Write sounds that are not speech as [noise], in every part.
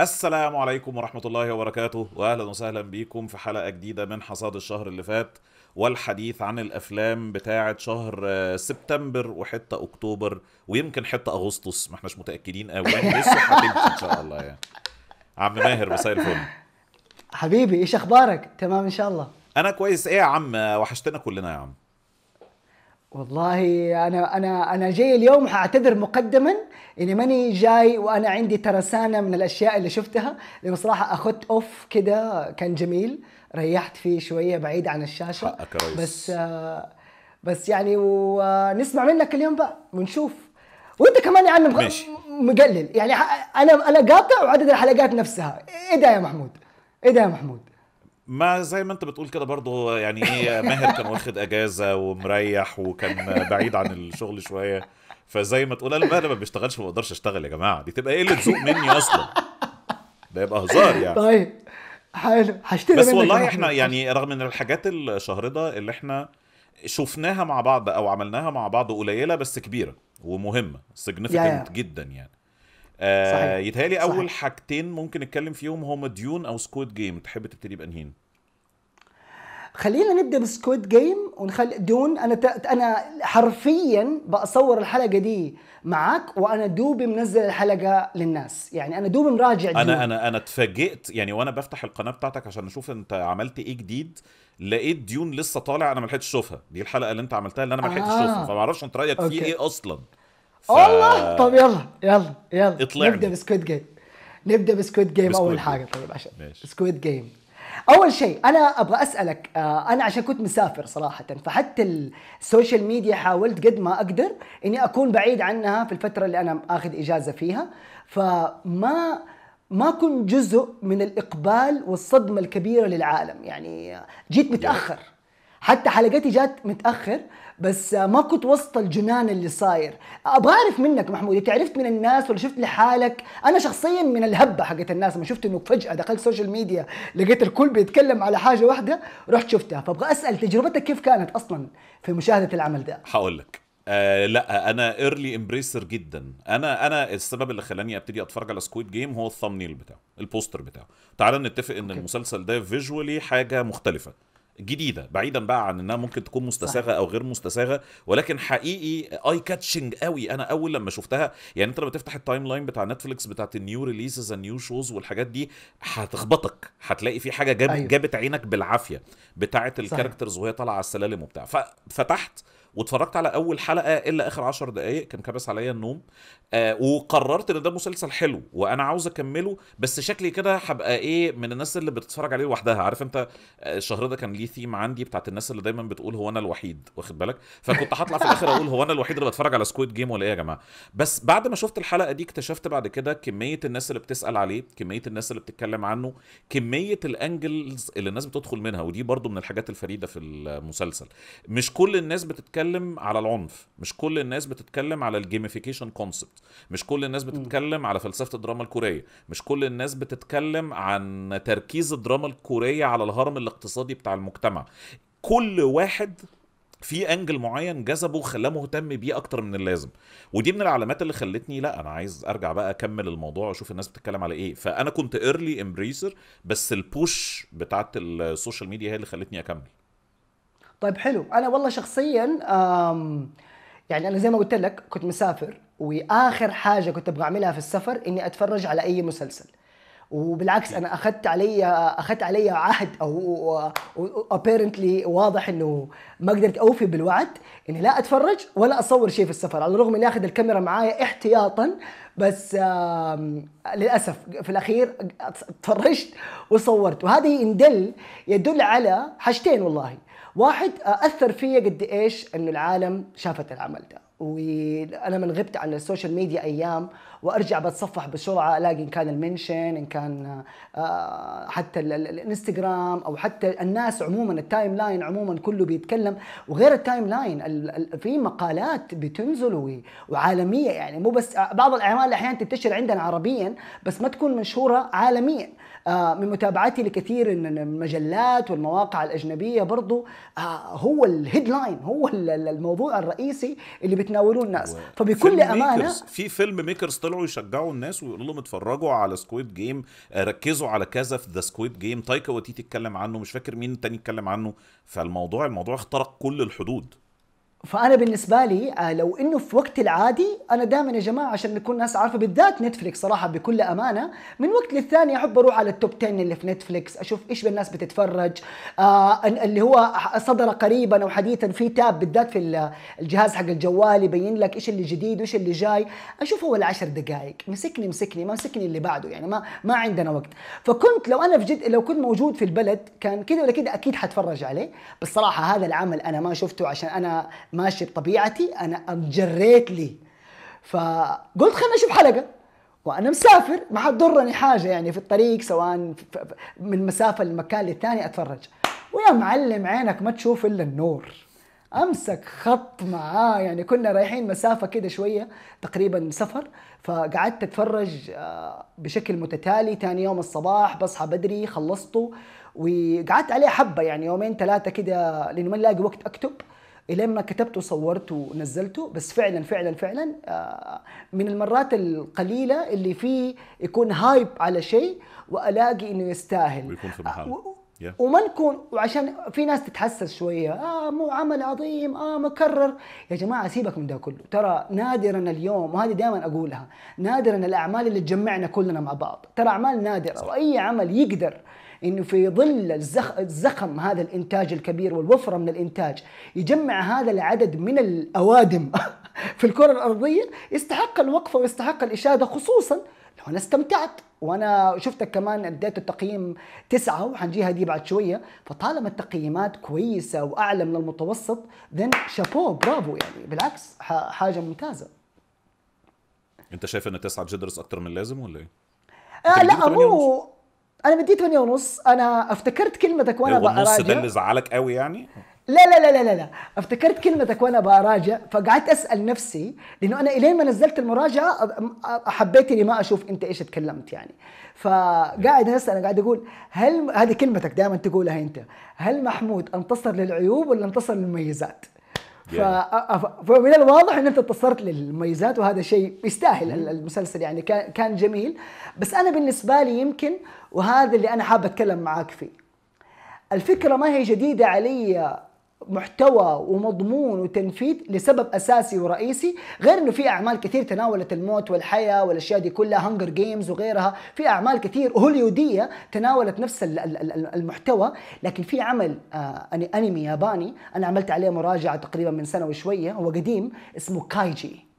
السلام عليكم ورحمة الله وبركاته وأهلا وسهلا بيكم في حلقة جديدة من حصاد الشهر اللي فات والحديث عن الأفلام بتاعة شهر آه، سبتمبر وحتة أكتوبر ويمكن حتة أغسطس ما احناش متأكدين قوي [laughs] لسه هتمشي إن شاء الله يعني عم ماهر مساء الفل حبيبي ايش اخبارك تمام ان شاء الله انا كويس ايه يا عم وحشتنا كلنا يا عم والله انا انا انا جاي اليوم حاعتذر مقدما اني ماني جاي وانا عندي ترسانه من الاشياء اللي شفتها لانه صراحه اخذت اوف كده كان جميل ريحت فيه شويه بعيد عن الشاشه حقك بس آه بس يعني ونسمع منك اليوم بقى ونشوف وانت كمان يا عم مقلل يعني انا انا قاطع وعدد الحلقات نفسها ايه ده يا محمود ايه ده يا محمود ما زي ما انت بتقول كده برضه يعني ايه ماهر كان واخد اجازه ومريح وكان بعيد عن الشغل شويه فزي ما تقول انا ما بيشتغلش ما بقدرش اشتغل يا جماعه دي تبقى قله ذوق مني اصلا ده يبقى هزار يعني طيب حلو هشتري بس والله احنا يعني رغم ان الحاجات ده اللي احنا شفناها مع بعض او عملناها مع بعض قليله بس كبيره ومهمه سيجنفيكنت جدا يعني آه، يتهيألي اول صحيح. حاجتين ممكن نتكلم فيهم هما ديون او سكويد جيم تحب تبتدي بانهين خلينا نبدا بسكويد جيم ونخلي دون انا ت... انا حرفيا بصور الحلقه دي معاك وانا دوبي منزل الحلقه للناس يعني انا دوبي مراجع ديون. انا انا انا اتفاجئت يعني وانا بفتح القناه بتاعتك عشان اشوف انت عملت ايه جديد لقيت ديون لسه طالع انا ما لحقتش اشوفها دي الحلقه اللي انت عملتها اللي انا ما لحقتش اشوفها آه. فما اعرفش انت رايك فيه ايه اصلا ف... طب يلا يلا يلا اطلعني. نبدا بسكويد جيم نبدا بسكويد جيم بسكويد اول حاجه طيب عشان ماشي. سكويد جيم اول شيء انا ابغى اسالك آه، انا عشان كنت مسافر صراحه فحتى السوشيال ميديا حاولت قد ما اقدر اني اكون بعيد عنها في الفتره اللي انا اخذ اجازه فيها فما ما كنت جزء من الاقبال والصدمه الكبيره للعالم يعني جيت متاخر حتى حلقتي جات متاخر بس ما كنت وسط الجنان اللي صاير ابغى اعرف منك محمود انت عرفت من الناس ولا شفت لحالك انا شخصيا من الهبه حقت الناس ما شفت انه فجاه دخلت سوشيال ميديا لقيت الكل بيتكلم على حاجه واحده رحت شفتها فابغى اسال تجربتك كيف كانت اصلا في مشاهده العمل ده هقول لك آه لا انا ايرلي امبريسر جدا انا انا السبب اللي خلاني ابتدي اتفرج على سكويد جيم هو الثامنيل بتاعه البوستر بتاعه تعال نتفق ان okay. المسلسل ده فيجوالي حاجه مختلفه جديده بعيدا بقى عن انها ممكن تكون مستساغه او غير مستساغه ولكن حقيقي اي كاتشنج قوي انا اول لما شفتها يعني انت لما تفتح التايم لاين بتاع نتفليكس بتاعت النيو ريليزز النيو شوز والحاجات دي هتخبطك هتلاقي في حاجه جاب أيوه. جابت عينك بالعافيه بتاعه الكاركترز وهي طالعه على السلالم وبتاع ففتحت واتفرجت على اول حلقه الا اخر 10 دقائق كان كبس عليا النوم آه وقررت ان ده مسلسل حلو وانا عاوز اكمله بس شكلي كده هبقى ايه من الناس اللي بتتفرج عليه لوحدها عارف انت آه، الشهر ده كان ليه ثيم عندي بتاعت الناس اللي دايما بتقول هو انا الوحيد واخد بالك فكنت هطلع في الاخر اقول هو انا الوحيد اللي بتفرج على سكويد جيم ولا ايه يا جماعه بس بعد ما شفت الحلقه دي اكتشفت بعد كده كميه الناس اللي بتسال عليه كميه الناس اللي بتتكلم عنه كميه الانجلز اللي الناس بتدخل منها ودي برضو من الحاجات الفريده في المسلسل مش كل الناس بتتكلم بتتكلم على العنف مش كل الناس بتتكلم على الجيميفيكيشن كونسبت مش كل الناس بتتكلم على فلسفه الدراما الكوريه مش كل الناس بتتكلم عن تركيز الدراما الكوريه على الهرم الاقتصادي بتاع المجتمع كل واحد في انجل معين جذبه وخلاه مهتم بيه اكتر من اللازم ودي من العلامات اللي خلتني لا انا عايز ارجع بقى اكمل الموضوع واشوف الناس بتتكلم على ايه فانا كنت ايرلي امبريسر بس البوش بتاعت السوشيال ميديا هي اللي خلتني اكمل طيب حلو انا والله شخصيا يعني انا زي ما قلت لك كنت مسافر واخر حاجه كنت ابغى اعملها في السفر اني اتفرج على اي مسلسل وبالعكس انا اخذت علي اخذت علي عهد او ابيرنتلي واضح انه ما قدرت اوفي بالوعد اني لا اتفرج ولا اصور شيء في السفر على الرغم اني اخذ الكاميرا معايا احتياطا بس للاسف في الاخير اتفرجت وصورت وهذه يدل يدل على حاجتين والله واحد آه، اثر فيا قد ايش انه العالم شافت العمل ده وانا من غبت عن السوشيال ميديا ايام وارجع بتصفح بسرعه الاقي ان كان المنشن ان كان آه، آه، حتى الانستغرام او حتى الناس عموما التايم لاين عموما كله بيتكلم وغير التايم لاين في مقالات بتنزل وعالميه يعني مو بس بعض الاعمال احيانا تنتشر عندنا عربيا بس ما تكون مشهوره عالميا آه، من متابعتي لكثير من المجلات والمواقع الأجنبية برضو آه، هو الهيدلاين هو الموضوع الرئيسي اللي بتناولوه الناس فبكل أمانة ميكرز. في فيلم ميكرز طلعوا يشجعوا الناس ويقولوا لهم اتفرجوا على سكويد جيم آه، ركزوا على كذا في ذا سكويد جيم تايكا وتيتي اتكلم عنه مش فاكر مين تاني اتكلم عنه فالموضوع الموضوع اخترق كل الحدود فانا بالنسبه لي آه، لو انه في وقت العادي انا دائما يا جماعه عشان نكون ناس عارفه بالذات نتفليكس صراحه بكل امانه من وقت للثاني احب اروح على التوب 10 اللي في نتفليكس اشوف ايش الناس بتتفرج آه اللي هو صدر قريبا او حديثا في تاب بالذات في الجهاز حق الجوال يبين لك ايش اللي جديد وايش اللي جاي اشوف اول العشر دقائق مسكني مسكني ما مسكني اللي بعده يعني ما ما عندنا وقت فكنت لو انا في جد لو كنت موجود في البلد كان كذا ولا كذا اكيد حتفرج عليه بس صراحه هذا العمل انا ما شفته عشان انا ماشي بطبيعتي انا اتجريت لي فقلت خلينا اشوف حلقه وانا مسافر ما حتضرني حاجه يعني في الطريق سواء من مسافه لمكان للثاني اتفرج ويا معلم عينك ما تشوف الا النور امسك خط معاه يعني كنا رايحين مسافه كده شويه تقريبا سفر فقعدت اتفرج آه، بشكل متتالي ثاني يوم الصباح بصحى بدري خلصته وقعدت عليه حبه يعني يومين ثلاثه كده لانه ما نلاقي وقت اكتب الى ما كتبته وصورته ونزلته بس فعلا فعلا فعلا آه، من المرات القليله اللي فيه يكون هايب على شيء والاقي انه يستاهل ويكون في محله آه، yeah. وما نكون وعشان في ناس تتحسس شويه اه مو عمل عظيم اه مكرر يا جماعه سيبك من ده كله ترى نادرا اليوم وهذه دائما اقولها نادرا الاعمال اللي تجمعنا كلنا مع بعض ترى اعمال نادره واي عمل يقدر انه في ظل الزخم هذا الانتاج الكبير والوفره من الانتاج يجمع هذا العدد من الاوادم [laughs] في الكره الارضيه يستحق الوقفه ويستحق الاشاده خصوصا لو انا استمتعت وانا شفتك كمان اديت التقييم تسعة وحنجيها دي بعد شويه فطالما التقييمات كويسه واعلى من المتوسط ذن شابوه برافو يعني بالعكس حاجه ممتازه انت شايف ان تسعة جدرس اكثر من اللازم ولا ايه؟ آه لا مو انا مديه 8 ونص انا افتكرت كلمتك وانا بقراجع ده اللي زعلك قوي يعني لا لا لا لا لا افتكرت كلمتك وانا براجع فقعدت اسال نفسي لانه انا الين ما نزلت المراجعه حبيت اني ما اشوف انت ايش تكلمت يعني فقاعد اسال قاعد اقول هل هذه كلمتك دائما تقولها انت هل محمود انتصر للعيوب ولا انتصر للمميزات؟ فمن الواضح ان انت انتصرت للمميزات وهذا شيء يستاهل المسلسل يعني كان جميل بس انا بالنسبه لي يمكن وهذا اللي انا حاب اتكلم معاك فيه الفكره ما هي جديده علي محتوى ومضمون وتنفيذ لسبب اساسي ورئيسي غير انه في اعمال كثير تناولت الموت والحياه والاشياء دي كلها هانجر جيمز وغيرها في اعمال كثير هوليوديه تناولت نفس المحتوى لكن في عمل آه، انمي ياباني انا عملت عليه مراجعه تقريبا من سنه وشويه هو قديم اسمه كايجي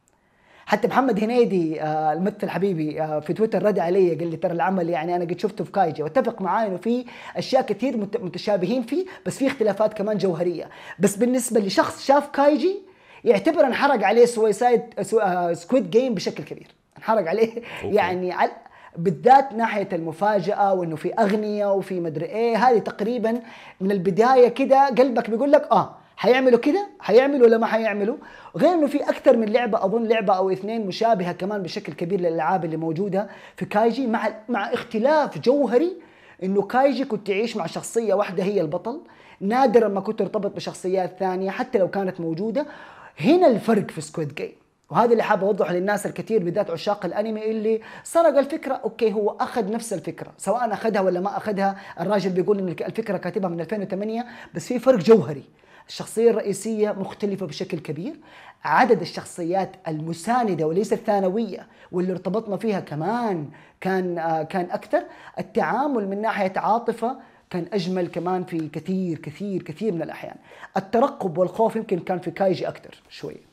حتى محمد هنيدي آه الممثل حبيبي آه في تويتر رد علي قال لي ترى العمل يعني انا قد شفته في كايجي واتفق معاه انه في اشياء كثير متشابهين فيه بس في اختلافات كمان جوهريه بس بالنسبه لشخص شاف كايجي يعتبر انحرق عليه سويسايد سكويد جيم بشكل كبير انحرق عليه أوكي. يعني على بالذات ناحيه المفاجاه وانه في اغنيه وفي مدري ايه هذه تقريبا من البدايه كده قلبك بيقول لك اه هيعملوا كده هيعملوا ولا ما هيعملوا غير انه في اكثر من لعبه اظن لعبه او اثنين مشابهه كمان بشكل كبير للالعاب اللي موجوده في كايجي مع مع اختلاف جوهري انه كايجي كنت تعيش مع شخصيه واحده هي البطل نادرا ما كنت ترتبط بشخصيات ثانيه حتى لو كانت موجوده هنا الفرق في سكويد جيم وهذا اللي حاب اوضحه للناس الكثير بالذات عشاق الانمي اللي سرق الفكره اوكي هو اخذ نفس الفكره سواء اخذها ولا ما اخذها الراجل بيقول ان الفكره كاتبها من 2008 بس في فرق جوهري الشخصية الرئيسية مختلفة بشكل كبير عدد الشخصيات المساندة وليس الثانوية واللي ارتبطنا فيها كمان كان آه، كان أكثر التعامل من ناحية عاطفة كان أجمل كمان في كثير كثير كثير من الأحيان الترقب والخوف يمكن كان في كايجي أكثر شوية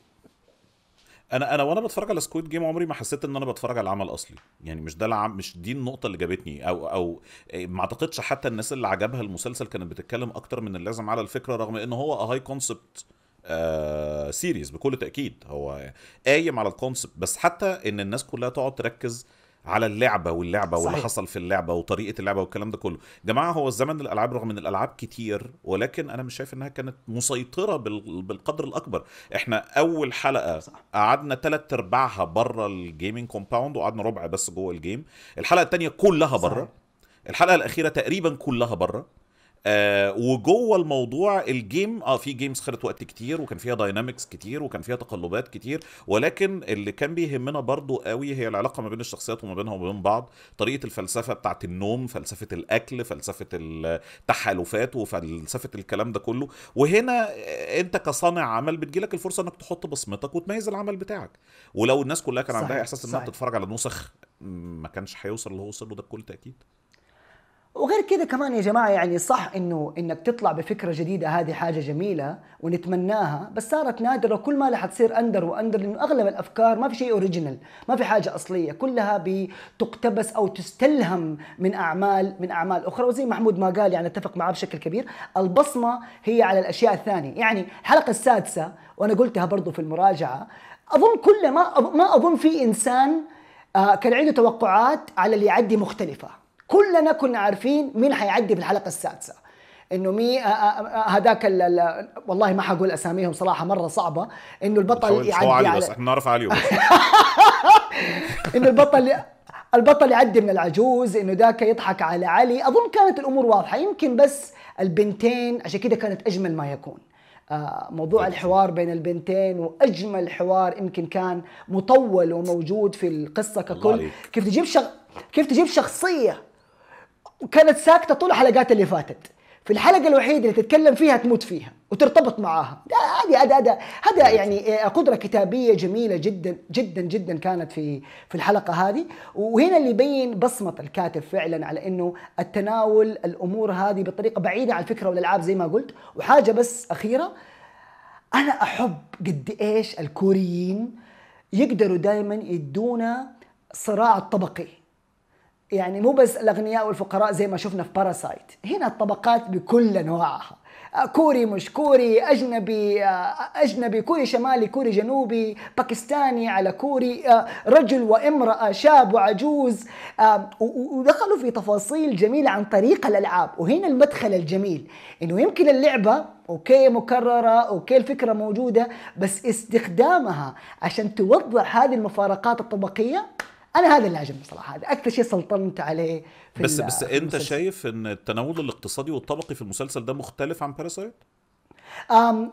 انا انا وانا بتفرج على سكويد جيم عمري ما حسيت ان انا بتفرج على العمل الاصلي يعني مش ده العم مش دي النقطه اللي جابتني او او آه، ما اعتقدش حتى الناس اللي عجبها المسلسل كانت بتتكلم اكتر من اللازم على الفكره رغم ان هو هاي كونسبت سيريز بكل تاكيد هو قايم على الكونسبت بس حتى ان الناس كلها تقعد تركز على اللعبه واللعبه صحيح. واللي حصل في اللعبه وطريقه اللعبه والكلام ده كله جماعه هو الزمن الالعاب رغم ان الالعاب كتير ولكن انا مش شايف انها كانت مسيطره بالقدر الاكبر احنا اول حلقه صح. قعدنا ثلاث ارباعها بره الجيمنج كومباوند وقعدنا ربع بس جوه الجيم الحلقه الثانيه كلها بره الحلقه الاخيره تقريبا كلها بره آه وجوه الموضوع الجيم اه في جيمز خدت وقت كتير وكان فيها داينامكس كتير وكان فيها تقلبات كتير ولكن اللي كان بيهمنا برضو قوي هي العلاقه ما بين الشخصيات وما بينها وما بين بعض طريقه الفلسفه بتاعه النوم فلسفه الاكل فلسفه التحالفات وفلسفه الكلام ده كله وهنا آه، انت كصانع عمل بتجيلك الفرصه انك تحط بصمتك وتميز العمل بتاعك ولو الناس كلها كان عندها احساس انها بتتفرج على نسخ ما كانش هيوصل اللي هو وصل له ده بكل تاكيد وغير كده كمان يا جماعه يعني صح انه انك تطلع بفكره جديده هذه حاجه جميله ونتمناها بس صارت نادره كل ما لها تصير اندر واندر لانه اغلب الافكار ما في شيء اوريجينال ما في حاجه اصليه كلها بتقتبس او تستلهم من اعمال من اعمال اخرى وزي محمود ما قال يعني اتفق معاه بشكل كبير البصمه هي على الاشياء الثانيه يعني الحلقه السادسه وانا قلتها برضو في المراجعه اظن كل ما ما اظن في انسان آه، كان عنده توقعات على اللي يعدي مختلفه كلنا كنا عارفين مين حيعدي في الحلقه السادسه انه مي هذاك والله ما حقول اساميهم صراحه مره صعبه انه البطل يعدي على بس احنا نعرف عليهم [laughs] انه البطل البطل يعدي من العجوز انه ذاك يضحك على علي اظن كانت الامور واضحه يمكن بس البنتين عشان كده كانت اجمل ما يكون آه، موضوع طيب. الحوار بين البنتين واجمل حوار يمكن كان مطول وموجود في القصه ككل كيف تجيب شغ... كيف تجيب شخصيه وكانت ساكته طول الحلقات اللي فاتت في الحلقة الوحيدة اللي تتكلم فيها تموت فيها وترتبط معاها هذه هذا هذا هذا يعني آه، قدرة كتابية جميلة جدا جدا جدا كانت في في الحلقة هذه وهنا اللي يبين بصمة الكاتب فعلا على انه التناول الامور هذه بطريقة بعيدة عن الفكرة والالعاب زي ما قلت وحاجة بس اخيرة انا احب قد ايش الكوريين يقدروا دائما يدونا صراع طبقي يعني مو بس الاغنياء والفقراء زي ما شفنا في باراسايت هنا الطبقات بكل انواعها آه، كوري مش كوري اجنبي آه، اجنبي كوري شمالي كوري جنوبي باكستاني على كوري آه، رجل وامراه شاب وعجوز ودخلوا في تفاصيل جميله عن طريق الالعاب وهنا المدخل الجميل انه يمكن اللعبه اوكي مكرره اوكي الفكره موجوده بس استخدامها عشان توضح هذه المفارقات الطبقيه انا هذا اللي عجبني صراحه هذا اكثر شيء سلطنت عليه في بس بس انت المسلسل. شايف ان التناول الاقتصادي والطبقي في المسلسل ده مختلف عن باراسايت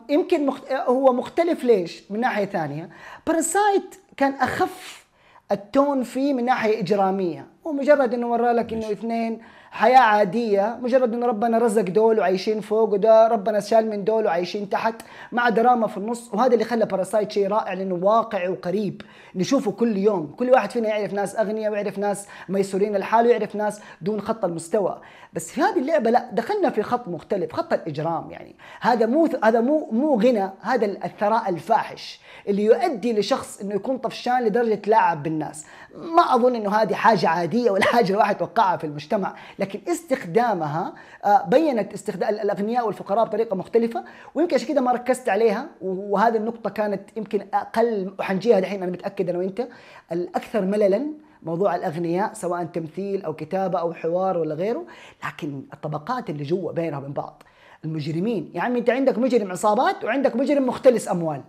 يمكن مخت... هو مختلف ليش من ناحيه ثانيه باراسايت كان اخف التون فيه من ناحيه اجراميه هو مجرد انه ورى لك انه اثنين حياة عادية مجرد ان ربنا رزق دول وعايشين فوق وده ربنا شال من دول وعايشين تحت مع دراما في النص وهذا اللي خلى باراسايت شيء رائع لانه واقعي وقريب نشوفه كل يوم كل واحد فينا يعرف ناس اغنياء ويعرف ناس ميسورين الحال ويعرف ناس دون خط المستوى بس في هذه اللعبة لا دخلنا في خط مختلف خط الاجرام يعني هذا مو هذا مو مو غنى هذا الثراء الفاحش اللي يؤدي لشخص انه يكون طفشان لدرجة لاعب بالناس ما اظن انه هذه حاجة عادية ولا حاجة الواحد يتوقعها في المجتمع لكن استخدامها آه، بينت استخدام الاغنياء والفقراء بطريقه مختلفه ويمكن عشان كده ما ركزت عليها وهذه النقطه كانت يمكن اقل وحنجيها دحين انا متاكد انا وانت الاكثر مللا موضوع الاغنياء سواء تمثيل او كتابه او حوار ولا غيره لكن الطبقات اللي جوا بينها وبين بعض المجرمين يا عمي انت عندك مجرم عصابات وعندك مجرم مختلس اموال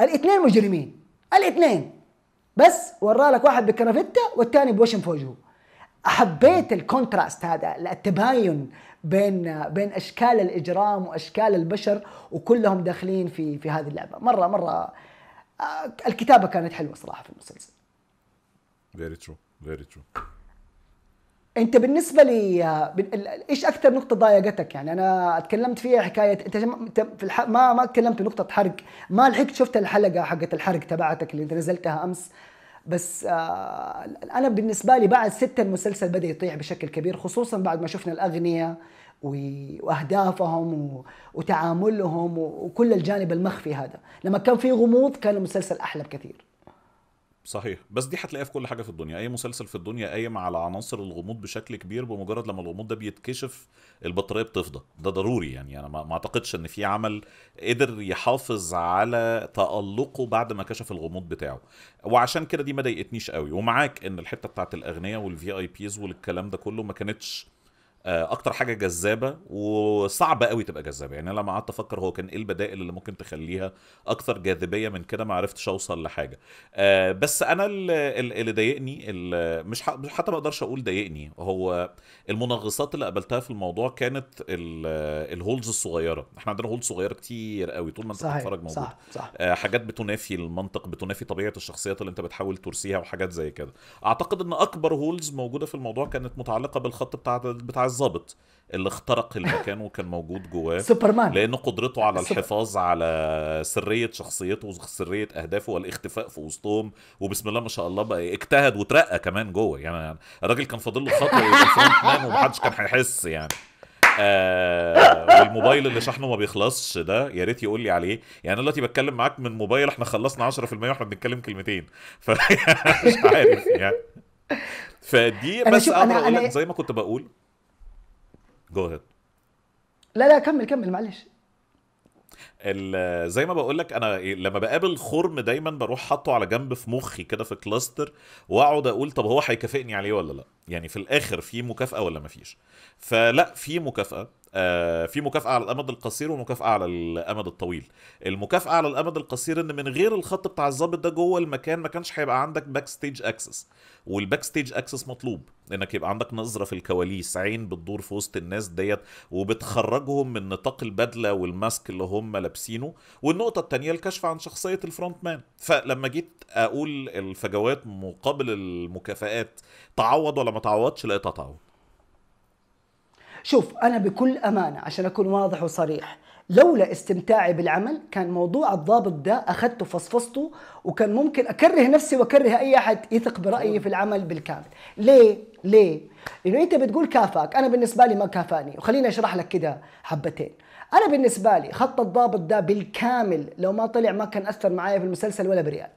الاثنين مجرمين الاثنين بس ورالك واحد بكرافته والثاني بوشم فوجهه حبيت الكونتراست هذا التباين بين بين اشكال الاجرام واشكال البشر وكلهم داخلين في في هذه اللعبه مره مره آه، الكتابه كانت حلوه صراحه في المسلسل فيري ترو فيري ترو انت بالنسبه لي آه، ايش اكثر نقطه ضايقتك يعني انا اتكلمت فيها حكايه انت في الح... ما ما تكلمت نقطه حرق ما لحقت شفت الحلقه حقت الحرق تبعتك اللي انت نزلتها امس بس آه انا بالنسبه لي بعد ستة المسلسل بدا يطيع بشكل كبير خصوصا بعد ما شفنا الاغنياء واهدافهم وتعاملهم وكل الجانب المخفي هذا لما كان في غموض كان المسلسل احلى بكثير صحيح بس دي هتلاقيها في كل حاجه في الدنيا اي مسلسل في الدنيا قايم على عناصر الغموض بشكل كبير بمجرد لما الغموض ده بيتكشف البطاريه بتفضى ده ضروري يعني انا ما اعتقدش ان في عمل قدر يحافظ على تالقه بعد ما كشف الغموض بتاعه وعشان كده دي ما ضايقتنيش قوي ومعاك ان الحته بتاعت الاغنياء والفي اي بيز والكلام ده كله ما كانتش آه، اكتر حاجه جذابه وصعبه قوي تبقى جذابه يعني انا لما قعدت افكر هو كان ايه البدائل اللي ممكن تخليها اكتر جاذبيه من كده ما عرفتش اوصل لحاجه آه، بس انا اللي ضايقني مش حتى ما اقدرش اقول ضايقني هو المنغصات اللي قابلتها في الموضوع كانت الهولز الصغيره احنا عندنا هولز صغيره كتير قوي طول ما انت بتتفرج موجود صح صح. آه، حاجات بتنافي المنطق بتنافي طبيعه الشخصيات اللي انت بتحاول ترسيها وحاجات زي كده اعتقد ان اكبر هولز موجوده في الموضوع كانت متعلقه بالخط بتاع بتاع الظابط اللي اخترق المكان وكان موجود جواه سوبرمان لان قدرته على الحفاظ على سريه شخصيته وسريه اهدافه والاختفاء في وسطهم وبسم الله ما شاء الله بقى اجتهد وترقى كمان جوه يعني الراجل كان فاضل له خطوه ومحدش كان هيحس يعني آه والموبايل اللي شحنه ما بيخلصش ده يا ريت يقول لي عليه يعني دلوقتي بتكلم معاك من موبايل احنا خلصنا 10% واحنا بنتكلم كلمتين فمش [laughs] عارف يعني فدي بس انا, أنا زي ما كنت بقول جو اهيد لا لا كمل كمل معلش زي ما بقول لك انا إيه، لما بقابل خرم دايما بروح حاطه على جنب في مخي كده في كلاستر واقعد اقول طب هو هيكافئني عليه ولا لا يعني في الاخر في مكافاه ولا ما فيش فلا في مكافاه آه، في مكافاه على الامد القصير ومكافاه على الامد الطويل المكافاه على الامد القصير ان من غير الخط بتاع الظابط ده جوه المكان ما كانش هيبقى عندك باك ستيج اكسس والباك ستيج اكسس مطلوب انك يبقى عندك نظره في الكواليس عين بتدور في وسط الناس ديت وبتخرجهم من نطاق البدله والماسك اللي هم لابسينه والنقطه الثانيه الكشف عن شخصيه الفرونت مان فلما جيت اقول الفجوات مقابل المكافئات تعوض ولا ما تعوضش لقيتها تعوض شوف أنا بكل أمانة عشان أكون واضح وصريح لولا استمتاعي بالعمل كان موضوع الضابط ده اخذته فصفصته وكان ممكن اكره نفسي واكره اي احد يثق برايي في العمل بالكامل ليه ليه لانه انت بتقول كافاك انا بالنسبه لي ما كافاني وخليني اشرح لك كده حبتين انا بالنسبه لي خط الضابط ده بالكامل لو ما طلع ما كان اثر معايا في المسلسل ولا بريال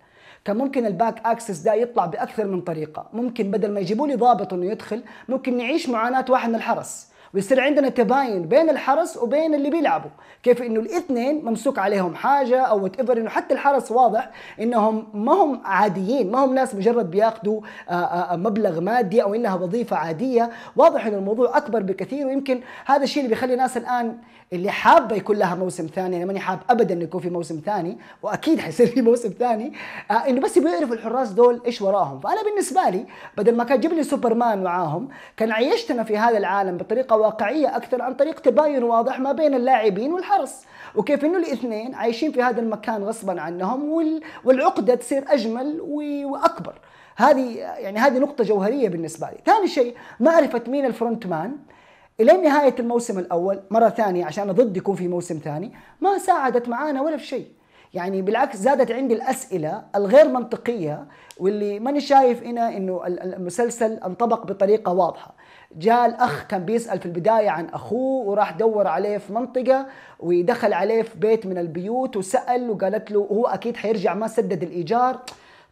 كان ممكن الباك اكسس ده يطلع باكثر من طريقه ممكن بدل ما يجيبوا لي ضابط انه يدخل ممكن نعيش معاناه واحد من الحرس ويصير عندنا تباين بين الحرس وبين اللي بيلعبوا كيف انه الاثنين ممسوك عليهم حاجه او وات ايفر انه حتى الحرس واضح انهم ما هم عاديين ما هم ناس مجرد بياخذوا آه، آه، آه، مبلغ مادي او انها وظيفه عاديه واضح ان الموضوع اكبر بكثير ويمكن هذا الشيء اللي بيخلي الناس الان اللي حابه يكون لها موسم ثاني انا ماني حاب ابدا انه يكون في موسم ثاني واكيد حيصير في موسم ثاني آه انه بس يبغوا يعرفوا الحراس دول ايش وراهم فانا بالنسبه لي بدل ما كان جيب لي سوبرمان معاهم كان عيشتنا في هذا العالم بطريقه واقعيه اكثر عن طريق تباين واضح ما بين اللاعبين والحرس وكيف انه الاثنين عايشين في هذا المكان غصبا عنهم وال... والعقده تصير اجمل واكبر هذه يعني هذه نقطه جوهريه بالنسبه لي ثاني شيء معرفه مين الفرونت مان الين نهايه الموسم الاول مره ثانيه عشان ضد يكون في موسم ثاني ما ساعدت معانا ولا في شيء يعني بالعكس زادت عندي الاسئله الغير منطقيه واللي ماني شايف هنا انه المسلسل انطبق بطريقه واضحه جاء الاخ كان بيسال في البدايه عن اخوه وراح دور عليه في منطقه ودخل عليه في بيت من البيوت وسال وقالت له هو اكيد حيرجع ما سدد الايجار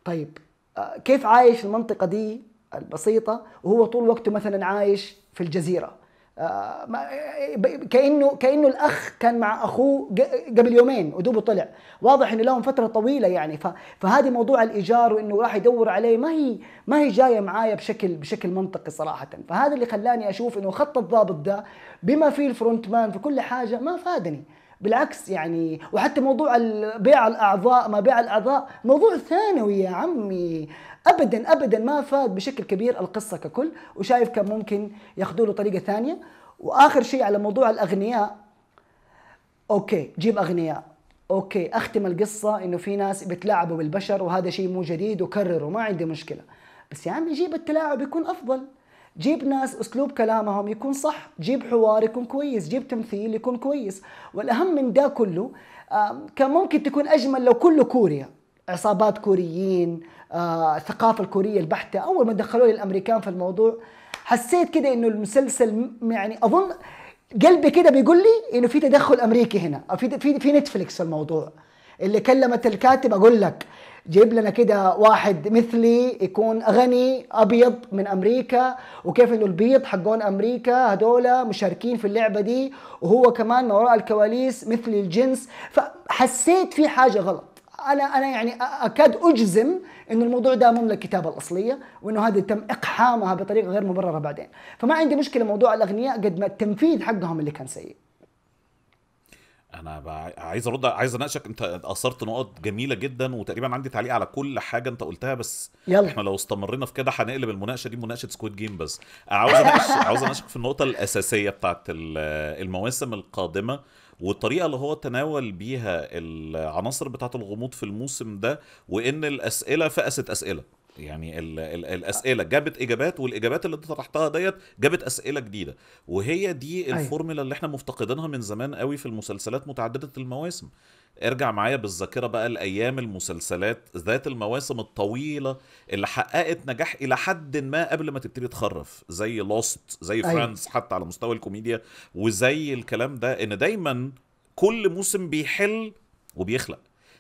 طيب آه، كيف عايش المنطقه دي البسيطه وهو طول وقته مثلا عايش في الجزيره آه، آه، آه، كانه كانه الاخ كان مع اخوه قبل يومين ودوبه طلع واضح انه لهم فتره طويله يعني فهذه موضوع الايجار وانه راح يدور عليه ما هي ما هي جايه معايا بشكل بشكل منطقي صراحه فهذا اللي خلاني اشوف انه خط الضابط ده بما فيه الفرونت مان في كل حاجه ما فادني بالعكس يعني وحتى موضوع بيع الاعضاء ما بيع الاعضاء موضوع ثانوي يا عمي ابدا ابدا ما فاد بشكل كبير القصه ككل وشايف كان ممكن ياخذوا له طريقه ثانيه واخر شيء على موضوع الاغنياء اوكي جيب اغنياء اوكي اختم القصه انه في ناس بتلاعبوا بالبشر وهذا شيء مو جديد وكرره ما عندي مشكله بس يا عمي جيب التلاعب يكون افضل جيب ناس اسلوب كلامهم يكون صح جيب حوار يكون كويس جيب تمثيل يكون كويس والاهم من ده كله كان ممكن تكون اجمل لو كله كوريا عصابات كوريين آه، الثقافة الكورية البحتة أول ما دخلوا لي الأمريكان في الموضوع حسيت كده إنه المسلسل يعني أظن قلبي كده بيقول لي إنه في تدخل أمريكي هنا أو في في في نتفليكس الموضوع اللي كلمت الكاتب أقول لك جيب لنا كده واحد مثلي يكون غني ابيض من امريكا وكيف انه البيض حقون امريكا هذول مشاركين في اللعبه دي وهو كمان ما وراء الكواليس مثلي الجنس فحسيت في حاجه غلط انا انا يعني اكاد اجزم ان الموضوع ده مو من الكتابه الاصليه وانه هذه تم اقحامها بطريقه غير مبرره بعدين فما عندي مشكله موضوع الاغنياء قد ما التنفيذ حقهم اللي كان سيء انا عايز ارد عايز اناقشك انت اثرت نقط جميله جدا وتقريبا عندي تعليق على كل حاجه انت قلتها بس يلا. احنا لو استمرينا في كده هنقلب المناقشه دي مناقشه سكويد جيم بس عاوز اناقش عاوز اناقشك في النقطه الاساسيه بتاعت المواسم القادمه والطريقه اللي هو تناول بيها العناصر بتاعه الغموض في الموسم ده وان الاسئله فقست اسئله يعني الـ الـ الاسئله جابت اجابات والاجابات اللي انت طرحتها ديت جابت اسئله جديده وهي دي أيوه. الفورمولا اللي احنا مفتقدينها من زمان قوي في المسلسلات متعدده المواسم ارجع معايا بالذاكره بقى لايام المسلسلات ذات المواسم الطويله اللي حققت نجاح الى حد ما قبل ما تبتدي تخرف زي لوست زي فرانس أيوه. حتى على مستوى الكوميديا وزي الكلام ده ان دايما كل موسم بيحل وبيخلق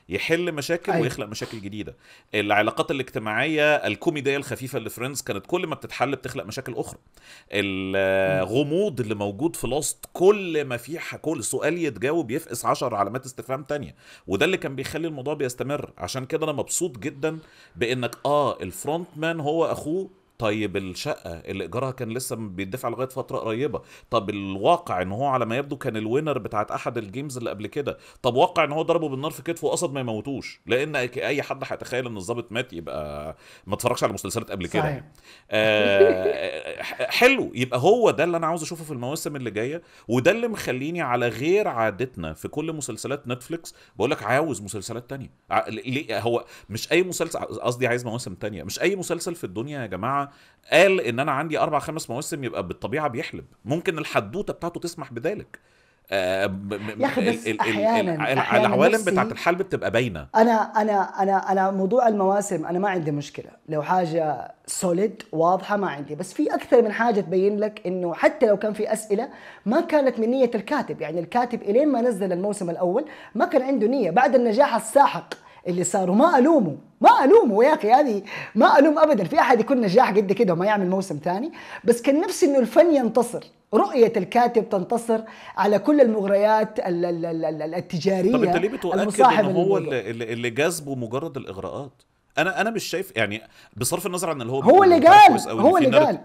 يحل مشاكل أيوة. ويخلق مشاكل جديده العلاقات الاجتماعيه الكوميديه الخفيفه اللي فريندز كانت كل ما بتتحل بتخلق مشاكل اخرى الغموض اللي موجود في لاست كل ما في كل سؤال يتجاوب يفقس 10 علامات استفهام تانية وده اللي كان بيخلي الموضوع بيستمر عشان كده انا مبسوط جدا بانك اه الفرونت مان هو اخوه طيب الشقه اللي ايجارها كان لسه بيدفع لغايه فتره قريبه طب الواقع ان هو على ما يبدو كان الوينر بتاعت احد الجيمز اللي قبل كده طب واقع ان هو ضربه بالنار في كتفه وقصد ما يموتوش لان اي حد هيتخيل ان الظابط مات يبقى ما اتفرجش على مسلسلات قبل كده صحيح. آه [laughs] حلو يبقى هو ده اللي انا عاوز اشوفه في المواسم اللي جايه وده اللي مخليني على غير عادتنا في كل مسلسلات نتفليكس بقول لك عاوز مسلسلات تانية هو مش اي مسلسل قصدي عايز مواسم تانية مش اي مسلسل في الدنيا يا جماعه قال ان انا عندي اربع خمس مواسم يبقى بالطبيعه بيحلب ممكن الحدوته بتاعته تسمح بذلك آه، يا اخي بس أحياناً العوالم بتاعت الحلب بتبقى باينه انا انا انا انا موضوع المواسم انا ما عندي مشكله لو حاجه سوليد واضحه ما عندي بس في اكثر من حاجه تبين لك انه حتى لو كان في اسئله ما كانت من نيه الكاتب يعني الكاتب الين ما نزل الموسم الاول ما كان عنده نيه بعد النجاح الساحق اللي صار وما الومه ما الومه يا اخي هذه ما الوم ابدا في احد يكون نجاح قد كده وما يعمل موسم ثاني بس كان نفسي انه الفن ينتصر رؤية الكاتب تنتصر على كل المغريات ال ال ال التجارية طب انت ليه بتؤكد انه هو اللي, اللي جذبه مجرد الاغراءات؟ انا انا مش شايف يعني بصرف النظر عن اللي هو هو اللي قال هو اللي قال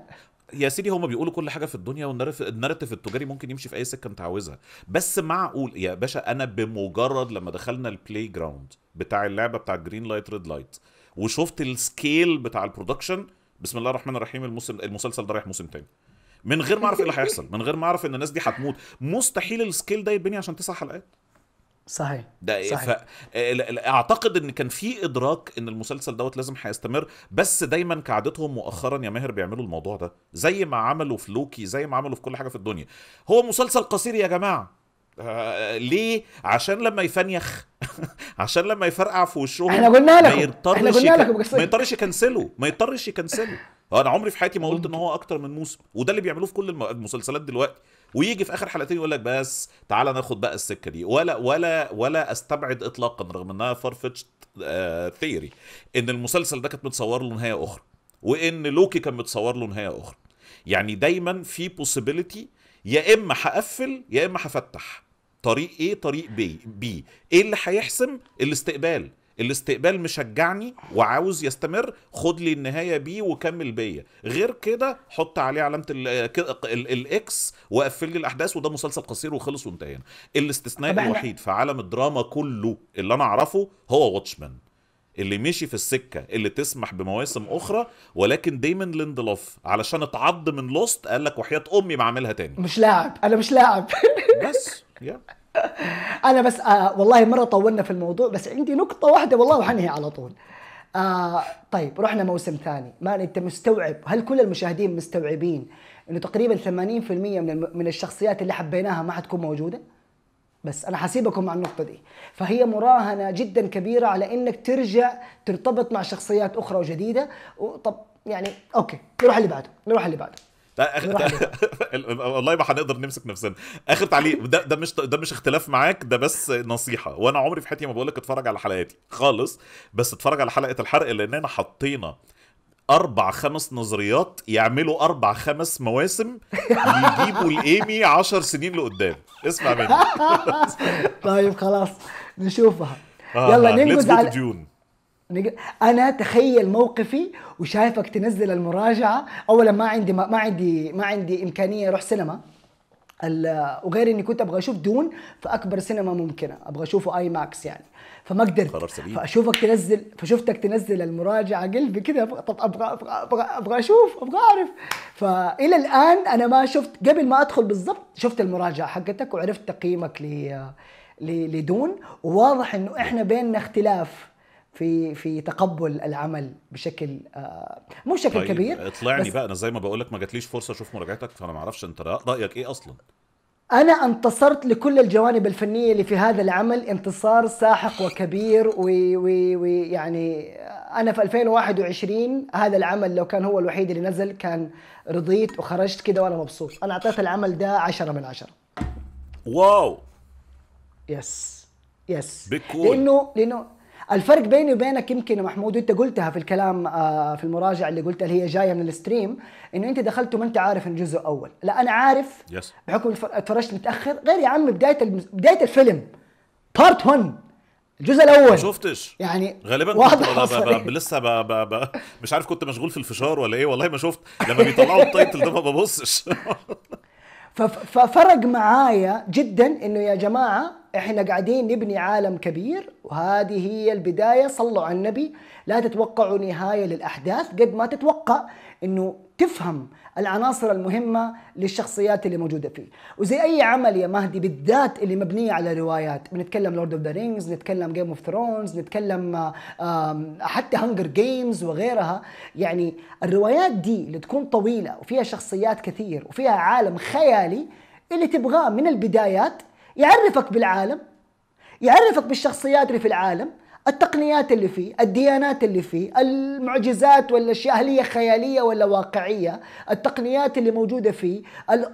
يا سيدي هما بيقولوا كل حاجه في الدنيا والنارتيف التجاري ممكن يمشي في اي سكه انت عاوزها بس معقول يا باشا انا بمجرد لما دخلنا البلاي جراوند بتاع اللعبه بتاع جرين لايت ريد لايت وشفت السكيل بتاع البرودكشن بسم الله الرحمن الرحيم الموسم المسلسل ده رايح موسم تاني من غير ما اعرف ايه اللي هيحصل من غير ما اعرف ان الناس دي هتموت مستحيل السكيل ده يتبني عشان تسع حلقات صحيح ده إيه؟ صحيح. آه، اعتقد ان كان في ادراك ان المسلسل دوت لازم هيستمر بس دايما كعادتهم مؤخرا يا ماهر بيعملوا الموضوع ده زي ما عملوا في لوكي زي ما عملوا في كل حاجه في الدنيا هو مسلسل قصير يا جماعه آه، آه، ليه عشان لما يفنيخ [laughs] عشان لما يفرقع في وشهم احنا قلنا لكم ما يضطرش احنا قلنا ما يضطرش يكنسله ما يضطرش يكنسله انا عمري في حياتي ما قلت ان هو اكتر من موسم وده اللي بيعملوه في كل المسلسلات دلوقتي ويجي في اخر حلقتين يقول لك بس تعال ناخد بقى السكه دي ولا ولا ولا استبعد اطلاقا رغم انها فرفتش ثيري آه، ان المسلسل ده كانت متصور له نهايه اخرى وان لوكي كان متصور له نهايه اخرى يعني دايما في بوسيبيليتي يا اما هقفل يا اما هفتح طريق ايه طريق بي بي ايه اللي هيحسم الاستقبال الاستقبال مشجعني وعاوز يستمر خد لي النهايه بيه وكمل بيا غير كده حط عليه علامه الاكس وقفل لي الاحداث وده مسلسل قصير وخلص وانتهينا الاستثناء الوحيد في عالم الدراما كله اللي انا اعرفه هو واتشمان اللي مشي في السكه اللي تسمح بمواسم اخرى ولكن دايمن ليندلوف علشان اتعض من لوست قال لك وحياه امي ما اعملها تاني مش لاعب انا مش لاعب بس yeah. انا بس آه والله مره طولنا في الموضوع بس عندي نقطه واحده والله وحنهي على طول آه طيب رحنا موسم ثاني ما انت مستوعب هل كل المشاهدين مستوعبين انه تقريبا 80% من من الشخصيات اللي حبيناها ما حتكون موجوده بس انا حسيبكم مع النقطه دي فهي مراهنه جدا كبيره على انك ترجع ترتبط مع شخصيات اخرى وجديده وطب يعني اوكي نروح اللي بعده نروح اللي بعده لا [laughs] والله ما هنقدر نمسك نفسنا اخر تعليق ده, ده مش ده مش اختلاف معاك ده بس نصيحه وانا عمري في حياتي ما بقول لك اتفرج على حلقاتي خالص بس اتفرج على حلقه الحرق لاننا حطينا اربع خمس نظريات يعملوا اربع خمس مواسم يجيبوا الايمي عشر سنين لقدام اسمع مني [laughs] طيب خلاص نشوفها آه، يلا آه، ننقز على انا تخيل موقفي وشايفك تنزل المراجعه اولا ما عندي ما, ما عندي ما عندي امكانيه اروح سينما وغير اني كنت ابغى اشوف دون في اكبر سينما ممكنه ابغى اشوفه اي ماكس يعني فما قدرت فاشوفك تنزل فشفتك تنزل المراجعه قلبي كذا طب ابغى ابغى ابغى ابغى اشوف ابغى اعرف فالى الان انا ما شفت قبل ما ادخل بالضبط شفت المراجعه حقتك وعرفت تقييمك ل لدون وواضح انه احنا بيننا اختلاف في في تقبل العمل بشكل آه، مو بشكل طيب كبير اطلعني بقى انا زي ما بقول لك ما جاتليش فرصه اشوف مراجعتك فانا ما اعرفش انت رايك ايه اصلا أنا انتصرت لكل الجوانب الفنية اللي في هذا العمل انتصار ساحق وكبير ويعني أنا في 2021 هذا العمل لو كان هو الوحيد اللي نزل كان رضيت وخرجت كده وأنا مبسوط أنا أعطيت العمل ده 10 من 10 واو يس يس لأنه لأنه الفرق بيني وبينك يمكن يا محمود وانت قلتها في الكلام آه، في المراجعه اللي قلتها اللي هي جايه من الستريم انه انت دخلت وما انت عارف ان الجزء اول لا انا عارف yes. بحكم اتفرجت متاخر غير يا عم بدايه المز... بدايه الفيلم بارت 1 الجزء الاول ما شفتش يعني غالبا واضح لسه ب... ب... ب... مش عارف كنت مشغول في الفشار ولا ايه والله ما شفت لما بيطلعوا التايتل ده ما ببصش [laughs] ففرق معايا جدا انه يا جماعه احنا قاعدين نبني عالم كبير وهذه هي البدايه صلوا على النبي لا تتوقعوا نهايه للاحداث قد ما تتوقع انه تفهم العناصر المهمة للشخصيات اللي موجودة فيه وزي أي عمل يا مهدي بالذات اللي مبنية على روايات بنتكلم لورد اوف ذا رينجز نتكلم جيم اوف ثرونز نتكلم حتى هانجر جيمز وغيرها يعني الروايات دي اللي تكون طويلة وفيها شخصيات كثير وفيها عالم خيالي اللي تبغاه من البدايات يعرفك بالعالم يعرفك بالشخصيات اللي في العالم التقنيات اللي فيه الديانات اللي فيه المعجزات والاشياء هل هي خياليه ولا واقعيه التقنيات اللي موجوده فيه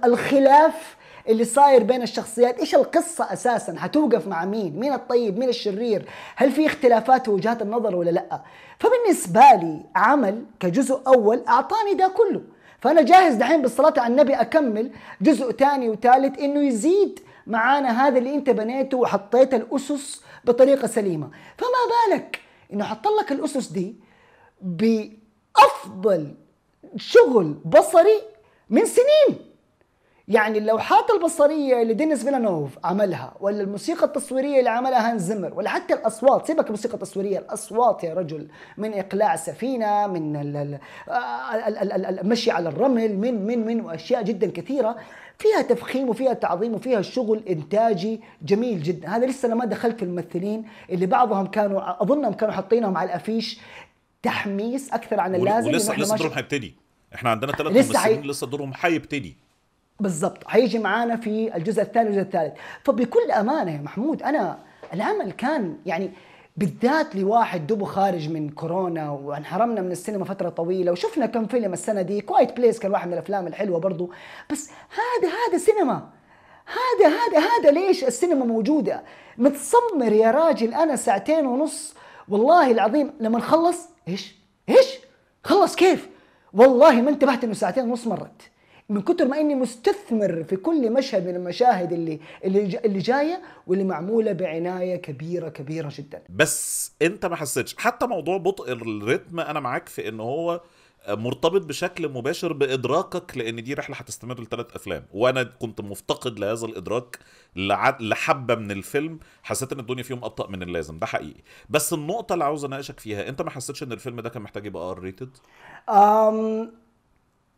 الخلاف اللي صاير بين الشخصيات ايش القصه اساسا حتوقف مع مين مين الطيب مين الشرير هل في اختلافات وجهات النظر ولا لا فبالنسبه لي عمل كجزء اول اعطاني ده كله فانا جاهز دحين بالصلاه على النبي اكمل جزء ثاني وثالث انه يزيد معانا هذا اللي انت بنيته وحطيت الاسس بطريقه سليمه فما بالك انه حط لك الاسس دي بافضل شغل بصري من سنين يعني اللوحات البصريه اللي دينيس فيلانوف عملها ولا الموسيقى التصويريه اللي عملها هانز زمر ولا حتى الاصوات سيبك الموسيقى التصويريه الاصوات يا رجل من اقلاع سفينه من المشي على الرمل من من من واشياء جدا كثيره فيها تفخيم وفيها تعظيم وفيها شغل انتاجي جميل جدا هذا لسه انا ما دخلت في الممثلين اللي بعضهم كانوا اظنهم كانوا حاطينهم على الافيش تحميس اكثر عن اللازم ولسه لسه دورهم حيبتدي احنا عندنا ثلاث ممثلين لسه دورهم حيبتدي بالضبط حيجي معانا في الجزء الثاني والجزء الثالث فبكل امانه يا محمود انا العمل كان يعني بالذات لواحد دوبه خارج من كورونا وانحرمنا من السينما فتره طويله وشفنا كم فيلم السنه دي كوايت بليس كان واحد من الافلام الحلوه برضو بس هذا هذا سينما هذا هذا هذا ليش السينما موجوده متصمر يا راجل انا ساعتين ونص والله العظيم لما نخلص ايش ايش خلص كيف والله ما انتبهت انه ساعتين ونص مرت من كتر ما اني مستثمر في كل مشهد من المشاهد اللي اللي, اللي جايه واللي معموله بعنايه كبيره كبيره جدا بس انت ما حسيتش حتى موضوع بطء الريتم انا معاك في ان هو مرتبط بشكل مباشر بادراكك لان دي رحله هتستمر لثلاث افلام وانا كنت مفتقد لهذا الادراك لحبه من الفيلم حسيت ان الدنيا فيهم ابطا من اللازم ده حقيقي بس النقطه اللي عاوز اناقشك فيها انت ما حسيتش ان الفيلم ده كان محتاج يبقى ار ريتد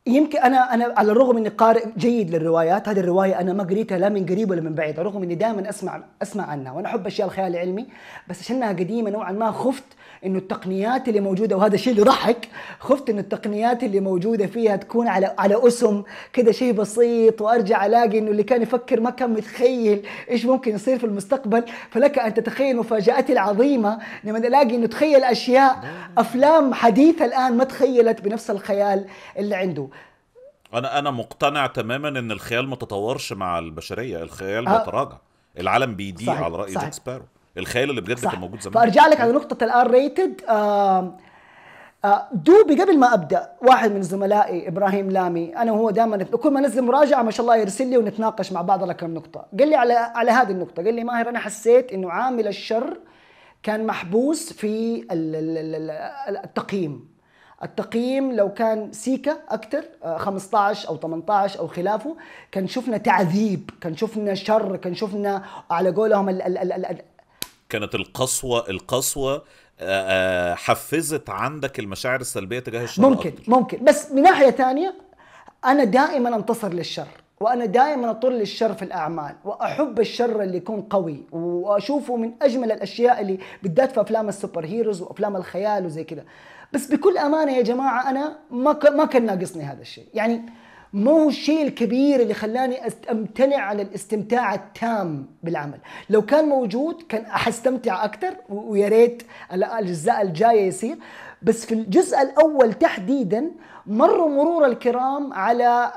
يمكن انا انا على الرغم اني قارئ جيد للروايات هذه الروايه انا ما قريتها لا من قريب ولا من بعيد رغم اني دائما اسمع اسمع عنها وانا احب اشياء الخيال العلمي بس عشانها قديمه نوعا ما خفت انه التقنيات اللي موجوده وهذا الشيء اللي ضحك خفت انه التقنيات اللي موجوده فيها تكون على على اسم كذا شيء بسيط وارجع الاقي انه اللي كان يفكر ما كان متخيل ايش ممكن يصير في المستقبل فلك ان تتخيل مفاجاتي العظيمه لما الاقي انه تخيل اشياء افلام حديثه الان ما تخيلت بنفس الخيال اللي عنده انا انا مقتنع تماما ان الخيال ما تطورش مع البشريه الخيال آه. بيتراجع العالم بيضيع على راي جاك سبارو الخيال اللي بجد كان موجود زمان فارجع لك على نقطه الار آه، ريتد آه، دوبي قبل ما ابدا واحد من زملائي ابراهيم لامي انا وهو دائما كل ما انزل مراجعه ما شاء الله يرسل لي ونتناقش مع بعض على كم نقطه قال لي على على هذه النقطه قال لي ماهر انا حسيت انه عامل الشر كان محبوس في التقييم التقييم لو كان سيكا اكثر 15 آه، او 18 او خلافه كان شفنا تعذيب كان شفنا شر كان شفنا على قولهم كانت القسوه القسوه آه، آه، حفزت عندك المشاعر السلبيه تجاه الشر ممكن أكثر. ممكن بس من ناحيه ثانيه انا دائما انتصر للشر وانا دائما اطل للشر في الاعمال واحب الشر اللي يكون قوي واشوفه من اجمل الاشياء اللي بالذات في افلام السوبر هيروز وافلام الخيال وزي كده بس بكل امانه يا جماعه انا ما ما كان ناقصني هذا الشيء يعني مو هو الشيء الكبير اللي خلاني امتنع عن الاستمتاع التام بالعمل لو كان موجود كان حستمتع اكثر ويا ريت الاجزاء الجايه يصير بس في الجزء الاول تحديدا مروا مرور الكرام على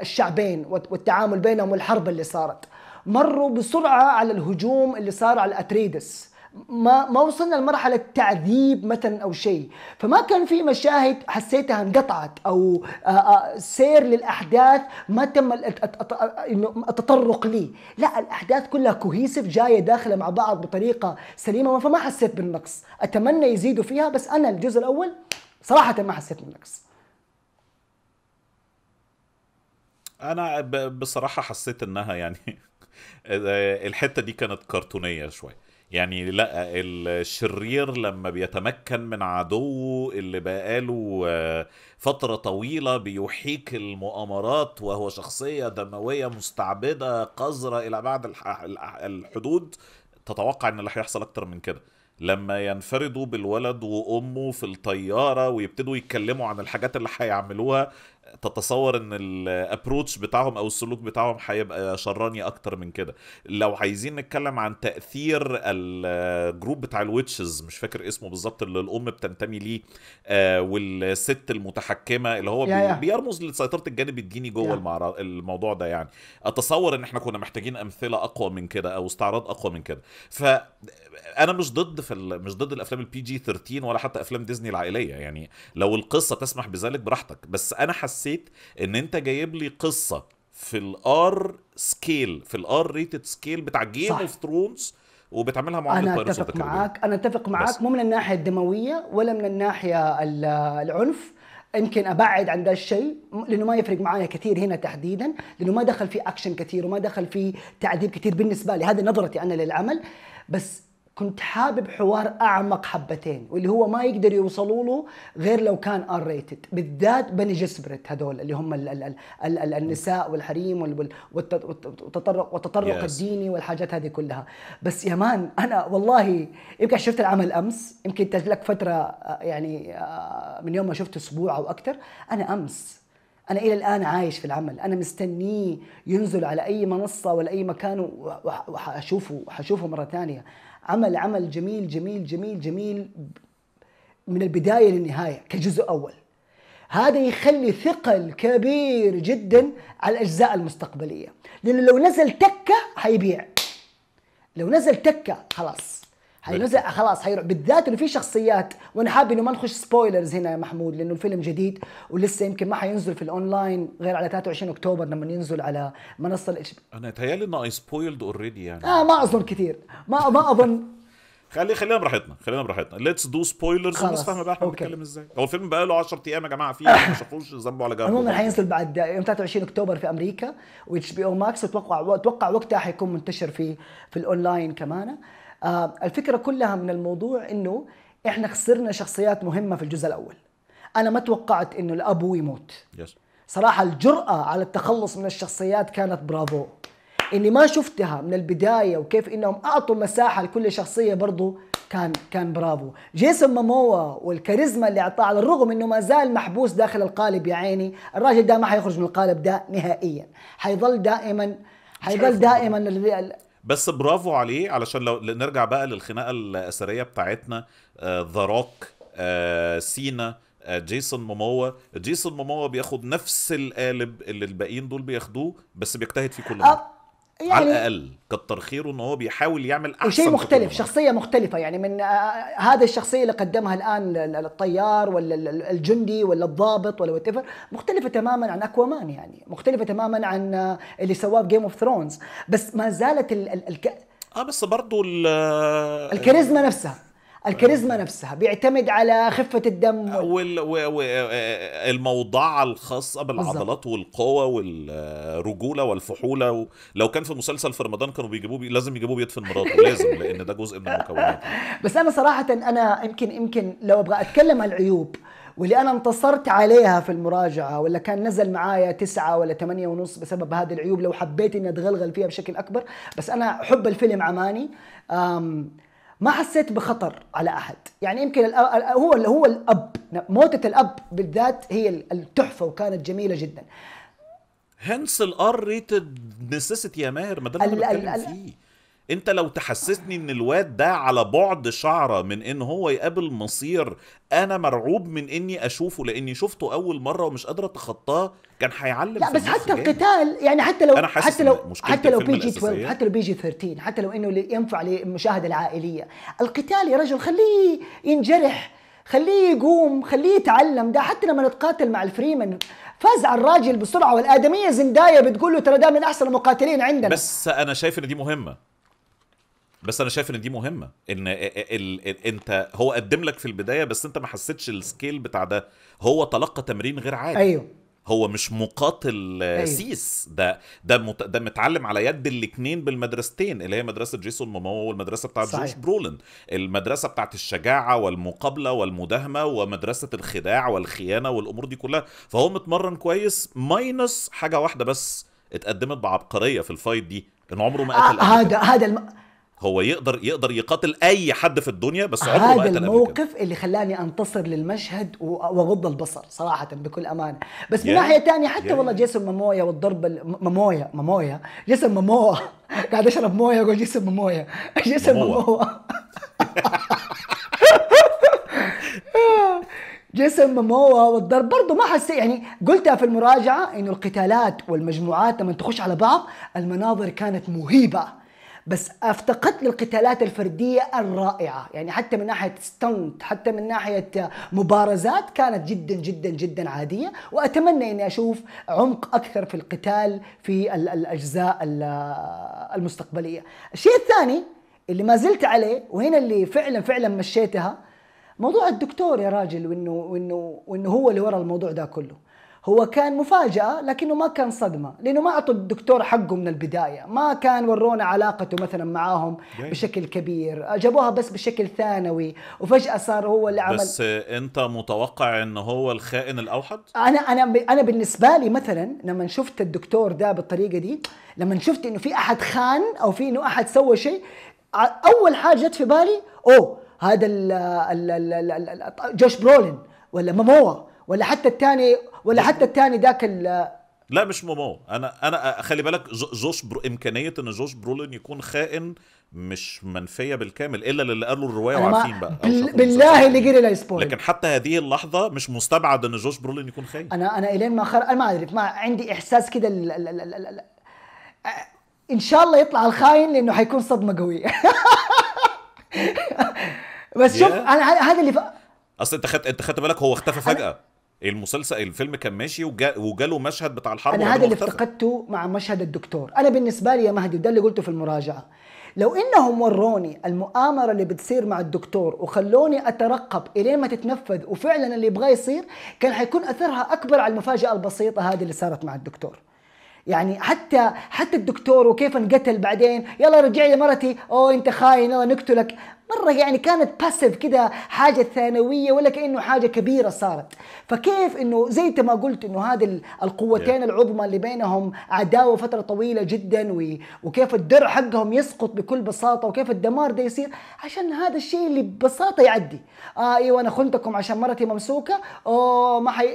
الشعبين والتعامل بينهم والحرب اللي صارت مروا بسرعه على الهجوم اللي صار على الاتريدس ما ما وصلنا لمرحله تعذيب مثلا او شيء فما كان في مشاهد حسيتها انقطعت او آه، آه، سير للاحداث ما تم التطرق لي لا الاحداث كلها كوهيسف جايه داخله مع بعض بطريقه سليمه فما حسيت بالنقص اتمنى يزيدوا فيها بس انا الجزء الاول صراحه ما حسيت بالنقص انا بصراحه حسيت انها يعني [laughs] الحته دي كانت كرتونيه شويه يعني لا الشرير لما بيتمكن من عدوه اللي بقاله آه، فترة طويلة بيحيك المؤامرات وهو شخصية دموية مستعبدة قذرة إلى بعد الحدود تتوقع إن اللي هيحصل أكتر من كده لما ينفردوا بالولد وامه في الطياره ويبتدوا يتكلموا عن الحاجات اللي هيعملوها تتصور ان الابروتش بتاعهم او السلوك بتاعهم هيبقى شراني اكتر من كده لو عايزين نتكلم عن تاثير الجروب بتاع الويتشز مش فاكر اسمه بالظبط اللي الام بتنتمي ليه آه، والست المتحكمه اللي هو بيرمز لسيطره الجانب الديني جوه الموضوع ده يعني اتصور ان احنا كنا محتاجين امثله اقوى من كده او استعراض اقوى من كده ف انا مش ضد في ال... مش ضد الافلام البي جي 13 ولا حتى افلام ديزني العائليه يعني لو القصه تسمح بذلك براحتك بس انا حسيت ان انت جايب لي قصه في الار سكيل في الار ريتد سكيل بتاع جيم اوف ثرونز وبتعملها معامله انا اتفق معاك انا اتفق معاك مو من الناحيه الدمويه ولا من الناحيه العنف يمكن ابعد عن ذا الشيء لانه ما يفرق معايا كثير هنا تحديدا لانه ما دخل في اكشن كثير وما دخل في تعذيب كثير بالنسبه لي هذه نظرتي انا للعمل بس كنت حابب حوار اعمق حبتين واللي هو ما يقدر يوصلوا له غير لو كان ار ريتد بالذات بني جسبرت هذول اللي هم الـ الـ الـ الـ الـ النساء والحريم والتطرق والتطرق yes. الديني والحاجات هذه كلها بس يا مان انا والله يمكن شفت العمل امس يمكن لك فتره آه، يعني آه، من يوم ما شفت اسبوع او اكثر انا امس انا الى الان عايش في العمل انا مستنيه ينزل على اي منصه ولا اي مكان وحاشوفه وحاشوفه مره ثانيه عمل عمل جميل جميل جميل جميل من البدايه للنهايه كجزء اول هذا يخلي ثقل كبير جدا على الاجزاء المستقبليه لانه لو نزل تكه حيبيع لو نزل تكه خلاص حينزل خلاص حيروح بالذات انه في شخصيات وانا حابب انه ما نخش سبويلرز هنا يا محمود لانه الفيلم جديد ولسه يمكن ما حينزل في الاونلاين غير على 23 اكتوبر لما ينزل على منصه الاتش انا لي انه اي سبويلد اوريدي يعني اه ما اظن كثير ما ما اظن [laughs] خلي خلينا براحتنا خلينا براحتنا ليتس دو سبويلرز الناس فاهمه بقى احنا بنتكلم ازاي هو الفيلم بقى له 10 ايام يا جماعه في [laughs] ما شافوش ذنبه على جنب عموما هينزل بعد يوم 23 اكتوبر في امريكا واتش بي او ماكس اتوقع اتوقع وقتها حيكون منتشر في في الاونلاين كمان آه الفكره كلها من الموضوع انه احنا خسرنا شخصيات مهمه في الجزء الاول انا ما توقعت انه الابو يموت yes. صراحه الجراه على التخلص من الشخصيات كانت برافو اني ما شفتها من البدايه وكيف انهم اعطوا مساحه لكل شخصيه برضو كان كان برافو جيسون ماموا والكاريزما اللي اعطاه على الرغم انه ما زال محبوس داخل القالب يا عيني الراجل ده ما حيخرج من القالب ده نهائيا حيظل دائما حيظل دائما بس برافو عليه علشان لو نرجع بقى للخناقه الاثريه بتاعتنا ذا آه، روك آه، سينا آه، جيسون موموا جيسون موموا بياخد نفس القالب اللي الباقيين دول بياخدوه بس بيجتهد فيه كل مره يعني على الاقل كتر خيره ان هو بيحاول يعمل احسن وشيء مختلف شخصيه مختلفه يعني من آه، آه، هذه الشخصيه اللي قدمها الان الطيار ولا الجندي ولا الضابط ولا وات مختلفه تماما عن اكوامان يعني مختلفه تماما عن آه، اللي سواه في جيم اوف ثرونز بس ما زالت ال ال ال اه بس برضه الكاريزما نفسها الكاريزما نفسها بيعتمد على خفه الدم والموضعه آه، آه، الخاصه بالعضلات والقوه والرجوله والفحوله و... لو كان في مسلسل في رمضان كانوا بيجيبوه بي... لازم يجيبوه بيدفن مراته لازم لان ده جزء من مكوناته [laughs] بس انا صراحه انا يمكن يمكن لو ابغى اتكلم عن العيوب واللي انا انتصرت عليها في المراجعه ولا كان نزل معايا تسعة ولا ثمانية ونص بسبب هذه العيوب لو حبيت اني اتغلغل فيها بشكل اكبر بس انا حب الفيلم عماني ما حسيت بخطر على احد يعني يمكن هو اللي هو الاب موتة الاب بالذات هي التحفه وكانت جميله جدا هنس الار ريتد نسيسيتي يا ماهر ما ده اللي فيه انت لو تحسسني ان الواد ده على بعد شعره من ان هو يقابل مصير انا مرعوب من اني اشوفه لاني شفته اول مره ومش قادره اتخطاه كان هيعلم لا بس حتى القتال يعني حتى لو أنا حتى لو حتى لو بي جي 12 حتى لو بي جي 13 حتى لو انه ينفع للمشاهده العائليه القتال يا رجل خليه ينجرح خليه يقوم خليه يتعلم ده حتى لما نتقاتل مع الفريمان فزع الراجل بسرعه والادميه زندايا بتقول له ترى ده من احسن المقاتلين عندنا بس انا شايف ان دي مهمه بس انا شايف ان دي مهمه ان ال... ال... انت هو قدم لك في البدايه بس انت ما حسيتش السكيل بتاع ده هو تلقى تمرين غير عادي ايوه هو مش مقاتل أيوه. سيس ده ده مت... ده متعلم على يد الاثنين بالمدرستين اللي هي مدرسه جيسون مومو والمدرسه بتاعه جورج برولن المدرسه بتاعه الشجاعه والمقابله والمداهمه ومدرسه الخداع والخيانه والامور دي كلها فهو متمرن كويس ماينس حاجه واحده بس اتقدمت بعبقريه في الفايت دي ان عمره ما قتل آه، هذا هذا هو يقدر يقدر يقاتل اي حد في الدنيا بس عمره ما هذا الموقف اللي خلاني انتصر للمشهد واغض البصر صراحه بكل امانه بس من ناحيه ثانيه حتى والله جيسون مامويا والضرب مامويا مامويا جيسون مامويا [laughs] قاعد اشرب مويه اقول جيسون مامويا [laughs] جيسون مامويا [laughs] جيسون مامويا والضرب برضه ما حسيت يعني قلتها في المراجعه انه القتالات والمجموعات لما تخش على بعض المناظر كانت مهيبه بس افتقدت للقتالات الفرديه الرائعه يعني حتى من ناحيه ستانت حتى من ناحيه مبارزات كانت جدا جدا جدا عاديه واتمنى اني اشوف عمق اكثر في القتال في الاجزاء المستقبليه الشيء الثاني اللي ما زلت عليه وهنا اللي فعلا فعلا مشيتها موضوع الدكتور يا راجل وانه وانه وانه هو اللي ورا الموضوع ده كله هو كان مفاجأة لكنه ما كان صدمة لأنه ما أعطوا الدكتور حقه من البداية ما كان ورونا علاقته مثلا معاهم جاي. بشكل كبير جابوها بس بشكل ثانوي وفجأة صار هو اللي عمل بس أنت متوقع أنه هو الخائن الأوحد؟ أنا أنا أنا بالنسبة لي مثلا لما شفت الدكتور ده بالطريقة دي لما شفت أنه في أحد خان أو في أنه أحد سوى شيء أول حاجة جت في بالي أوه هذا الـ الـ الـ الـ جوش برولين ولا ماموا ولا حتى الثاني ولا حتى الثاني ذاك لا مش مومو انا انا خلي بالك جوش برو امكانيه ان جوش برولين يكون خائن مش منفيه بالكامل الا للي قالوا الروايه وعارفين بقى بالله اللي قري لا سبويل لكن حتى هذه اللحظه مش مستبعد ان جوش برولين يكون خائن انا انا الين ما خر... انا ما ادري ما عندي احساس كده ل... ل... ل... ل... ل... ان شاء الله يطلع الخاين لانه حيكون صدمه قويه [laughs] بس شوف انا هذا اللي ف... اصل انت خدت انت خدت بالك هو اختفى فجاه أنا... المسلسل الفيلم كان ماشي وجا وجاله مشهد بتاع الحرب انا هذا اللي افتقدته مع مشهد الدكتور انا بالنسبه لي يا مهدي وده اللي قلته في المراجعه لو انهم وروني المؤامره اللي بتصير مع الدكتور وخلوني اترقب الين ما تتنفذ وفعلا اللي يبغاه يصير كان حيكون اثرها اكبر على المفاجاه البسيطه هذه اللي صارت مع الدكتور يعني حتى حتى الدكتور وكيف انقتل بعدين يلا رجع لي مرتي اوه انت خاين يلا نقتلك مره يعني كانت باسيف كده حاجه ثانويه ولا كانه حاجه كبيره صارت فكيف انه زي انت ما قلت انه هذه القوتين العظمى اللي بينهم عداوه فتره طويله جدا وكيف الدرع حقهم يسقط بكل بساطه وكيف الدمار ده يصير عشان هذا الشيء اللي ببساطه يعدي آه ايوه انا خنتكم عشان مرتي ممسوكه ما حي...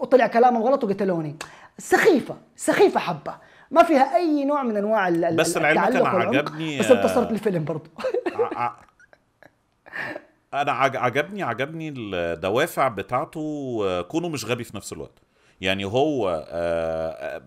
وطلع كلامهم غلط وقتلوني سخيفه سخيفه حبه ما فيها اي نوع من انواع بس التعلق انا عجبني بس انتصرت الفيلم آه، برضه آه، آه. انا عجبني عجبني الدوافع بتاعته آه، كونه مش غبي في نفس الوقت يعني هو آه، آه،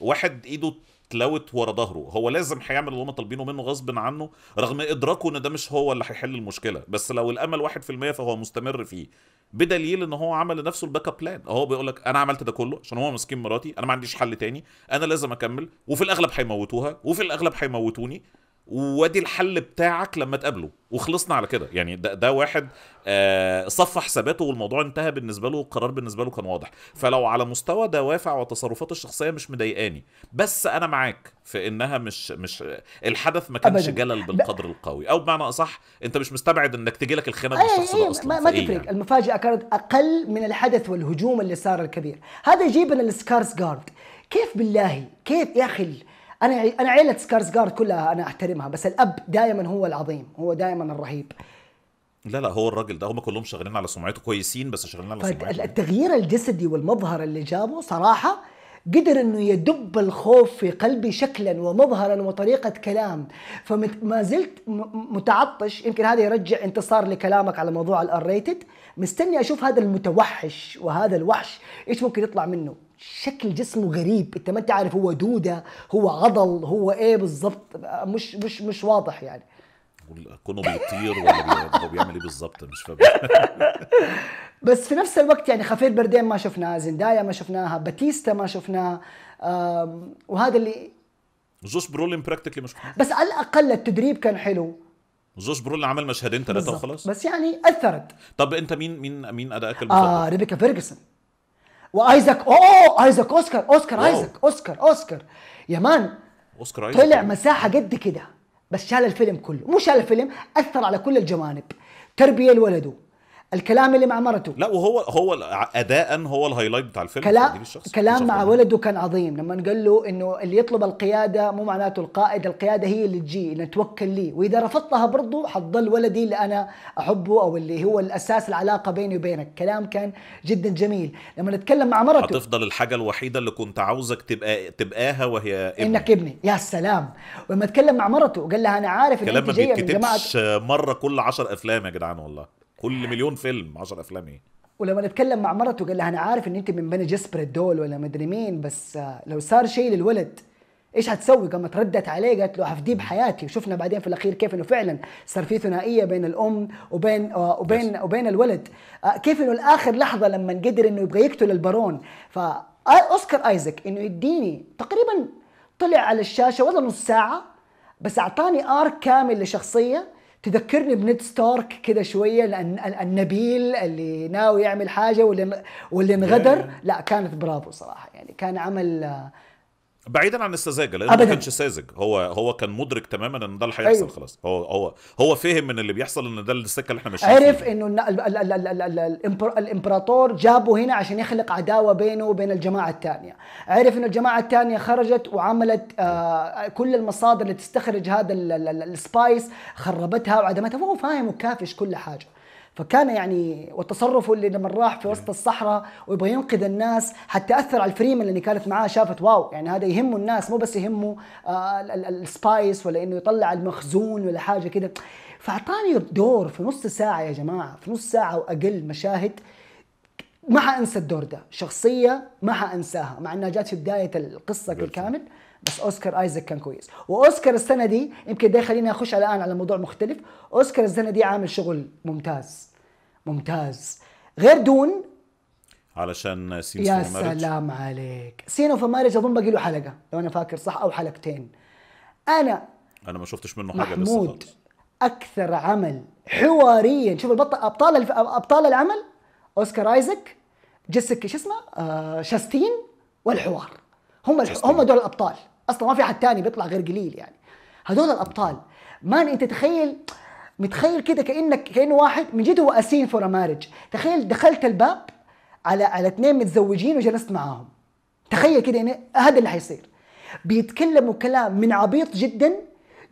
واحد ايده اتلوت ورا ظهره هو لازم هيعمل اللي هم طالبينه منه غصب عنه رغم ادراكه ان ده مش هو اللي هيحل المشكله بس لو الامل 1% فهو مستمر فيه بدليل ان هو عمل لنفسه الباك اب بلان هو بيقول لك انا عملت ده كله عشان هو ماسكين مراتي انا ما عنديش حل تاني انا لازم اكمل وفي الاغلب هيموتوها وفي الاغلب هيموتوني وادي الحل بتاعك لما تقابله وخلصنا على كده يعني ده, ده واحد آه صف حساباته والموضوع انتهى بالنسبه له والقرار بالنسبه له كان واضح فلو على مستوى دوافع وتصرفات الشخصيه مش مضايقاني بس انا معاك في انها مش مش الحدث ما كانش أبداً. جلل بالقدر القوي او بمعنى اصح انت مش مستبعد انك تجي لك الخيانه من إيه، الشخص ده إيه، اصلا ما, ما إيه تفرق يعني؟ المفاجاه كانت اقل من الحدث والهجوم اللي صار الكبير هذا يجيبنا للسكارس جارد كيف بالله كيف يا اخي انا انا عيله سكارسجارد كلها انا احترمها بس الاب دائما هو العظيم هو دائما الرهيب لا لا هو الراجل ده هم كلهم شغالين على سمعته كويسين بس شغالين على طيب، سمعته التغيير الجسدي والمظهر اللي جابه صراحه قدر انه يدب الخوف في قلبي شكلا ومظهرا وطريقه كلام فما زلت متعطش يمكن هذا يرجع انتصار لكلامك على موضوع الار ريتد مستني اشوف هذا المتوحش وهذا الوحش ايش ممكن يطلع منه شكل جسمه غريب انت ما انت عارف هو دوده هو عضل هو ايه بالظبط مش مش مش واضح يعني كونه بيطير ولا هو بيعمل ايه بالظبط مش فاهم [laughs] بس في نفس الوقت يعني خفير بردين ما شفناه زندايا ما شفناها باتيستا ما شفناه وهذا اللي جوش برولين براكتيكلي مش كنت. بس على الاقل التدريب كان حلو جوش برولين عمل مشهدين ثلاثه وخلاص بس يعني اثرت طب انت مين مين مين ادائك المفضل؟ اه ريبيكا فيرجسون وايزاك اوه ايزاك اوسكار اوسكار ايزاك اوسكار اوسكار يا مان اوسكار ايزاك طلع مساحه قد كده بس شال الفيلم كله مو شال الفيلم اثر على كل الجوانب تربيه لولده الكلام اللي مع مرته لا وهو هو اداء هو الهايلايت بتاع الفيلم كلام كلام مع ولده كان عظيم لما قال له انه اللي يطلب القياده مو معناته القائد القياده هي اللي تجي نتوكل لي واذا رفضتها برضه حتضل ولدي اللي انا احبه او اللي هو الاساس العلاقه بيني وبينك كلام كان جدا جميل لما نتكلم مع مرته هتفضل الحاجه الوحيده اللي كنت عاوزك تبقى تبقاها وهي ابني. انك ابني يا سلام ولما اتكلم مع مرته قال لها انا عارف ان انت جايه من جماعه مره كل عشر افلام يا جدعان والله كل مليون فيلم 10 افلام ايه ولما نتكلم مع مرته قال لها انا عارف ان انت من بني جسبر الدول ولا مدري مين بس لو صار شيء للولد ايش هتسوي؟ قامت ردت عليه قالت له هفديه بحياتي وشفنا بعدين في الاخير كيف انه فعلا صار في ثنائيه بين الام وبين آه، وبين وبين الولد آه، كيف انه لاخر لحظه لما قدر انه يبغى يقتل البارون اوسكار ايزك انه يديني تقريبا طلع على الشاشه ولا نص ساعه بس اعطاني ارك كامل لشخصيه تذكرني بنيد ستارك كده شويه لان النبيل اللي ناوي يعمل حاجه واللي واللي انغدر لا كانت برافو صراحه يعني كان عمل بعيدا عن السذاجه لانه ما كانش ساذج هو هو كان مدرك تماما ان ده اللي أيوه. هيحصل أيوه. خلاص هو هو هو فهم من اللي بيحصل ان ده السكه اللي احنا ماشيين عرف انه الامبراطور جابه هنا عشان يخلق عداوه بينه وبين الجماعه الثانيه عرف انه الجماعه الثانيه خرجت وعملت آه كل المصادر اللي تستخرج هذا السبايس خربتها وعدمتها فهو فاهم وكافش كل حاجه فكان يعني والتصرف اللي لما راح في وسط إيه. الصحراء ويبغى ينقذ الناس حتى اثر على الفريم اللي كانت معاه شافت واو يعني هذا يهمه الناس مو بس يهمه آه السبايس ولا انه يطلع المخزون ولا حاجه كده فاعطاني الدور في نص ساعه يا جماعه في نص ساعه واقل مشاهد ما حانسى الدور ده شخصيه ما حانساها مع انها جات في بدايه القصه بالكامل بس اوسكار ايزك كان كويس واوسكار السنه دي يمكن ده يخليني اخش الان على موضوع مختلف اوسكار السنه دي عامل شغل ممتاز ممتاز غير دون علشان سين يا سلام عليك سين اوف مارج اظن باقي له حلقه لو انا فاكر صح او حلقتين انا انا ما شفتش منه حاجه محمود لسه اكثر عمل حواريا شوف البطل ابطال الف... ابطال العمل اوسكار ايزك جيسيكا شو اسمه آه شاستين والحوار هم هم دول الابطال اصلا ما في حد تاني بيطلع غير قليل يعني هذول الابطال مان انت تخيل متخيل كده كانك كانه واحد من جد هو اسين فور مارج تخيل دخلت الباب على على اثنين متزوجين وجلست معاهم تخيل كده يعني هذا اللي حيصير بيتكلموا كلام من عبيط جدا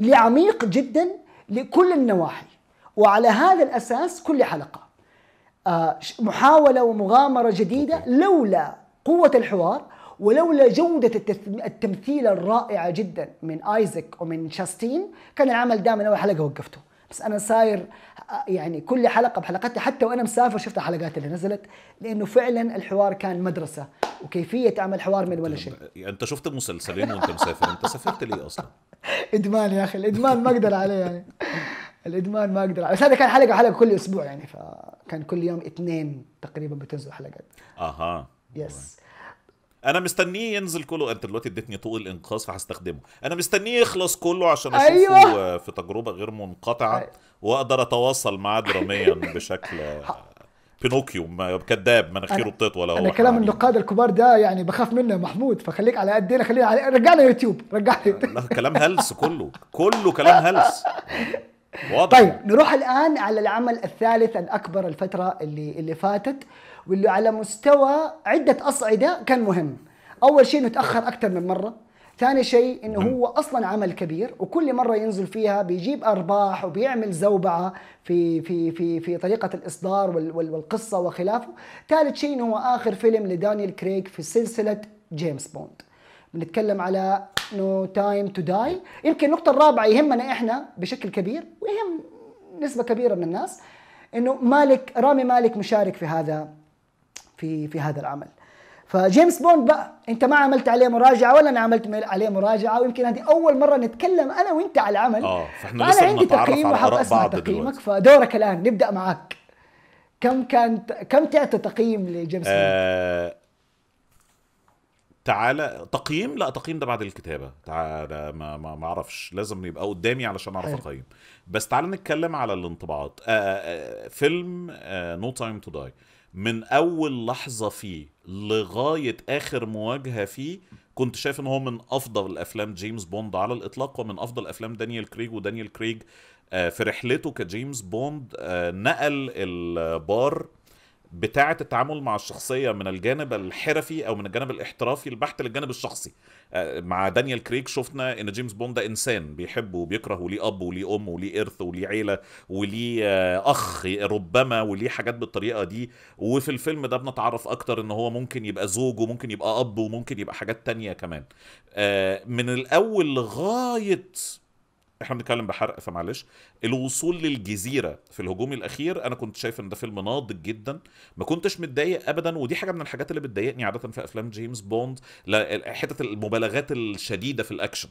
لعميق جدا لكل النواحي وعلى هذا الاساس كل حلقه آه، محاوله ومغامره جديده لولا قوه الحوار ولولا جودة التمثيل الرائعة جدا من آيزك ومن شاستين كان العمل ده من أول حلقة وقفته بس أنا صاير آه، يعني كل حلقة بحلقتها حتى وأنا مسافر شفت الحلقات اللي نزلت لأنه فعلا الحوار كان مدرسة وكيفية عمل حوار من ولا شيء طيب، أنت شفت مسلسلين وأنت مسافر أنت سافرت ليه أصلا؟ [laughs] إدمان يا أخي الإدمان ما أقدر عليه يعني الادمان ما اقدر بس هذا كان حلقه حلقه كل اسبوع يعني فكان كل يوم اثنين تقريبا بتنزل حلقات اها يس انا مستنيه ينزل كله انت دلوقتي اديتني طوق الانقاذ فهستخدمه انا مستنيه يخلص كله عشان اشوفه أيوة. آه، في تجربه غير منقطعه أيوة. واقدر اتواصل معاه دراميا بشكل آه، بينوكيو كذاب مناخيره بتطول ولا انا كلام النقاد الكبار ده يعني بخاف منه يا محمود فخليك على قدنا خلينا على رجعنا يوتيوب رجعنا يوتيوب آه، كلام هلس كله كله كلام هلس واضح طيب نروح الان على العمل الثالث الاكبر الفتره اللي اللي فاتت واللي على مستوى عده اصعده كان مهم اول شيء انه تاخر اكثر من مره ثاني شيء انه نعم. هو اصلا عمل كبير وكل مره ينزل فيها بيجيب ارباح وبيعمل زوبعه في في في في طريقه الاصدار والقصه وخلافه ثالث شيء انه هو اخر فيلم لدانيال كريك في سلسله جيمس بوند بنتكلم على نو تايم تو داي يمكن النقطه الرابعه يهمنا احنا بشكل كبير ويهم نسبه كبيره من الناس انه مالك رامي مالك مشارك في هذا في في هذا العمل فجيمس بوند بقى انت ما عملت عليه مراجعه ولا انا عملت عليه مراجعه ويمكن هذه اول مره نتكلم انا وانت على العمل اه فاحنا لسه عندي تقييم وحاب اسمع تقييمك فدورك الان نبدا معك كم كان كم تعطي تقييم لجيمس آه بوند؟ تعالى تقييم لا تقييم ده بعد الكتابه تعالى ما ما اعرفش لازم يبقى قدامي علشان اعرف اقيم بس تعالى نتكلم على الانطباعات آآ آه، آآ آه، آه، فيلم نو تايم تو داي من اول لحظه فيه لغايه اخر مواجهه فيه كنت شايف ان هو من افضل افلام جيمس بوند على الاطلاق ومن افضل افلام دانيال كريج ودانيال كريج آه، في رحلته كجيمس بوند آه، نقل البار بتاعه التعامل مع الشخصيه من الجانب الحرفي او من الجانب الاحترافي البحت للجانب الشخصي آه، مع دانيال كريك شفنا ان جيمس بوند ده انسان بيحب وبيكره وليه اب وليه ام وليه ارث وليه عيله وليه آه، اخ ربما وليه حاجات بالطريقه دي وفي الفيلم ده بنتعرف اكتر ان هو ممكن يبقى زوج وممكن يبقى اب وممكن يبقى حاجات تانية كمان آه، من الاول لغايه احنا بنتكلم بحرق فمعلش الوصول للجزيره في الهجوم الاخير انا كنت شايف ان ده فيلم ناضج جدا ما كنتش متضايق ابدا ودي حاجه من الحاجات اللي بتضايقني عاده في افلام جيمس بوند حته المبالغات الشديده في الاكشن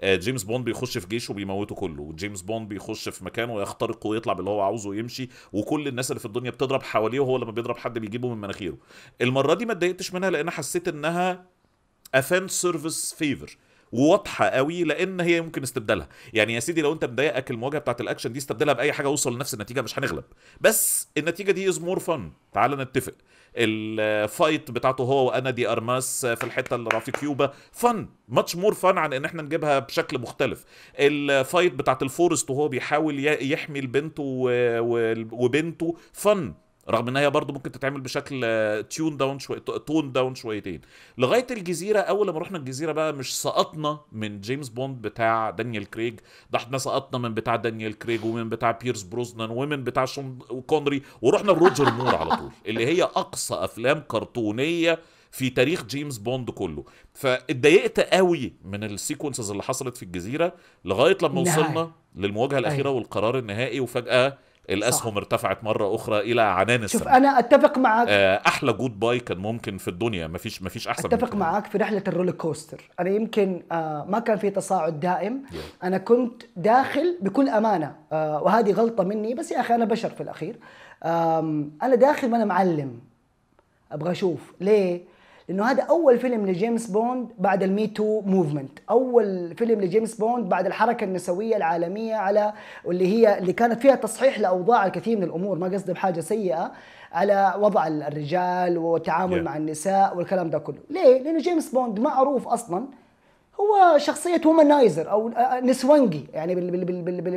آه، جيمس بوند بيخش في جيشه وبيموته كله وجيمس بوند بيخش في مكانه ويخترق ويطلع باللي هو عاوزه ويمشي وكل الناس اللي في الدنيا بتضرب حواليه وهو لما بيضرب حد بيجيبه من مناخيره المره دي ما اتضايقتش منها لان حسيت انها افان سيرفيس فيفر وواضحه قوي لان هي ممكن استبدالها يعني يا سيدي لو انت مضايقك المواجهه بتاعه الاكشن دي استبدلها باي حاجه اوصل لنفس النتيجه مش هنغلب بس النتيجه دي از مور فن تعال نتفق الفايت بتاعته هو وانا دي ارماس في الحته اللي راه في كيوبا فن ماتش مور فن عن ان احنا نجيبها بشكل مختلف الفايت بتاعه الفورست وهو بيحاول يحمي البنت وبنته فن رغم ان هي برضه ممكن تتعمل بشكل تيون آه، داون شوي تون داون شويتين لغايه الجزيره اول ما رحنا الجزيره بقى مش سقطنا من جيمس بوند بتاع دانيال كريج ده احنا سقطنا من بتاع دانيال كريج ومن بتاع بيرس بروزنان ومن بتاع شون كونري ورحنا لروجر مور على طول اللي هي اقصى افلام كرتونيه في تاريخ جيمس بوند كله فاتضايقت قوي من السيكونسز اللي حصلت في الجزيره لغايه لما وصلنا للمواجهه الاخيره أيوة. والقرار النهائي وفجاه الاسهم صح. ارتفعت مره اخرى الى عنان السماء شوف انا اتفق معك آه، احلى جود باي كان ممكن في الدنيا مفيش مفيش احسن اتفق من معك في رحله الرولر كوستر انا يمكن آه، ما كان في تصاعد دائم انا كنت داخل بكل امانه آه، وهذه غلطه مني بس يا اخي انا بشر في الاخير انا داخل وانا معلم ابغى اشوف ليه لانه هذا اول فيلم لجيمس بوند بعد الميتو موفمنت اول فيلم لجيمس بوند بعد الحركه النسويه العالميه على واللي هي اللي كانت فيها تصحيح لاوضاع الكثير من الامور ما قصدي بحاجه سيئه على وضع الرجال والتعامل yeah. مع النساء والكلام ده كله ليه لانه جيمس بوند معروف اصلا هو شخصية وومنايزر أو آه، آه، نسوانجي يعني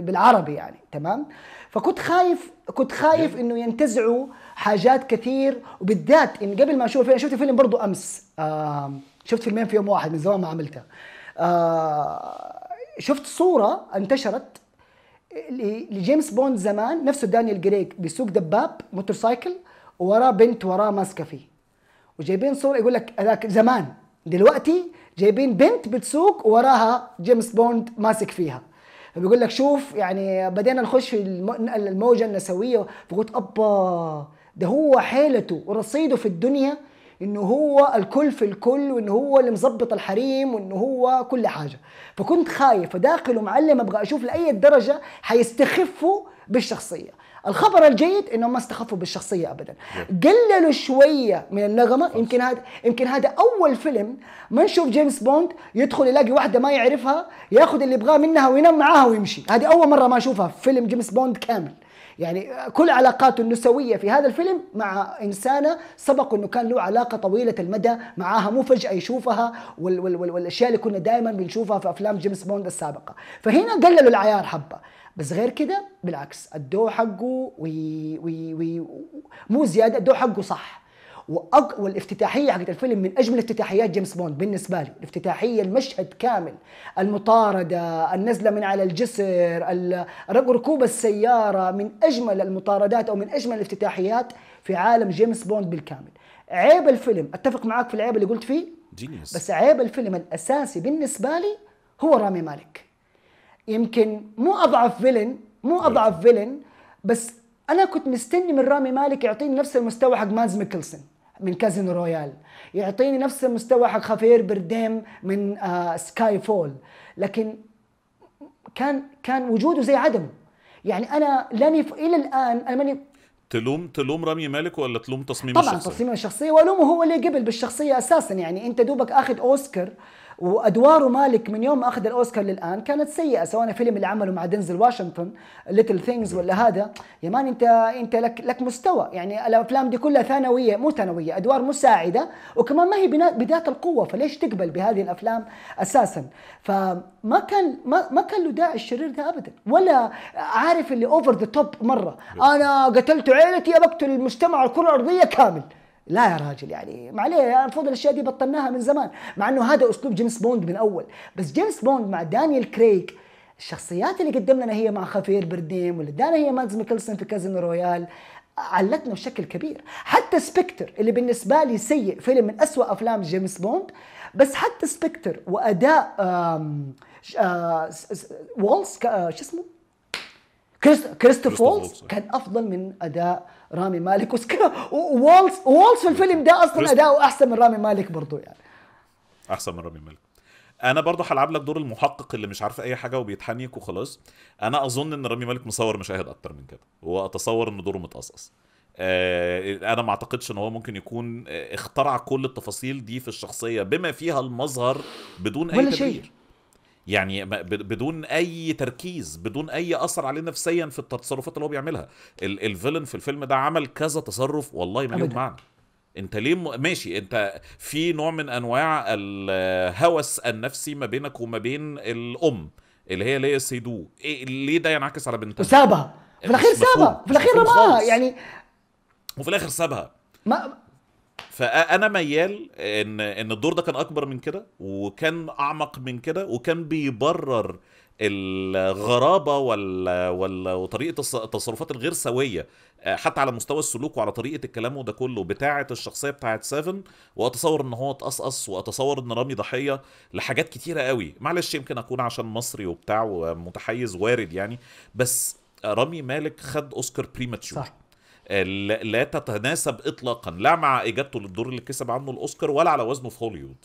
بالعربي يعني تمام فكنت خايف كنت خايف إنه ينتزعوا حاجات كثير وبالذات إن قبل ما أشوف يعني شفت فيلم برضه أمس آه شفت فيلمين في يوم واحد من زمان ما عملتها آه شفت صورة انتشرت لجيمس بوند زمان نفسه دانيال جريك بيسوق دباب موتورسايكل ووراه بنت وراه ماسكه فيه وجايبين صورة يقول لك هذاك زمان دلوقتي جايبين بنت بتسوق وراها جيمس بوند ماسك فيها فبيقول لك شوف يعني بدينا نخش في الموجه النسويه فقلت ابا ده هو حيلته ورصيده في الدنيا انه هو الكل في الكل وانه هو اللي مظبط الحريم وانه هو كل حاجه فكنت خايف فداخل ومعلم ابغى اشوف لاي درجه حيستخفوا بالشخصيه الخبر الجيد انهم ما استخفوا بالشخصيه ابدا قللوا شويه من النغمه يمكن هذا يمكن هذا اول فيلم ما نشوف جيمس بوند يدخل يلاقي واحده ما يعرفها ياخذ اللي يبغاه منها وينام معاها ويمشي هذه اول مره ما اشوفها في فيلم جيمس بوند كامل يعني كل علاقاته النسويه في هذا الفيلم مع انسانه سبق انه كان له علاقه طويله المدى معاها مو فجاه يشوفها وال وال وال والاشياء اللي كنا دائما بنشوفها في افلام جيمس بوند السابقه، فهنا قللوا العيار حبه، بس غير كده بالعكس ادوه حقه وي وي وي مو زياده ادوه حقه صح وأق... والافتتاحيه حقت الفيلم من اجمل افتتاحيات جيمس بوند بالنسبه لي الافتتاحيه المشهد كامل المطارده النزله من على الجسر ركوب السياره من اجمل المطاردات او من اجمل الافتتاحيات في عالم جيمس بوند بالكامل عيب الفيلم اتفق معاك في العيب اللي قلت فيه جينيس. بس عيب الفيلم الاساسي بالنسبه لي هو رامي مالك يمكن مو اضعف فيلن مو اضعف فيلن بس انا كنت مستني من رامي مالك يعطيني نفس المستوى حق مادز ميكلسون من كازينو رويال يعطيني نفس المستوى حق خافير برديم من آه سكاي فول لكن كان كان وجوده زي عدمه يعني انا لاني الى الان انا ماني تلوم تلوم رامي مالك ولا تلوم تصميم طبعا الشخصيه؟ طبعا تصميم الشخصيه والومه هو اللي قبل بالشخصيه اساسا يعني انت دوبك اخذ اوسكار وادواره مالك من يوم ما اخذ الاوسكار للان كانت سيئه سواء الفيلم اللي عمله مع دنزل واشنطن ليتل ثينجز ولا هذا يا مان انت انت لك لك مستوى يعني الافلام دي كلها ثانويه مو ثانويه ادوار مساعده وكمان ما هي بذات القوه فليش تقبل بهذه الافلام اساسا فما كان ما, ما كان له داعي الشرير ده ابدا ولا عارف اللي اوفر ذا توب مره نعم. انا قتلت عيلتي بقتل المجتمع الكره الارضيه كامل لا يا راجل يعني معليه المفروض الاشياء دي بطلناها من زمان مع انه هذا اسلوب جيمس بوند من اول بس جيمس بوند مع دانيال كريك الشخصيات اللي قدم لنا هي مع خفير برديم واللي ادانا هي مادز ميكلسون في كازين رويال علتنا بشكل كبير حتى سبكتر اللي بالنسبه لي سيء فيلم من أسوأ افلام جيمس بوند بس حتى سبكتر واداء آم آه، وولز آه، شو اسمه كريست وولز كان افضل من اداء رامي مالك وولز وولز في الفيلم ده اصلا اداؤه احسن من رامي مالك برضه يعني احسن من رامي مالك انا برضه هلعب لك دور المحقق اللي مش عارف اي حاجه وبيتحنيك وخلاص انا اظن ان رامي مالك مصور مشاهد اكتر من كده واتصور ان دوره متقصص آه، انا ما اعتقدش ان هو ممكن يكون آه، اخترع كل التفاصيل دي في الشخصيه بما فيها المظهر بدون اي تغيير يعني بدون اي تركيز بدون اي اثر عليه نفسيا في التصرفات اللي هو بيعملها الفيلن في الفيلم ده عمل كذا تصرف والله ما لهم معنى انت ليه م... ماشي انت في نوع من انواع الهوس النفسي ما بينك وما بين الام اللي هي ليه سيدو إيه ليه ده ينعكس على بنتها وسابها في الاخير سابها في الاخير رماها يعني وفي الاخر سابها ما فانا ميال ان ان الدور ده كان اكبر من كده وكان اعمق من كده وكان بيبرر الغرابه وال... وال... وطريقه التصرفات الغير سويه آه، حتى على مستوى السلوك وعلى طريقه الكلام وده كله بتاعه الشخصيه بتاعه 7 واتصور ان هو اتقصقص واتصور ان رامي ضحيه لحاجات كتيره قوي معلش يمكن اكون عشان مصري وبتاع ومتحيز وارد يعني بس رامي مالك خد اوسكار بريماتشور صح لا تتناسب اطلاقا لا مع اجابته للدور اللي كسب عنه الاوسكار ولا على وزنه في هوليوود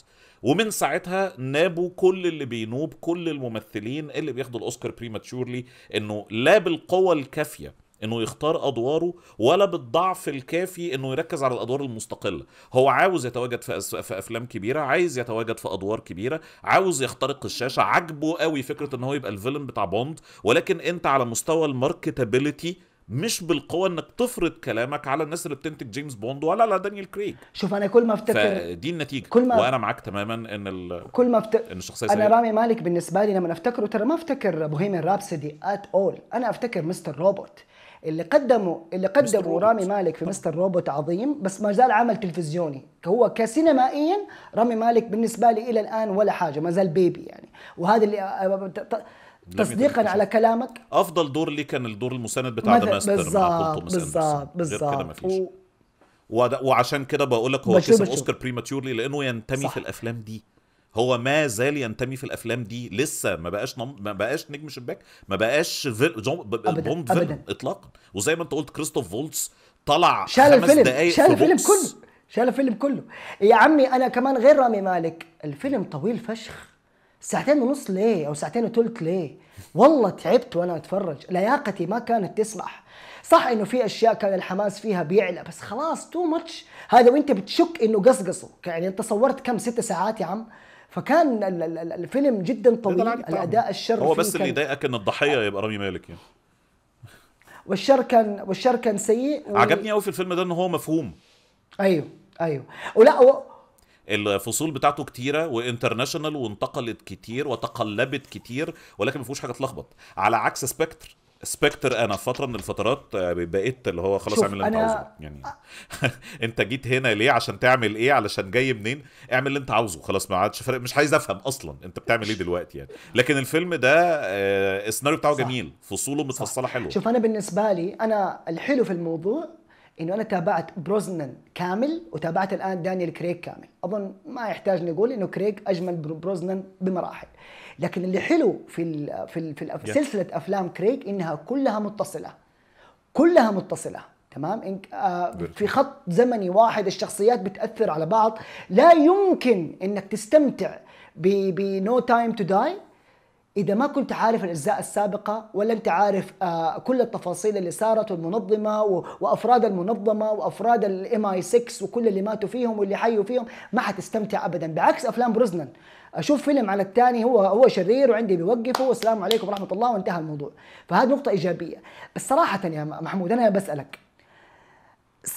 ومن ساعتها نابوا كل اللي بينوب كل الممثلين اللي بياخدوا الاوسكار بريماتشورلي انه لا بالقوه الكافيه انه يختار ادواره ولا بالضعف الكافي انه يركز على الادوار المستقله هو عاوز يتواجد في, أس... في افلام كبيره عايز يتواجد في ادوار كبيره عاوز يخترق الشاشه عاجبه قوي فكره ان هو يبقى الفيلم بتاع بوند ولكن انت على مستوى الماركتابيلتي مش بالقوه انك تفرض كلامك على الناس اللي بتنتج جيمس بوند ولا على دانيال كريج شوف انا كل ما افتكر دي النتيجه كل ما وانا معاك تماما ان ال... كل ما افتكر ان الشخصيه انا رامي مالك بالنسبه لي لما افتكره ترى ما افتكر بوهيميان رابسدي ات اول انا افتكر مستر روبوت اللي قدمه اللي قدمه رامي مالك في مستر روبوت عظيم بس ما زال عمل تلفزيوني هو كسينمائيا رامي مالك بالنسبه لي الى الان ولا حاجه ما زال بيبي يعني وهذا اللي تصديقا على كلامك افضل دور لي كان الدور المساند بتاع ذا ماستر بالظبط بالظبط بالظبط وعشان كده بقول لك هو كسب اوسكار بريماتيورلي لانه ينتمي صح. في الافلام دي هو ما زال ينتمي في الافلام دي لسه ما بقاش نم... ما بقاش نجم شباك ما بقاش فيل... جون... بوند فيلم اطلاقا وزي ما انت قلت كريستوف فولتس طلع شال خمس الفيلم دقايق شال الفيلم كله شال الفيلم كله يا عمي انا كمان غير رامي مالك الفيلم طويل فشخ ساعتين ونص ليه او ساعتين وثلث ليه والله تعبت وانا اتفرج لياقتي ما كانت تسمح صح انه في اشياء كان الحماس فيها بيعلى بس خلاص تو ماتش هذا وانت بتشك انه قصقصوا يعني انت صورت كم ست ساعات يا عم فكان الفيلم جدا طويل الاداء الشر هو بس اللي يضايقك ان الضحيه يبقى رامي مالك يعني والشر كان والشر كان سيء و... عجبني قوي في الفيلم ده ان هو مفهوم ايوه ايوه ولا الفصول بتاعته كتيره وانترناشونال وانتقلت كتير وتقلبت كتير ولكن ما فيهوش حاجه تلخبط على عكس سبكتر سبكتر انا في فتره من الفترات آه، بقيت اللي هو خلاص اعمل اللي انت عاوزه يعني [laughs] انت جيت هنا ليه عشان تعمل ايه علشان جاي منين اعمل اللي انت عاوزه خلاص ما عادش فارق مش عايز افهم اصلا انت بتعمل ايه دلوقتي يعني لكن الفيلم ده آه، السيناريو بتاعه صح. جميل فصوله متفصله حلوه شوف انا بالنسبه لي انا الحلو في الموضوع انه انا تابعت بروزنان كامل وتابعت الان دانيال كريك كامل اظن ما يحتاج نقول انه كريك اجمل بروزنان بمراحل لكن اللي حلو في الـ في الـ في ال سلسله افلام كريك انها كلها متصله كلها متصله تمام آه، في خط زمني واحد الشخصيات بتاثر على بعض لا يمكن انك تستمتع بنو تايم تو داي إذا ما كنت عارف الأجزاء السابقة ولا أنت عارف آه، كل التفاصيل اللي صارت والمنظمة وأفراد المنظمة وأفراد الام اي 6 وكل اللي ماتوا فيهم واللي حيوا فيهم ما حتستمتع أبدا بعكس أفلام بروزنان أشوف فيلم على الثاني هو هو شرير وعندي بيوقفه والسلام عليكم ورحمة الله وانتهى الموضوع فهذه نقطة إيجابية بس صراحة يا محمود أنا بسألك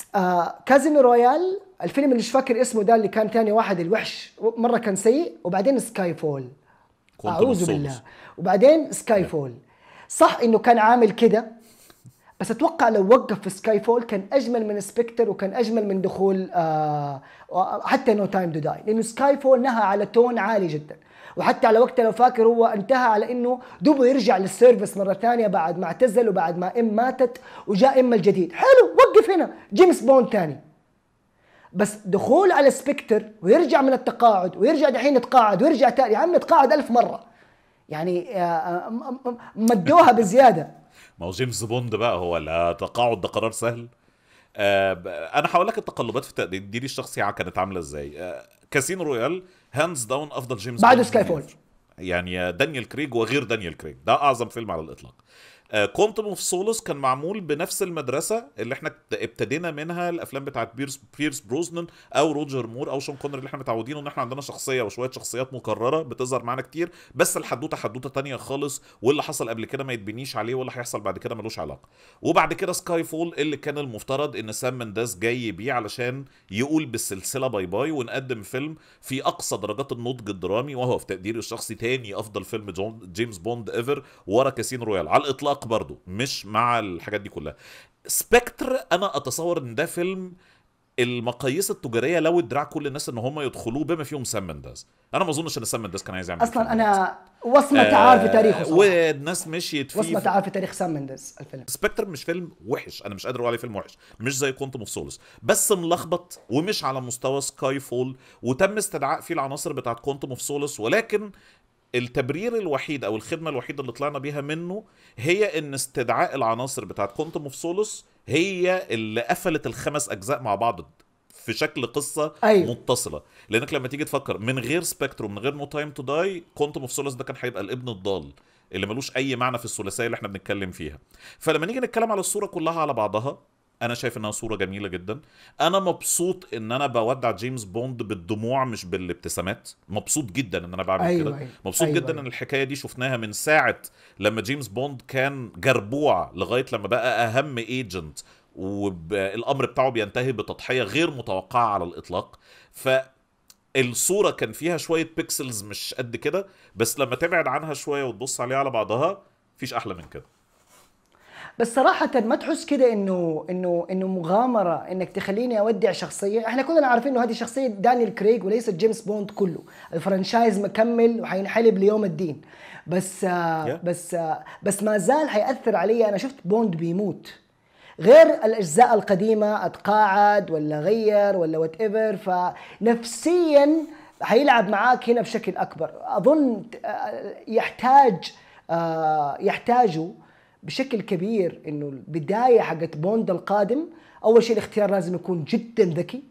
كازيمي آه، كازينو رويال الفيلم اللي مش فاكر اسمه ده اللي كان ثاني واحد الوحش مرة كان سيء وبعدين سكاي فول اعوذ بالله وبعدين سكاي فول صح انه كان عامل كده بس اتوقع لو وقف في سكاي فول كان اجمل من سبكتر وكان اجمل من دخول آه حتى نو تايم تو داي لانه سكاي فول نهى على تون عالي جدا وحتى على وقتها لو فاكر هو انتهى على انه دوبه يرجع للسيرفس مره ثانيه بعد ما اعتزل وبعد ما ام ماتت وجاء ام الجديد حلو وقف هنا جيمس بوند ثاني بس دخول على سبكتر ويرجع من التقاعد ويرجع دحين يتقاعد ويرجع تاني يا يعني عم يتقاعد ألف مرة يعني آه، آه، مدوها بزيادة ما هو جيمس بوند بقى هو لا تقاعد ده قرار سهل آه، انا هقول لك التقلبات في تقديري الشخصي كانت عامله ازاي كاسين رويال هاندز داون افضل جيمس بعد سكاي فول يعني دانيال كريج وغير دانيال كريج ده اعظم فيلم على الاطلاق آه، كونت اوف كان معمول بنفس المدرسه اللي احنا ابتدينا منها الافلام بتاعت بيرس, بيرس بروزنن او روجر مور او شون كونر اللي احنا متعودين ان احنا عندنا شخصيه وشويه شخصيات مكرره بتظهر معانا كتير بس الحدوته حدوته تانية خالص واللي حصل قبل كده ما يتبنيش عليه واللي هيحصل بعد كده ملوش علاقه وبعد كده سكاي فول اللي كان المفترض ان سام مندس جاي بيه علشان يقول بالسلسله باي باي ونقدم فيلم في اقصى درجات النضج الدرامي وهو في تقديري الشخصي تاني افضل فيلم جيمس بوند ايفر ورا كاسين رويال على الاطلاق العملاق برضو مش مع الحاجات دي كلها سبكتر انا اتصور ان ده فيلم المقاييس التجاريه لو ادراع كل الناس ان هم يدخلوه بما فيهم سام مندز انا ما اظنش ان سام مندز كان عايز يعمل اصلا انا وصمه آه عار في تاريخه صح. والناس مشيت فيه وصمه عار في تاريخ سام مندز الفيلم سبكتر مش فيلم وحش انا مش قادر اقول عليه فيلم وحش مش زي كنت اوف سولس بس ملخبط ومش على مستوى سكاي فول وتم استدعاء فيه العناصر بتاعت كنت اوف سولس ولكن التبرير الوحيد او الخدمه الوحيده اللي طلعنا بيها منه هي ان استدعاء العناصر بتاعت كونتم اوف سولوس هي اللي قفلت الخمس اجزاء مع بعض في شكل قصه أيوة. متصله لانك لما تيجي تفكر من غير سبكتروم من غير نو تايم تو داي كونتم اوف سولوس ده كان هيبقى الابن الضال اللي ملوش اي معنى في الثلاثيه اللي احنا بنتكلم فيها فلما نيجي نتكلم على الصوره كلها على بعضها انا شايف انها صوره جميله جدا انا مبسوط ان انا بودع جيمس بوند بالدموع مش بالابتسامات مبسوط جدا ان انا بعمل أيوة كده أيوة مبسوط أيوة جدا أيوة. ان الحكايه دي شفناها من ساعه لما جيمس بوند كان جربوع لغايه لما بقى اهم ايجنت والامر بتاعه بينتهي بتضحيه غير متوقعه على الاطلاق ف الصوره كان فيها شويه بيكسلز مش قد كده بس لما تبعد عنها شويه وتبص عليها على بعضها مفيش احلى من كده بس صراحه ما تحس كده انه انه انه مغامره انك تخليني اودع شخصيه احنا كلنا عارفين انه هذه شخصيه دانيال كريج وليست جيمس بوند كله الفرنشايز مكمل وحينحلب ليوم الدين بس آه، yeah. بس آه، بس ما زال حياثر علي انا شفت بوند بيموت غير الاجزاء القديمه اتقاعد ولا غير ولا وات ايفر فنفسيا حيلعب معاك هنا بشكل اكبر اظن آه، يحتاج يحتاجوا بشكل كبير انه البدايه حقت بوند القادم اول شيء الاختيار لازم يكون جدا ذكي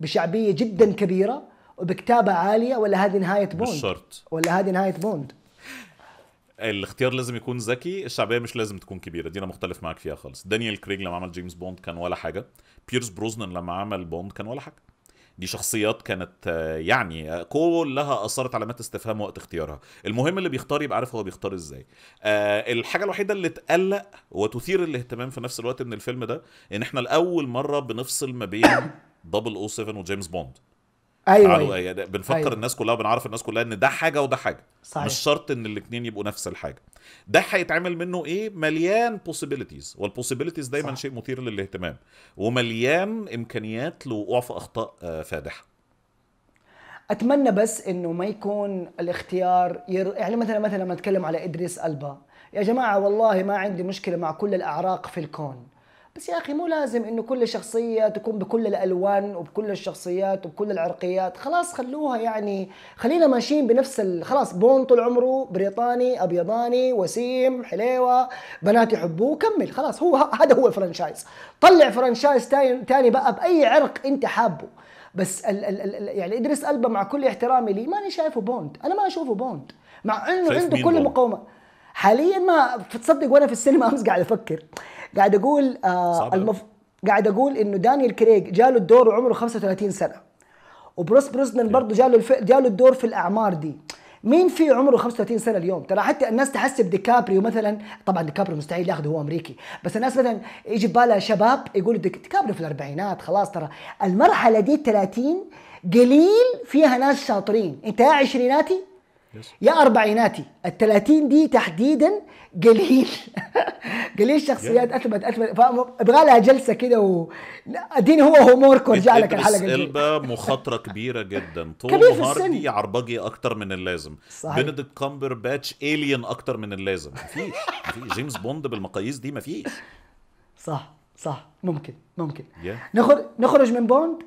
بشعبيه جدا كبيره وبكتابه عاليه ولا هذه نهايه بوند مش شرط ولا هذه نهايه بوند الاختيار لازم يكون ذكي الشعبيه مش لازم تكون كبيره دي انا مختلف معاك فيها خالص دانيال كريج لما عمل جيمس بوند كان ولا حاجه بيرس بروزنان لما عمل بوند كان ولا حاجه دي شخصيات كانت آه، يعني كلها اثرت علامات استفهام وقت اختيارها المهم اللي بيختار يبقى عارف هو بيختار ازاي آه، الحاجه الوحيده اللي تقلق وتثير الاهتمام في نفس الوقت من الفيلم ده ان احنا لاول مره بنفصل ما بين دبل او 7 وجيمس بوند ايوه, أيوة. أيوة. بنفكر أيوة. الناس كلها بنعرف الناس كلها ان ده حاجه وده حاجه صحيح. مش شرط ان الاثنين يبقوا نفس الحاجه ده هيتعمل منه ايه مليان بوسيبيليتيز والبوسيبيليتيز دايما صح. شيء مثير للاهتمام ومليان امكانيات لوقوع في اخطاء آه، فادحه اتمنى بس انه ما يكون الاختيار ير... يعني مثلا مثلا لما اتكلم على ادريس البا يا جماعه والله ما عندي مشكله مع كل الاعراق في الكون بس يا اخي مو لازم انه كل شخصيه تكون بكل الالوان وبكل الشخصيات وبكل العرقيات خلاص خلوها يعني خلينا ماشيين بنفس ال... خلاص بون طول عمره بريطاني ابيضاني وسيم حليوه بنات يحبوه كمل خلاص هو هذا هو الفرنشايز طلع فرنشايز تاني, بقى باي عرق انت حابه بس ال ال ال يعني ادريس البا مع كل احترامي لي ماني شايفه بوند انا ما اشوفه بوند مع انه عنده كل المقومات حاليا ما تصدق وانا في السينما امس قاعد افكر قاعد اقول آه المف... قاعد اقول انه دانيال كريج جاله الدور وعمره 35 سنه وبروس بروسنان برضه جاله الف... جاله الدور في الاعمار دي مين في عمره 35 سنه اليوم ترى حتى الناس تحسب ديكابريو مثلا طبعا ديكابريو مستحيل ياخذه هو امريكي بس الناس مثلا يجي بالها شباب يقولوا ديكابريو في الاربعينات خلاص ترى المرحله دي 30 قليل فيها ناس شاطرين انت يا عشريناتي يا اربعيناتي ال 30 دي تحديدا قليل قليل [laughs] شخصيات اثبت اثبت فابغى لها جلسه كده و اديني هو هومورك وارجع لك الحلقه دي سيلبا مخاطره كبيره جدا طول [laughs] هاردي عربجي اكتر من اللازم صحيح. بنديكت كامبر باتش الين اكتر من اللازم مفيش مفيش جيمس بوند بالمقاييس دي مفيش صح صح ممكن ممكن yeah. نخرج نخرج من بوند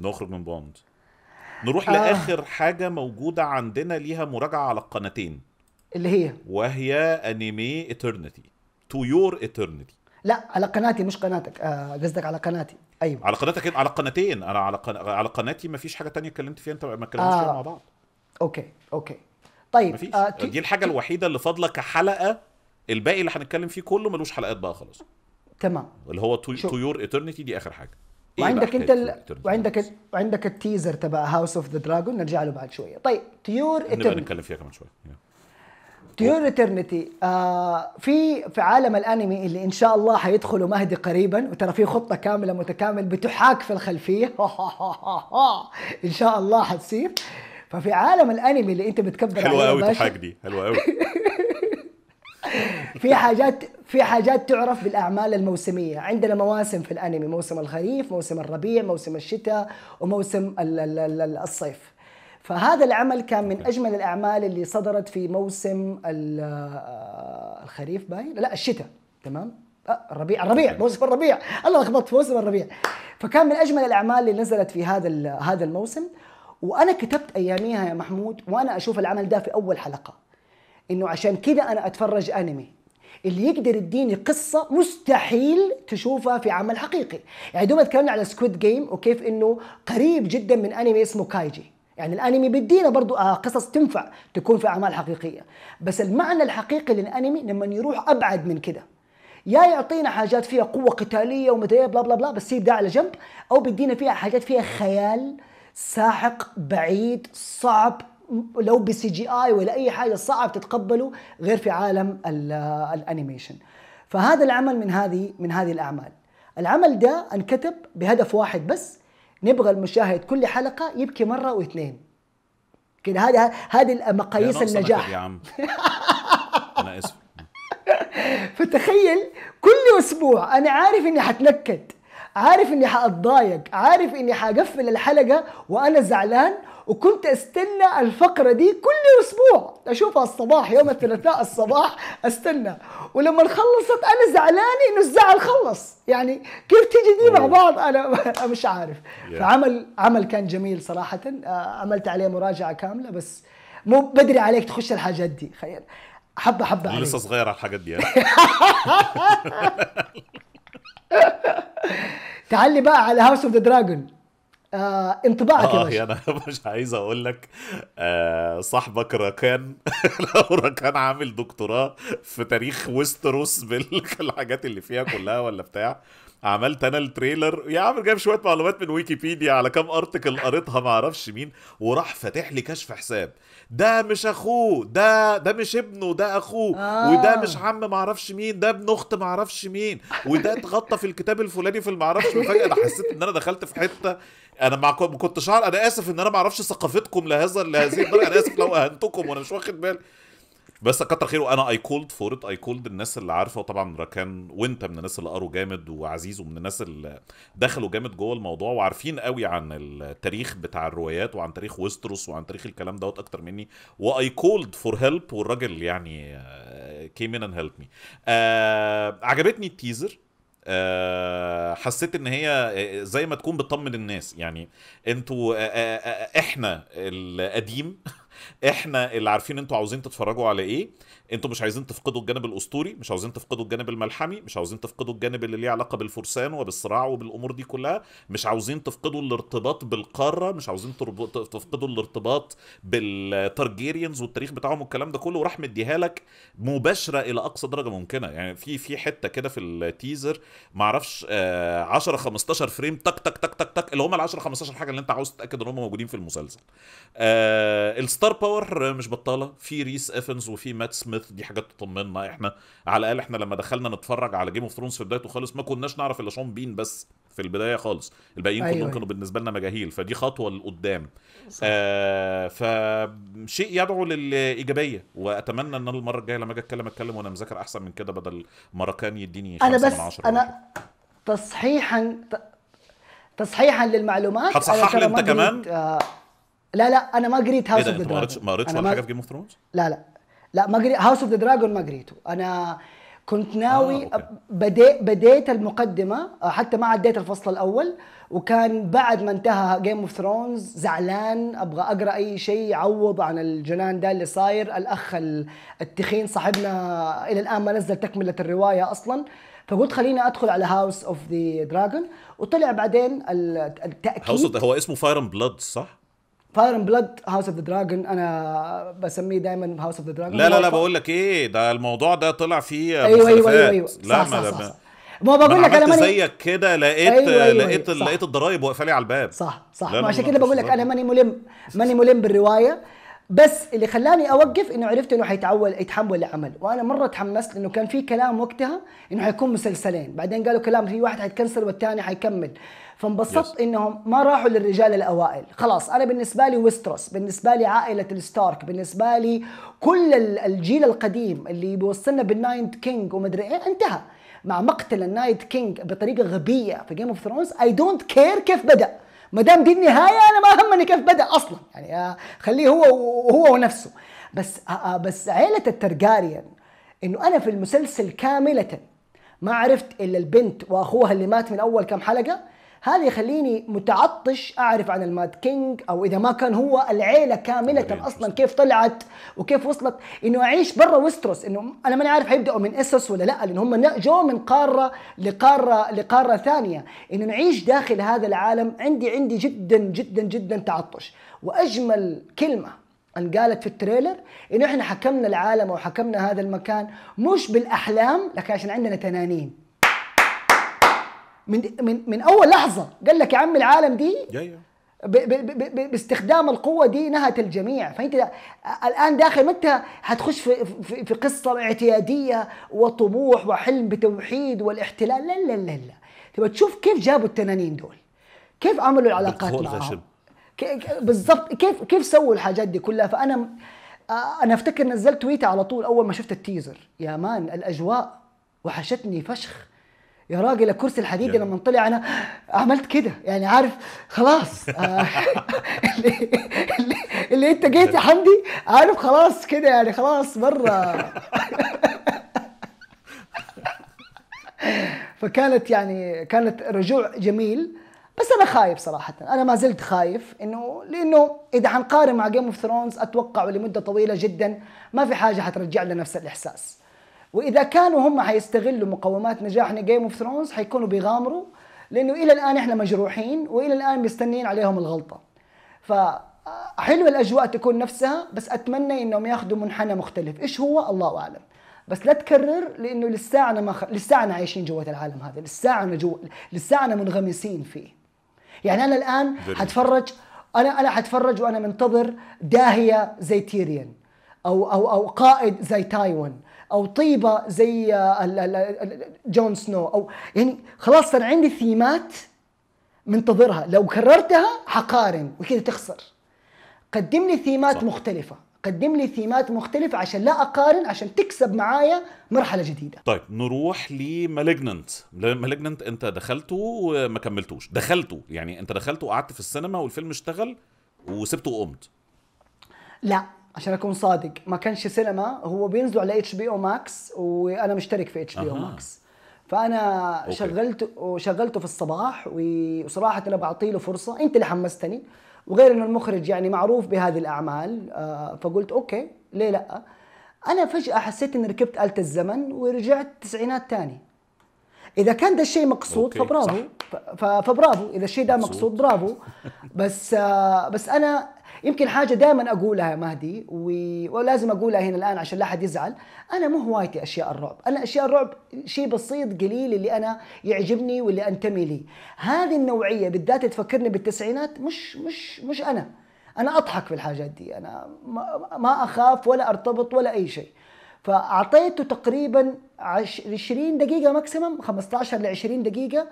نخرج من بوند نروح آه. لاخر حاجه موجوده عندنا ليها مراجعه على القناتين اللي هي وهي انمي اترنتي تو يور اترنتي لا على قناتي مش قناتك آه، قصدك على قناتي ايوه على قناتك على قناتين انا على قن... على قناتي ما فيش حاجه تانية اتكلمت فيها انت ما اتكلمتش آه. فيها مع آه. بعض اوكي اوكي طيب مفيش. آه دي الحاجه الوحيده اللي فاضله كحلقه الباقي اللي هنتكلم فيه كله ملوش حلقات بقى خلاص تمام اللي هو تو... يور ايترنتي دي اخر حاجه إيه وعندك انت ال... وعندك ال... وعندك التيزر تبع هاوس اوف ذا دراجون نرجع له بعد شويه طيب تيور ايترنتي نبقى نتكلم فيها كمان شويه تيور ايترنتي آه في في عالم الانمي اللي ان شاء الله حيدخله مهدي قريبا وترى في خطه كامله متكامل بتحاك في الخلفيه [laughs] ان شاء الله حتصير ففي عالم الانمي اللي انت بتكبر حلوه قوي تحاك دي حلوه قوي [laughs] في حاجات في حاجات تعرف بالاعمال الموسميه عندنا مواسم في الانمي موسم الخريف موسم الربيع موسم الشتاء وموسم الصيف فهذا العمل كان من اجمل الاعمال اللي صدرت في موسم آه، الخريف باين لا الشتاء تمام آه، الربيع الربيع موسم الربيع الله لخبطت موسم الربيع فكان من اجمل الاعمال اللي نزلت في هذا هذا الموسم وانا كتبت اياميها يا محمود وانا اشوف العمل ده في اول حلقه انه عشان كده انا اتفرج انمي اللي يقدر يديني قصة مستحيل تشوفها في عمل حقيقي يعني دوما تكلمنا على سكويد جيم وكيف انه قريب جدا من انمي اسمه كايجي يعني الانمي بيدينا برضو آه، قصص تنفع تكون في اعمال حقيقيه بس المعنى الحقيقي للانمي لما يروح ابعد من كده يا يعطينا حاجات فيها قوه قتاليه ومدري إيه، بلا بلا بلا بس يسيب ده على جنب او بيدينا فيها حاجات فيها خيال ساحق بعيد صعب لو بسي جي اي ولا اي حاجه صعب تتقبله غير في عالم آه، الانيميشن فهذا العمل من هذه من هذه الاعمال العمل ده انكتب بهدف واحد بس نبغى المشاهد كل حلقه يبكي مره واثنين كده هذه هذه مقاييس النجاح يا عم [laughs] انا اسف فتخيل كل اسبوع انا عارف اني حتنكد عارف اني حاتضايق عارف اني حقفل الحلقه وانا زعلان وكنت استنى الفقره دي كل اسبوع اشوفها الصباح يوم الثلاثاء الصباح استنى ولما خلصت انا زعلان انه الزعل خلص يعني كيف تيجي دي مع بعض انا [laughs] مش عارف فعمل عمل كان جميل صراحه آه، عملت عليه مراجعه كامله بس مو بدري عليك تخش الحاجات دي خير حبه حبه عليك لسه صغير على الحاجات دي أنا. [laughs] لي بقى على هاوس اوف ذا دراجون آه، انطباعك آه يا باشا انا [laughs] مش عايز اقول لك آه صاحبك راكان [laughs] لو راكان عامل دكتوراه في تاريخ ويستروس بالحاجات اللي فيها كلها ولا بتاع عملت انا التريلر يا عم جايب شويه معلومات من ويكيبيديا على كام ارتكل قريتها ما اعرفش مين وراح فاتح لي كشف حساب ده مش اخوه ده ده مش ابنه ده اخوه آه. وده مش عم ما اعرفش مين ده ابن اخت ما اعرفش مين وده اتغطى في الكتاب الفلاني في المعرفش اعرفش انا حسيت ان انا دخلت في حته انا ما كنتش انا اسف ان انا ما اعرفش ثقافتكم لهذا لهذه الدرجه انا اسف لو اهنتكم وانا مش واخد بالي بس كتر خيره انا اي كولد فور ات اي كولد الناس اللي عارفه وطبعا ركان وانت من الناس اللي قروا جامد وعزيز ومن الناس اللي دخلوا جامد جوه الموضوع وعارفين قوي عن التاريخ بتاع الروايات وعن تاريخ ويستروس وعن تاريخ الكلام دوت اكتر مني واي كولد فور هيلب والراجل يعني كيم ان هيلب مي عجبتني التيزر أه حسيت ان هي آه، زي ما تكون بتطمن الناس يعني انتوا آه، آه، احنا القديم احنا اللي عارفين انتوا عاوزين تتفرجوا على ايه انتوا مش عايزين تفقدوا الجانب الاسطوري مش عاوزين تفقدوا الجانب الملحمي مش عاوزين تفقدوا الجانب اللي ليه علاقه بالفرسان وبالصراع وبالامور دي كلها مش عاوزين تفقدوا الارتباط بالقاره مش عاوزين تفقدوا الارتباط بالتارجيريانز والتاريخ بتاعهم والكلام ده كله وراح مديها لك مباشره الى اقصى درجه ممكنه يعني في في حته كده في التيزر معرفش اعرفش 10 15 فريم تك تك تك تك تك اللي هم ال 10 15 حاجه اللي انت عاوز تتاكد ان هم موجودين في المسلسل آه، الستار باور مش بطاله في ريس ايفنز وفي ماتس سميث دي حاجات تطمنا احنا على الاقل احنا لما دخلنا نتفرج على جيم اوف ثرونز في بدايته خالص ما كناش نعرف الا شون بين بس في البدايه خالص الباقيين أيوة. كلهم كانوا بالنسبه لنا مجاهيل فدي خطوه لقدام آه فشيء يدعو للايجابيه واتمنى ان المره الجايه لما اجي اتكلم اتكلم وانا مذاكر احسن من كده بدل مركان يديني انا بس من عشرة انا تصحيحا تصحيحا للمعلومات هتصحح لي انت كمان؟ آه لا لا انا ما قريت هاوس إيه اوف ذا دراجون ما قريتش ولا حاجه في جيم اوف ثرونز؟ لا لا لا ما قريت هاوس اوف ذا دراجون ما قريته انا كنت ناوي آه، بدي بديت المقدمه آه، حتى ما عديت الفصل الاول وكان بعد ما انتهى جيم اوف ثرونز زعلان ابغى اقرا اي شيء يعوض عن الجنان ده اللي صاير الاخ التخين صاحبنا الى الان ما نزل تكمله الروايه اصلا فقلت خليني ادخل على هاوس اوف ذا دراجون وطلع بعدين التاكيد هاوس هو اسمه فاير بلاد صح؟ فاير بلاد هاوس اوف ذا دراجون انا بسميه دايما هاوس اوف ذا دراجون لا لا لا بقول لك ايه ده الموضوع ده طلع فيه أيوة, ايوه ايوه أيوة،, ايوه لا صح ما صح صح, صح. ما بقول لك انا ماني زيك كده لقيت أيوة أيوة لقيت أيوة لقيت الضرايب واقفه لي على الباب صح صح عشان كده بقول لك انا ماني ملم ماني ملم بالروايه بس اللي خلاني اوقف انه عرفت انه حيتعول يتحول لعمل وانا مره تحمست لانه كان في كلام وقتها انه حيكون مسلسلين بعدين قالوا كلام في واحد حيتكنسل والثاني حيكمل فانبسطت yes. انهم ما راحوا للرجال الاوائل خلاص انا بالنسبه لي ويستروس بالنسبه لي عائله الستارك بالنسبه لي كل الجيل القديم اللي بيوصلنا بالنايند كينج ومدري ايه انتهى مع مقتل النايت كينج بطريقه غبيه في جيم اوف ثرونز اي دونت كير كيف بدا ما دام دي النهايه انا ما همني كيف بدا اصلا يعني آه، خليه هو وهو ونفسه بس آه، آه، بس عيله الترجاريان انه انا في المسلسل كامله ما عرفت الا البنت واخوها اللي مات من اول كم حلقه هذا يخليني متعطش اعرف عن الماد كينج او اذا ما كان هو العيله كامله اصلا كيف طلعت وكيف وصلت انه اعيش برا وستروس انه انا ماني عارف حيبداوا من اسس ولا لا لان هم جو من قاره لقاره لقاره ثانيه انه نعيش داخل هذا العالم عندي عندي جدا جدا جدا تعطش واجمل كلمه انقالت في التريلر انه احنا حكمنا العالم وحكمنا هذا المكان مش بالاحلام لكن عشان عندنا تنانين من من من اول لحظه قال لك يا عم العالم دي جايه باستخدام القوة دي نهت الجميع فأنت الآن داخل متى هتخش في, في, في قصة اعتيادية وطموح وحلم بتوحيد والاحتلال لا لا لا لا تبغى تشوف كيف جابوا التنانين دول كيف عملوا العلاقات معهم بالضبط كيف كيف سووا الحاجات دي كلها فأنا آه، أنا أفتكر نزلت تويتر على طول أول ما شفت التيزر يا مان الأجواء وحشتني فشخ يا راجل الكرسي الحديدي لما طلع انا عملت كده يعني عارف خلاص [laughs] آه، اللي, اللي, اللي انت جيت يا حمدي عارف خلاص كده يعني خلاص بره [laughs] فكانت يعني كانت رجوع جميل بس انا خايف صراحه انا ما زلت خايف انه لانه اذا حنقارن مع جيم اوف ثرونز اتوقع لمده طويله جدا ما في حاجه حترجع لنا نفس الاحساس واذا كانوا هم حيستغلوا مقومات نجاح جيم اوف ثرونز حيكونوا بيغامروا لانه الى الان احنا مجروحين والى الان مستنيين عليهم الغلطه ف حلو الاجواء تكون نفسها بس اتمنى انهم ياخذوا منحنى مختلف ايش هو الله اعلم بس لا تكرر لانه لساعنا ما خ... لساعنا عايشين جوه العالم هذا لساعنا جو لساعنا منغمسين فيه يعني انا الان جديد. حتفرج انا انا حتفرج وانا منتظر داهيه زي تيريان او او او قائد زي تايوان او طيبه زي آه، جون سنو او يعني خلاص صار عندي ثيمات منتظرها لو كررتها حقارن وكذا تخسر قدم لي ثيمات صح. مختلفه قدم لي ثيمات مختلفة عشان لا أقارن عشان تكسب معايا مرحلة جديدة طيب نروح لمالجننت مالجننت أنت دخلته وما كملتوش دخلته يعني أنت دخلته وقعدت في السينما والفيلم اشتغل وسبته وقمت لا عشان اكون صادق ما كانش سينما هو بينزلوا على اتش بي او ماكس وانا مشترك في اتش بي او ماكس فانا شغلته شغلت وشغلته في الصباح وصراحه انا بعطي له فرصه انت اللي حمستني وغير انه المخرج يعني معروف بهذه الاعمال آه، فقلت اوكي ليه لا انا فجاه حسيت اني ركبت اله الزمن ورجعت التسعينات تاني اذا كان ده الشيء مقصود فبرافو فبرافو اذا الشيء ده مقصود برافو بس آه، بس انا يمكن حاجه دائما اقولها يا مهدي و... ولازم اقولها هنا الان عشان لا أحد يزعل انا مو هوايتي اشياء الرعب انا اشياء الرعب شيء بسيط قليل اللي انا يعجبني واللي انتمي لي هذه النوعيه بالذات تفكرني بالتسعينات مش مش مش انا انا اضحك في الحاجات دي انا ما اخاف ولا ارتبط ولا اي شيء فاعطيته تقريبا 20 دقيقه ماكسيمم 15 ل 20 دقيقه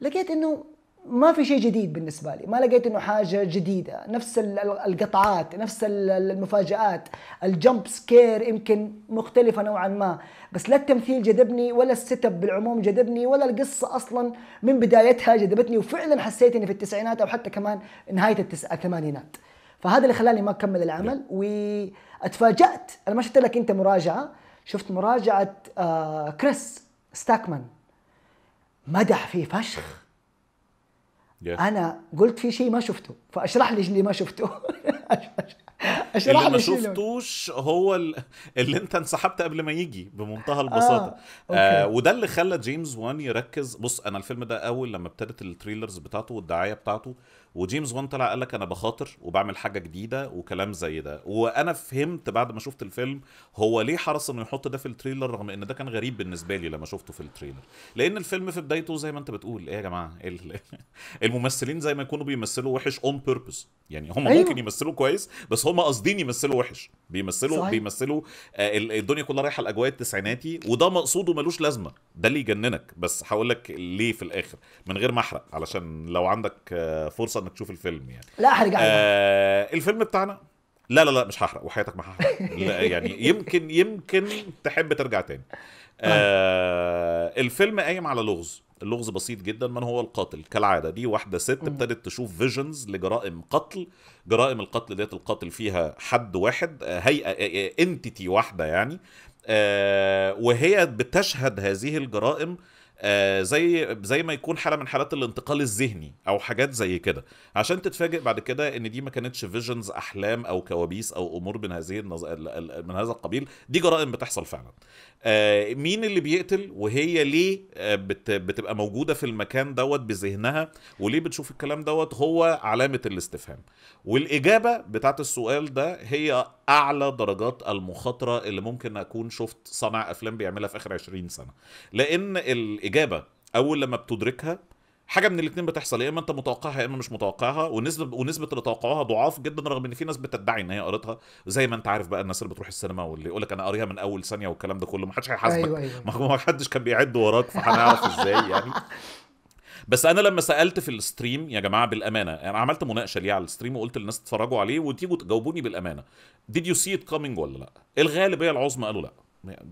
لقيت انه ما في شيء جديد بالنسبه لي ما لقيت انه حاجه جديده نفس القطعات نفس المفاجات الجمب سكير يمكن مختلفه نوعا ما بس لا التمثيل جذبني ولا السيت اب بالعموم جذبني ولا القصه اصلا من بدايتها جذبتني وفعلا حسيت اني في التسعينات او حتى كمان نهايه التس... الثمانينات فهذا اللي خلاني ما اكمل العمل واتفاجات انا ما شفت لك انت مراجعه شفت مراجعه آه كريس ستاكمان مدح فيه فشخ yes. انا قلت في شيء ما شفته فاشرح لي اللي ما شفته [laughs] اشرح اللي ما شفتوش هو اللي انت انسحبت قبل ما يجي بمنتهى آه، البساطه آه. آه وده اللي خلى جيمس وان يركز بص انا الفيلم ده اول لما ابتدت التريلرز بتاعته والدعايه بتاعته وجيمس وان طلع قال لك انا بخاطر وبعمل حاجه جديده وكلام زي ده وانا فهمت بعد ما شفت الفيلم هو ليه حرص انه يحط ده في التريلر رغم ان ده كان غريب بالنسبه لي لما شفته في التريلر لان الفيلم في بدايته زي ما انت بتقول ايه يا جماعه إيه [laughs] الممثلين زي ما يكونوا بيمثلوا وحش اون بيربز يعني هم أيوه. ممكن يمثلوا كويس بس هم قاصدين يمثلوا وحش بيمثلوا صحيح. بيمثلوا آه، الدنيا كلها رايحه الاجواء التسعيناتي وده مقصوده ملوش لازمه ده اللي يجننك بس هقول لك ليه في الاخر من غير ما احرق علشان لو عندك آه، فرصه لما تشوف الفيلم يعني لا احرق آه الفيلم بتاعنا لا لا لا مش هحرق وحياتك ما هحرق [laughs] لا يعني يمكن يمكن تحب ترجع تاني طيب. آه الفيلم قايم على لغز اللغز بسيط جدا من هو القاتل كالعاده دي واحده ست ابتدت تشوف فيجنز لجرائم قتل جرائم القتل ديت القاتل فيها حد واحد آه، هيئه انتيتي آه، آه، واحده يعني وهي بتشهد هذه الجرائم آه آه، زي زي ما يكون حاله من حالات الانتقال الذهني او حاجات زي كده عشان تتفاجئ بعد كده ان دي ما كانتش فيجنز احلام او كوابيس او امور من هذه من هذا القبيل دي جرائم بتحصل فعلا آه، مين اللي بيقتل وهي ليه آه، بت بتبقى موجوده في المكان دوت بذهنها وليه بتشوف الكلام دوت هو علامه الاستفهام والاجابه بتاعت السؤال ده هي اعلى درجات المخاطره اللي ممكن اكون شفت صانع افلام بيعملها في اخر 20 سنه لان الاجابه اول لما بتدركها حاجه من الاثنين بتحصل يا اما انت متوقعها يا اما مش متوقعها ونسبه ونسبه اللي توقعوها ضعاف جدا رغم ان في ناس بتدعي ان هي قريتها زي ما انت عارف بقى الناس اللي بتروح السينما واللي يقول لك انا قاريها من اول ثانيه والكلام ده كله ما حدش هيحاسبك أيوة أيوة. ما حدش كان بيعد وراك فهنعرف ازاي يعني بس انا لما سالت في الستريم يا جماعه بالامانه انا يعني عملت مناقشه ليه على الستريم وقلت للناس تتفرجوا عليه وتيجوا تجاوبوني بالامانه did you see it coming ولا لا الغالبيه العظمى قالوا لا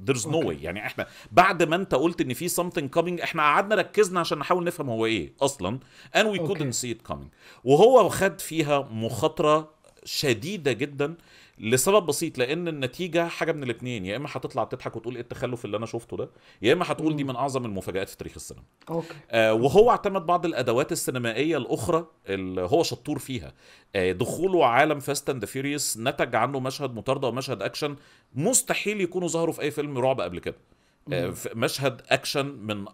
ذيرز no way يعني احنا بعد ما انت قلت ان في something coming احنا قعدنا ركزنا عشان نحاول نفهم هو ايه اصلا and we couldn't سي see it coming وهو خد فيها مخاطره شديده جدا لسبب بسيط لان النتيجه حاجه من الاثنين يا اما هتطلع تضحك وتقول ايه التخلف اللي انا شفته ده يا اما هتقول دي من اعظم المفاجات في تاريخ السينما اوكي آه وهو اعتمد بعض الادوات السينمائيه الاخرى اللي هو شطور فيها آه دخوله عالم فاست اند فيوريوس نتج عنه مشهد مطارده ومشهد اكشن مستحيل يكونوا ظهروا في اي فيلم رعب قبل كده آه مشهد اكشن من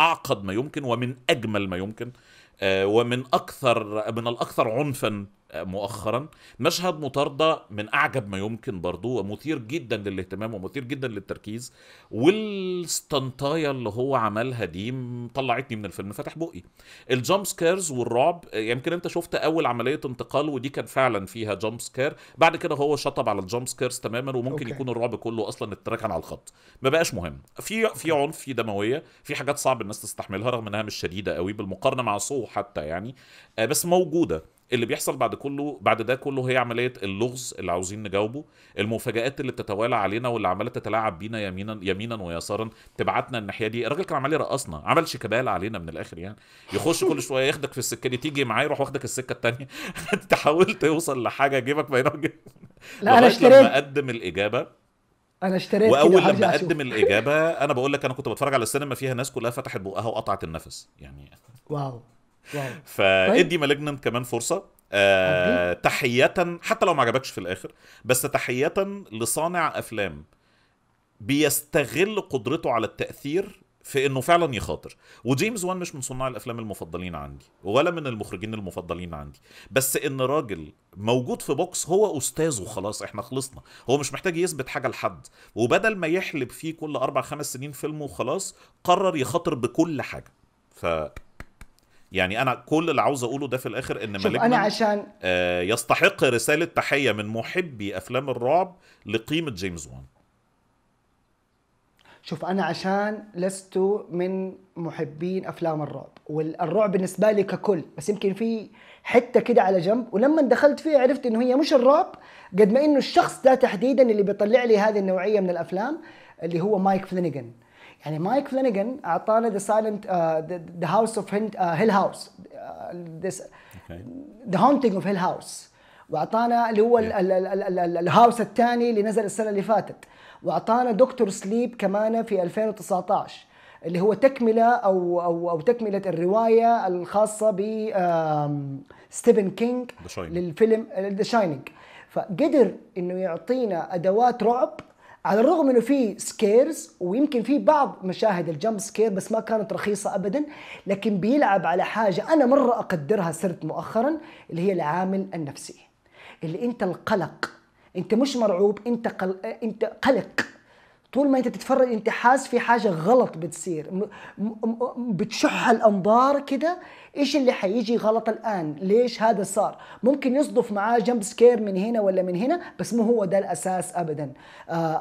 اعقد ما يمكن ومن اجمل ما يمكن آه ومن اكثر من الاكثر عنفا مؤخرا مشهد مطاردة من أعجب ما يمكن برضو ومثير جدا للاهتمام ومثير جدا للتركيز والستنطاية اللي هو عملها دي طلعتني من الفيلم فاتح بقي الجامب سكيرز والرعب يمكن انت شفت اول عملية انتقال ودي كان فعلا فيها جامب سكير بعد كده هو شطب على الجامب سكيرز تماما وممكن أوكي. يكون الرعب كله اصلا اتركن على الخط ما بقاش مهم في في عنف في دمويه في حاجات صعب الناس تستحملها رغم انها مش شديده قوي بالمقارنه مع سو حتى يعني آه، بس موجوده اللي بيحصل بعد كله بعد ده كله هي عمليه اللغز اللي عاوزين نجاوبه المفاجات اللي بتتوالى علينا واللي عماله تتلاعب بينا يمينا يمينا ويسارا تبعتنا الناحيه دي الراجل كان عمال يرقصنا عمل شيكابالا علينا من الاخر يعني يخش كل شويه ياخدك في السكه دي تيجي معايا يروح واخدك السكه الثانيه [laughs] تحاول توصل لحاجه جيبك ما يراجل لا انا اشتريت لما قدم الاجابه انا اشتريت واول لما اقدم الاجابه انا بقول لك انا كنت بتفرج على السينما فيها ناس كلها فتحت بقها وقطعت النفس يعني واو فادي طيب. مالجننت كمان فرصه آه تحية حتى لو ما عجبكش في الاخر بس تحية لصانع افلام بيستغل قدرته على التاثير في انه فعلا يخاطر وجيمس وان مش من صناع الافلام المفضلين عندي ولا من المخرجين المفضلين عندي بس ان راجل موجود في بوكس هو استاذ وخلاص احنا خلصنا هو مش محتاج يثبت حاجه لحد وبدل ما يحلب فيه كل اربع خمس سنين فيلم وخلاص قرر يخاطر بكل حاجه ف يعني انا كل اللي عاوز اقوله ده في الاخر ان ملك انا عشان آه يستحق رساله تحيه من محبي افلام الرعب لقيمه جيمس وان شوف انا عشان لست من محبين افلام الرعب والرعب بالنسبه لي ككل بس يمكن في حته كده على جنب ولما دخلت فيه عرفت انه هي مش الرعب قد ما انه الشخص ده تحديدا اللي بيطلع لي هذه النوعيه من الافلام اللي هو مايك فلينيجن يعني مايك فلينيجن اعطانا ذا سايلنت ذا هاوس اوف هيل هاوس ذا هاونتنج اوف هيل هاوس واعطانا اللي هو الهاوس الثاني اللي نزل السنه اللي فاتت واعطانا دكتور سليب كمان في 2019 اللي هو تكمله او او او تكمله الروايه الخاصه ب ستيفن um, كينج للفيلم ذا شاينينج فقدر انه يعطينا ادوات رعب على الرغم انه في سكيرز ويمكن في بعض مشاهد الجمب سكير بس ما كانت رخيصه ابدا لكن بيلعب على حاجه انا مره اقدرها صرت مؤخرا اللي هي العامل النفسي اللي انت القلق انت مش مرعوب انت قل... انت قلق طول ما انت تتفرج انت حاس في حاجه غلط بتصير م... م... بتشح الانظار كده ايش اللي حيجي غلط الان ليش هذا صار ممكن يصدف معاه جمب سكير من هنا ولا من هنا بس مو هو ده الاساس ابدا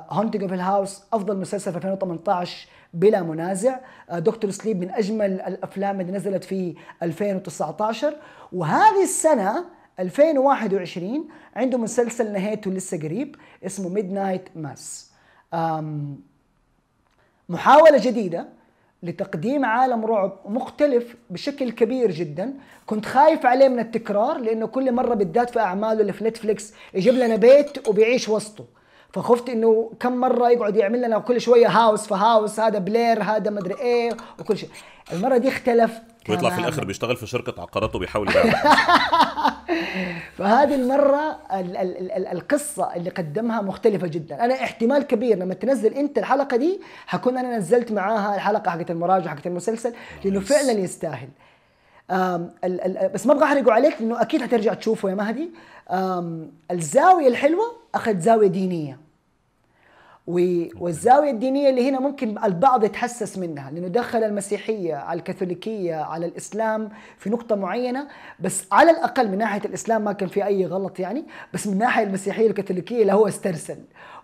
هانتنج اوف هاوس افضل مسلسل في 2018 بلا منازع دكتور آه، سليب من اجمل الافلام اللي نزلت في 2019 وهذه السنه 2021 عنده مسلسل نهايته لسه قريب اسمه ميد نايت ماس محاولة جديدة لتقديم عالم رعب مختلف بشكل كبير جدا كنت خايف عليه من التكرار لانه كل مره بالذات في اعماله اللي في نتفلكس يجيب لنا بيت وبيعيش وسطه فخفت انه كم مره يقعد يعمل لنا كل شويه هاوس فهاوس هذا بلير هذا مدري ايه وكل شيء المره دي اختلف ويطلع في الاخر بيشتغل في شركه عقارات وبيحاول يبيعها [laughs] فهذه المره ال- ال- ال- القصه اللي قدمها مختلفه جدا انا احتمال كبير لما تنزل انت الحلقه دي حكون انا نزلت معاها الحلقه حقت المراجعه حقت المسلسل لانه فعلا يستاهل ال ال بس ما ابغى احرقه عليك لانه اكيد حترجع تشوفه يا مهدي الزاويه الحلوه اخذ زاويه دينيه والزاويه الدينيه اللي هنا ممكن البعض يتحسس منها لانه دخل المسيحيه على الكاثوليكيه على الاسلام في نقطه معينه بس على الاقل من ناحيه الاسلام ما كان في اي غلط يعني بس من ناحيه المسيحيه الكاثوليكيه اللي هو استرسل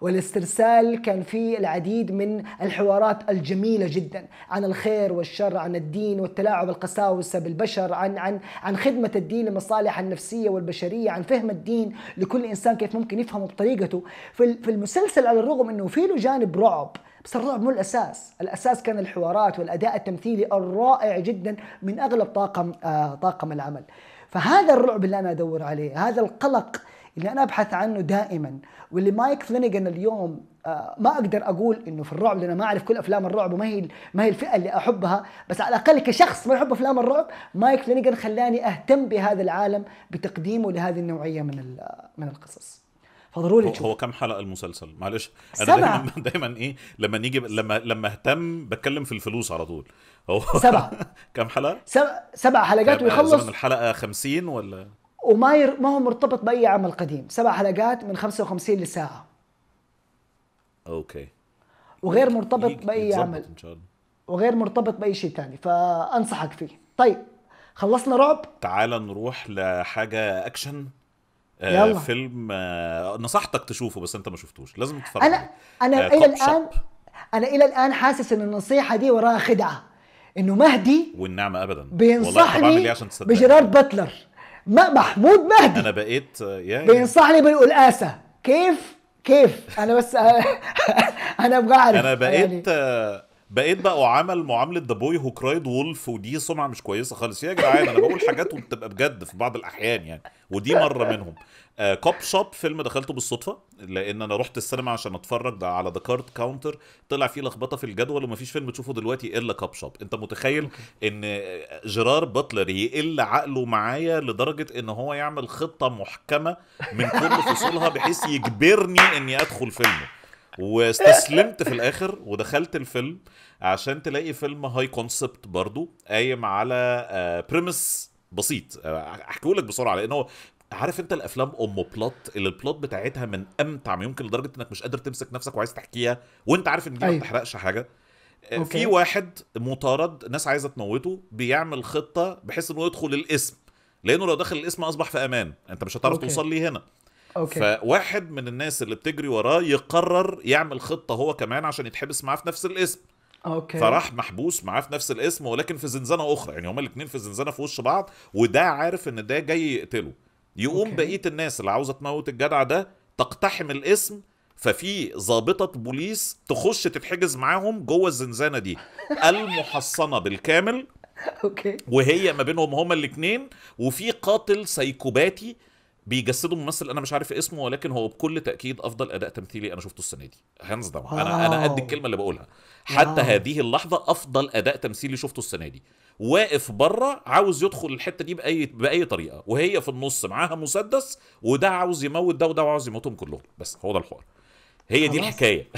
والاسترسال كان فيه العديد من الحوارات الجميلة جدا عن الخير والشر عن الدين والتلاعب القساوسة بالبشر عن عن عن خدمة الدين لمصالح النفسية والبشرية عن فهم الدين لكل إنسان كيف ممكن يفهمه بطريقته في المسلسل على الرغم أنه فيه له جانب رعب بس الرعب مو الاساس، الاساس كان الحوارات والاداء التمثيلي الرائع جدا من اغلب طاقم آه طاقم العمل. فهذا الرعب اللي انا ادور عليه، هذا القلق اللي انا ابحث عنه دائما واللي مايك فلينيجان اليوم آه، ما اقدر اقول انه في الرعب لان ما اعرف كل افلام الرعب وما هي ما هي الفئه اللي احبها بس على الاقل كشخص ما يحب افلام الرعب مايك فلينيجان خلاني اهتم بهذا العالم بتقديمه لهذه النوعيه من من القصص فضروري هو, هو كم حلقه المسلسل معلش انا دايما [laughs] دايما ايه لما نيجي لما لما اهتم بتكلم في الفلوس على طول هو سبعة [laughs] كم حلقه سبع, سبع حلقات ويخلص الحلقه 50 ولا وما ير... ما هو مرتبط باي عمل قديم سبع حلقات من 55 لساعه اوكي وغير مرتبط باي عمل وغير مرتبط باي شيء ثاني فانصحك فيه طيب خلصنا رعب تعال نروح لحاجه اكشن آه يلا. فيلم آه نصحتك تشوفه بس انت ما شفتوش لازم تتفرج انا انا آه الى الان شاب. انا الى الان حاسس ان النصيحه دي وراها خدعه انه مهدي والنعمه ابدا بينصحني إيه بجيرارد باتلر محمود مهدي انا بقيت يعني بينصحني بالقلقاسه كيف كيف انا بس [laughs] انا بجعرف انا بقيت يعني... بقيت بقى عمل معامله ذا بوي هو كرايد وولف ودي سمعه مش كويسه خالص يا جدعان انا بقول حاجات وبتبقى بجد في بعض الاحيان يعني ودي مره منهم آه كوب شوب فيلم دخلته بالصدفه لان انا رحت السينما عشان اتفرج ده على ذا كارد كاونتر طلع فيه لخبطه في الجدول ومفيش فيلم تشوفه دلوقتي الا كوب شوب انت متخيل ان جيرار باتلر يقل عقله معايا لدرجه ان هو يعمل خطه محكمه من كل فصولها بحيث يجبرني اني ادخل فيلمه واستسلمت في الاخر ودخلت الفيلم عشان تلاقي فيلم هاي كونسبت برضو قايم على بريمس آه، بسيط آه، احكيه لك بسرعه لانه عارف انت الافلام ام بلوت اللي البلوت بتاعتها من امتع ما يمكن لدرجه انك مش قادر تمسك نفسك وعايز تحكيها وانت عارف ان دي أيوه. ما بتحرقش حاجه آه، أوكي. في واحد مطارد ناس عايزه تموته بيعمل خطه بحيث انه يدخل الاسم لانه لو دخل الاسم اصبح في امان انت مش هتعرف توصل لي هنا أوكي. فواحد من الناس اللي بتجري وراه يقرر يعمل خطه هو كمان عشان يتحبس معاه في نفس الاسم اوكي فراح محبوس معاه في نفس الاسم ولكن في زنزانه اخرى يعني هما الاثنين في زنزانه في وش بعض وده عارف ان ده جاي يقتله يقوم أوكي. بقيه الناس اللي عاوزه تموت الجدع ده تقتحم الاسم ففي ضابطه بوليس تخش تتحجز معاهم جوه الزنزانه دي [laughs] المحصنه بالكامل اوكي وهي ما بينهم هما الاثنين وفي قاتل سيكوباتي بيجسدوا ممثل انا مش عارف اسمه ولكن هو بكل تاكيد افضل اداء تمثيلي انا شفته السنه دي هانز داون انا انا قد الكلمه اللي بقولها حتى واو. هذه اللحظه افضل اداء تمثيلي شفته السنه دي واقف بره عاوز يدخل الحته دي باي باي طريقه وهي في النص معاها مسدس وده عاوز يموت ده وده عاوز يموتهم كلهم بس هو ده الحوار هي دي الحكايه [laughs]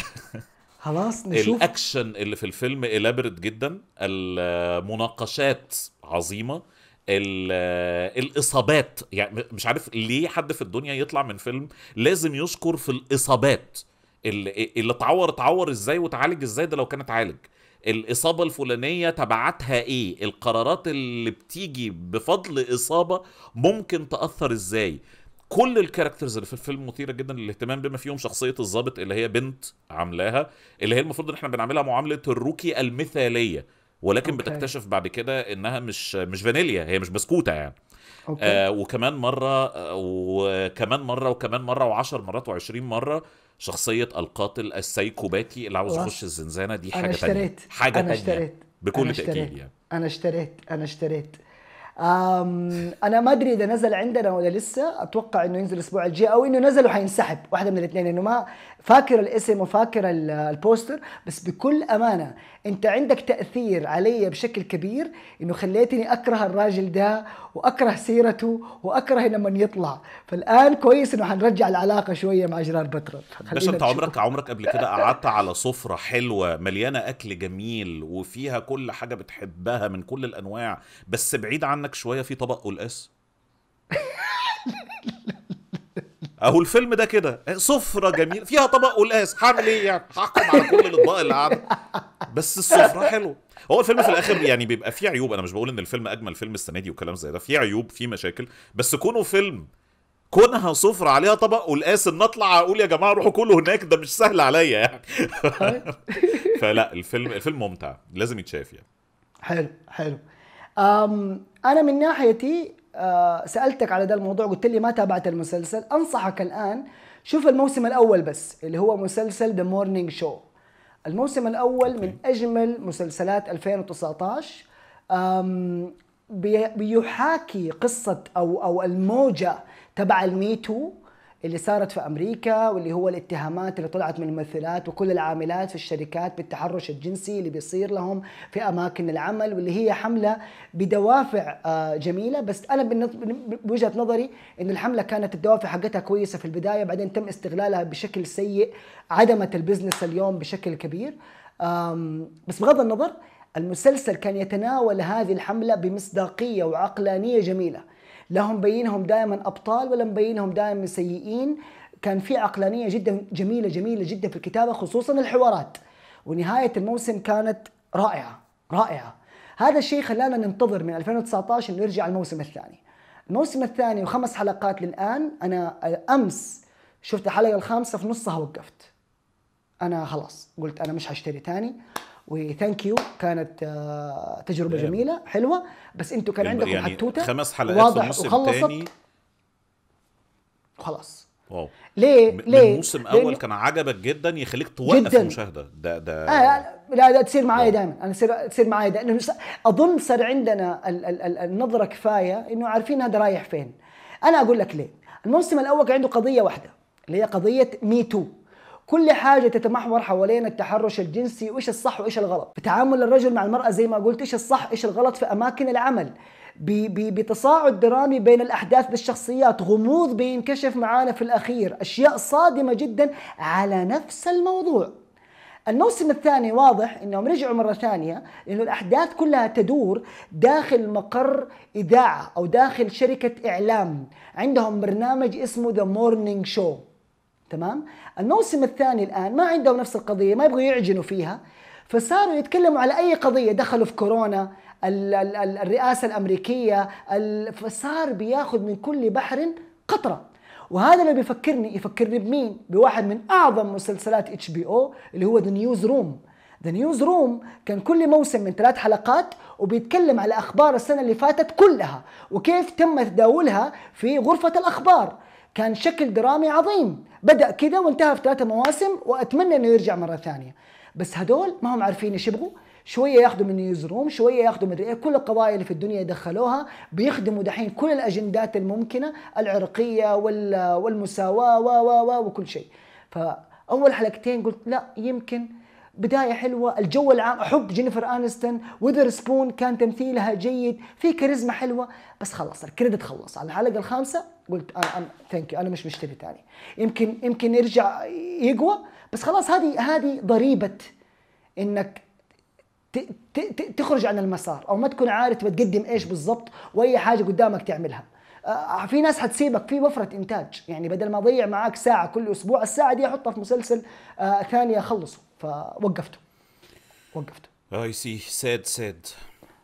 خلاص نشوف الاكشن اللي في الفيلم الابرد جدا المناقشات عظيمه الاصابات يعني مش عارف ليه حد في الدنيا يطلع من فيلم لازم يشكر في الاصابات اللي, اللي اتعور اتعور ازاي وتعالج ازاي ده لو كان اتعالج الاصابه الفلانيه تبعتها ايه القرارات اللي بتيجي بفضل اصابه ممكن تاثر ازاي كل الكاركترز اللي في الفيلم مثيره جدا للاهتمام بما فيهم شخصيه الضابط اللي هي بنت عاملاها اللي هي المفروض ان احنا بنعملها معامله الروكي المثاليه ولكن أوكي. بتكتشف بعد كده انها مش مش فانيليا هي مش بسكوته يعني أوكي. آه وكمان مره آه، وكمان مره وكمان مره وعشر مرات وعشرين مره شخصيه القاتل السايكوباتي اللي عاوز يخش الزنزانه دي حاجه تانية حاجه أنا تانية بكل أنا تاكيد يعني انا اشتريت انا اشتريت أم انا ما ادري اذا نزل عندنا ولا لسه اتوقع انه ينزل الاسبوع الجاي او انه نزل وحينسحب واحده من الاثنين انه ما فاكر الاسم وفاكر البوستر بس بكل امانه انت عندك تاثير علي بشكل كبير انه خليتني اكره الراجل ده واكره سيرته واكره لما يطلع فالان كويس انه حنرجع العلاقه شويه مع جرار بتر بس انت عمرك عمرك قبل كده قعدت على سفره حلوه مليانه اكل جميل وفيها كل حاجه بتحبها من كل الانواع بس بعيد عنك شويه في طبق قلقاس [laughs] اهو الفيلم ده كده سفره جميله فيها طبق قلقاس هعمل ايه يعني هحكم على كل الاطباق اللي قاعده بس السفره حلوه هو الفيلم في الاخر يعني بيبقى فيه عيوب انا مش بقول ان الفيلم اجمل فيلم السنه دي وكلام زي ده فيه عيوب فيه مشاكل بس كونه فيلم كونها سفرة عليها طبق قلقاس ان اطلع اقول يا جماعه روحوا كله هناك ده مش سهل عليا يعني [laughs] فلا الفيلم الفيلم ممتع لازم يتشاف يعني حلو حلو أم انا من ناحيتي آه، سالتك على ده الموضوع قلت لي ما تابعت المسلسل انصحك الان شوف الموسم الاول بس اللي هو مسلسل ذا مورنينج شو الموسم الاول من اجمل مسلسلات 2019 بيحاكي قصه او او الموجه تبع الميتو اللي صارت في امريكا واللي هو الاتهامات اللي طلعت من الممثلات وكل العاملات في الشركات بالتحرش الجنسي اللي بيصير لهم في اماكن العمل واللي هي حمله بدوافع آه، جميله بس انا بوجهه نظري ان الحمله كانت الدوافع حقتها كويسه في البدايه بعدين تم استغلالها بشكل سيء عدمت البزنس اليوم بشكل كبير بس بغض النظر المسلسل كان يتناول هذه الحمله بمصداقيه وعقلانيه جميله لا هم مبينهم دائما ابطال ولا مبينهم دائما سيئين كان في عقلانيه جدا جميله جميله جدا في الكتابه خصوصا الحوارات ونهايه الموسم كانت رائعه رائعه هذا الشيء خلانا ننتظر من 2019 انه يرجع الموسم الثاني الموسم الثاني وخمس حلقات للان انا امس شفت الحلقه الخامسه في نصها وقفت انا خلاص قلت انا مش هشتري ثاني وثانك يو كانت آه، تجربه جميله حلوه بس انتوا كان عندكم يعني حتوته خمس حلقات واضح في وخلصت تاني. خلاص واو ليه ليه من موسم اول ليه؟ كان عجبك جدا يخليك توقف جداً. المشاهده ده ده آه لا ده تصير معايا دائما انا تصير تصير معايا دائما اظن صار عندنا النظره كفايه انه عارفين هذا رايح فين انا اقول لك ليه الموسم الاول كان عنده قضيه واحده اللي هي قضيه مي تو كل حاجه تتمحور حوالين التحرش الجنسي وايش الصح وايش الغلط في تعامل الرجل مع المراه زي ما قلت ايش الصح ايش الغلط في اماكن العمل بتصاعد درامي بين الاحداث بالشخصيات غموض بينكشف معانا في الاخير اشياء صادمه جدا على نفس الموضوع الموسم الثاني واضح انهم رجعوا مره ثانيه لانه الاحداث كلها تدور داخل مقر اذاعه او داخل شركه اعلام عندهم برنامج اسمه ذا مورنينج شو تمام الموسم الثاني الان ما عندهم نفس القضيه ما يبغوا يعجنوا فيها فصاروا يتكلموا على اي قضيه دخلوا في كورونا الرئاسه الامريكيه فصار بياخذ من كل بحر قطره وهذا اللي بيفكرني يفكرني بمين بواحد من اعظم مسلسلات اتش بي او اللي هو ذا نيوز روم ذا نيوز روم كان كل موسم من ثلاث حلقات وبيتكلم على اخبار السنه اللي فاتت كلها وكيف تم تداولها في غرفه الاخبار كان شكل درامي عظيم بدأ كذا وانتهى في ثلاثة مواسم وأتمنى أنه يرجع مرة ثانية بس هدول ما هم عارفين ايش يبغوا شويه ياخذوا من نيوزروم شويه ياخذوا من كل القضايا اللي في الدنيا دخلوها بيخدموا دحين كل الاجندات الممكنه العرقيه والمساواه و و و وكل شيء فاول حلقتين قلت لا يمكن بداية حلوة الجو العام أحب جينيفر انستن وذر سبون كان تمثيلها جيد في كاريزما حلوة بس خلص الكريدت خلص على الحلقة الخامسة قلت أنا أنا ثانك يو أنا مش مشتري ثاني يمكن يمكن يرجع يقوى بس خلاص هذه هذه ضريبة إنك تخرج عن المسار أو ما تكون عارف بتقدم إيش بالضبط وأي حاجة قدامك تعملها آه، في ناس حتسيبك في وفره انتاج يعني بدل ما اضيع معاك ساعه كل اسبوع الساعه دي احطها في مسلسل آه، ثاني اخلصه فوقفته وقفته اي سي ساد ساد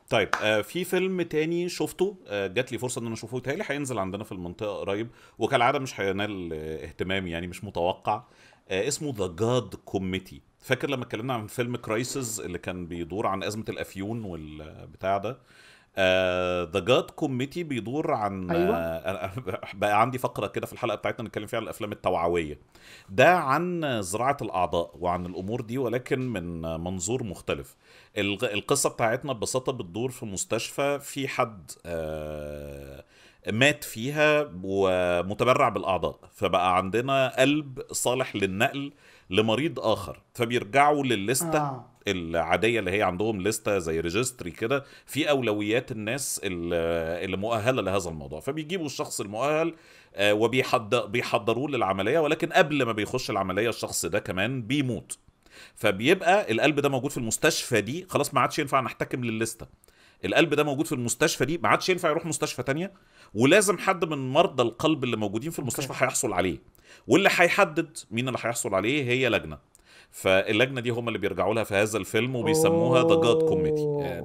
طيب آه في فيلم تاني شفته آه جات لي فرصه ان انا اشوفه تاني هينزل عندنا في المنطقه قريب وكالعاده مش هينال آه، اهتمامي يعني مش متوقع آه اسمه ذا جاد كوميتي فاكر لما اتكلمنا عن فيلم كرايسز اللي كان بيدور عن ازمه الافيون والبتاع ده ذا جاد كوميتي بيدور عن أيوة. آه [laughs] بقى عندي فقره كده في الحلقه بتاعتنا نتكلم فيها عن الافلام التوعويه ده عن زراعه الاعضاء وعن الامور دي ولكن من منظور مختلف القصه بتاعتنا ببساطه بتدور في مستشفى في حد آه مات فيها ومتبرع بالاعضاء فبقى عندنا قلب صالح للنقل لمريض اخر فبيرجعوا للستة آه. العاديه اللي هي عندهم لسته زي ريجستري كده في اولويات الناس اللي مؤهله لهذا الموضوع فبيجيبوا الشخص المؤهل آه، وبيحضروه للعمليه ولكن قبل ما بيخش العمليه الشخص ده كمان بيموت فبيبقى القلب ده موجود في المستشفى دي خلاص ما عادش ينفع نحتكم للسته القلب ده موجود في المستشفى دي ما عادش ينفع يروح مستشفى تانية ولازم حد من مرضى القلب اللي موجودين في المستشفى هيحصل عليه واللي هيحدد مين اللي هيحصل عليه هي لجنه فاللجنه دي هم اللي بيرجعوا لها في هذا الفيلم وبيسموها ذا جاد كوميتي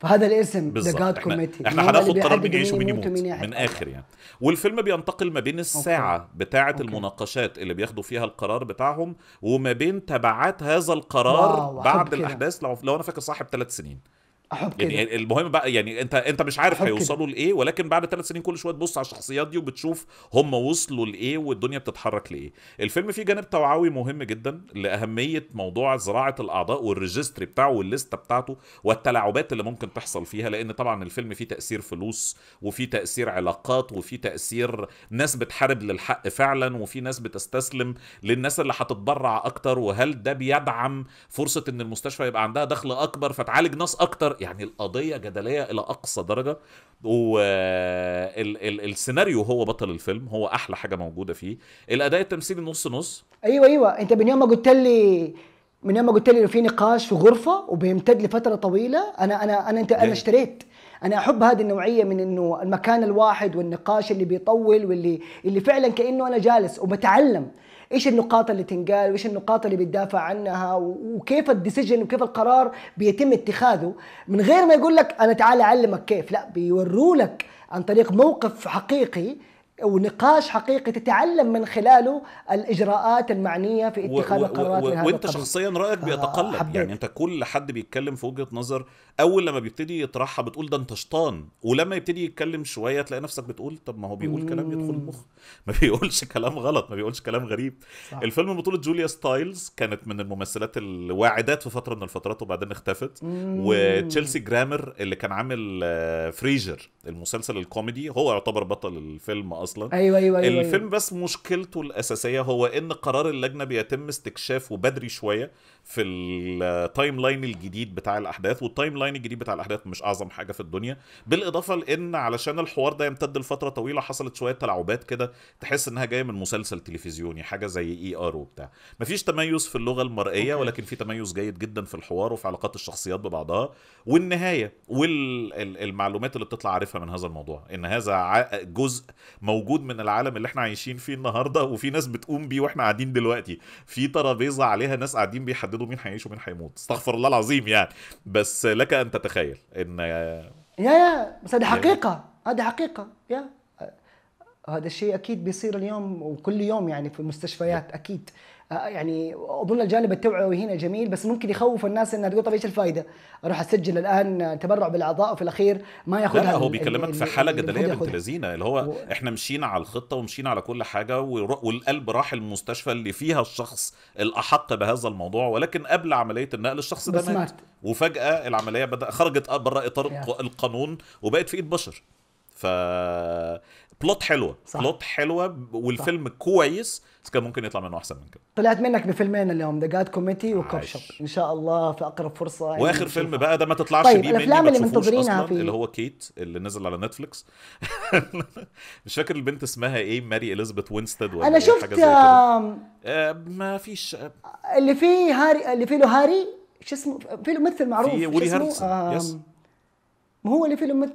فهذا الاسم ذا جاد كوميتي احنا هناخد قرار مين يعيش ومين يموت من اخر يعني والفيلم بينتقل ما بين الساعه بتاعه المناقشات اللي بياخدوا فيها القرار بتاعهم وما بين تبعات هذا القرار بعد الاحداث لو, لو انا فاكر صح بثلاث سنين احب يعني كده يعني المهم بقى يعني انت انت مش عارف هيوصلوا لايه ولكن بعد ثلاث سنين كل شويه تبص على الشخصيات دي وبتشوف هم وصلوا لايه والدنيا بتتحرك لايه الفيلم فيه جانب توعوي مهم جدا لاهميه موضوع زراعه الاعضاء والريجستري بتاعه والليسته بتاعته والتلاعبات اللي ممكن تحصل فيها لان طبعا الفيلم فيه تاثير فلوس وفيه تاثير علاقات وفيه تاثير ناس بتحارب للحق فعلا وفي ناس بتستسلم للناس اللي هتتبرع اكتر وهل ده بيدعم فرصه ان المستشفى يبقى عندها دخل اكبر فتعالج ناس اكتر يعني القضيه جدليه الى اقصى درجه والسيناريو هو بطل الفيلم هو احلى حاجه موجوده فيه الاداء التمثيلي نص نص ايوه ايوه انت من يوم ما قلت لي من يوم ما قلت لي انه في نقاش في غرفه وبيمتد لفتره طويله انا انا انا انت انا اشتريت انا احب هذه النوعيه من انه المكان الواحد والنقاش اللي بيطول واللي اللي فعلا كانه انا جالس وبتعلم ايش النقاط اللي تنقال وايش النقاط اللي بتدافع عنها وكيف الديسيجن وكيف القرار بيتم اتخاذه من غير ما يقول لك انا تعال اعلمك كيف لا بيورولك عن طريق موقف حقيقي ونقاش حقيقي تتعلم من خلاله الاجراءات المعنيه في اتخاذ القرارات و و, و وانت شخصيا رايك بيتقلب يعني انت كل حد بيتكلم في وجهه نظر اول لما بيبتدي يطرحها بتقول ده انت شطان ولما يبتدي يتكلم شويه تلاقي نفسك بتقول طب ما هو بيقول كلام يدخل المخ [laughs] ما بيقولش كلام غلط ما بيقولش كلام غريب صح. الفيلم بطوله جوليا ستايلز كانت من الممثلات الواعدات في فتره من الفترات وبعدين اختفت وتشيلسي جرامر اللي كان عامل آه، فريجر المسلسل الكوميدي هو يعتبر بطل الفيلم اصلا اصلا أيوة،, ايوه ايوه ايوه الفيلم بس مشكلته الاساسيه هو ان قرار اللجنه بيتم استكشافه بدري شويه في التايم لاين الجديد بتاع الاحداث والتايم لاين الجديد بتاع الاحداث مش اعظم حاجه في الدنيا بالاضافه لان علشان الحوار ده يمتد لفتره طويله حصلت شويه تلاعبات كده تحس انها جايه من مسلسل تلفزيوني حاجه زي اي e ار وبتاع مفيش تميز في اللغه المرئيه ولكن في تميز جيد جدا في الحوار وفي علاقات الشخصيات ببعضها والنهايه والمعلومات اللي بتطلع عارفها من هذا الموضوع ان هذا جزء موجود من العالم اللي احنا عايشين فيه النهارده وفي ناس بتقوم بيه واحنا قاعدين دلوقتي في ترابيزه عليها ناس قاعدين بيحدثوا يحددوا مين هيعيش ومين هيموت استغفر الله العظيم يعني بس لك ان تتخيل ان يا يا بس هذه حقيقه هذه حقيقه يا هذا الشيء اكيد بيصير اليوم وكل يوم يعني في المستشفيات اكيد آه، يعني اظن الجانب التوعوي هنا جميل بس ممكن يخوف الناس انها تقول طيب ايش الفائده؟ اروح اسجل الان تبرع بالاعضاء وفي الاخير ما ياخذها لا هو بيكلمك في حاله جدليه بنت لذينه اللي هو و... احنا مشينا على الخطه ومشينا على كل حاجه والقلب راح المستشفى اللي فيها الشخص الاحق بهذا الموضوع ولكن قبل عمليه النقل الشخص ده مات. مات وفجاه العمليه بدا خرجت بره اطار يعني. القانون وبقت في ايد بشر ف بلوت حلوه صح. بلوت حلوه والفيلم صح. كويس بس كان ممكن يطلع منه احسن من كده طلعت منك بفيلمين اليوم ذا جاد كوميتي وكوب شوب ان شاء الله في اقرب فرصه يعني واخر فيلم بقى ده ما تطلعش طيب بيه الافلام اللي منتظرينها في اللي هو كيت اللي نزل على نتفليكس [laughs] مش فاكر البنت اسمها ايه ماري اليزابيث وينستد ولا انا إيه، شفت حاجة زي كده. آه ما فيش آه اللي فيه هاري اللي فيه له هاري شو اسمه في له ممثل معروف في ولي هارلسون آه يس ما هو اللي فيه له ممثل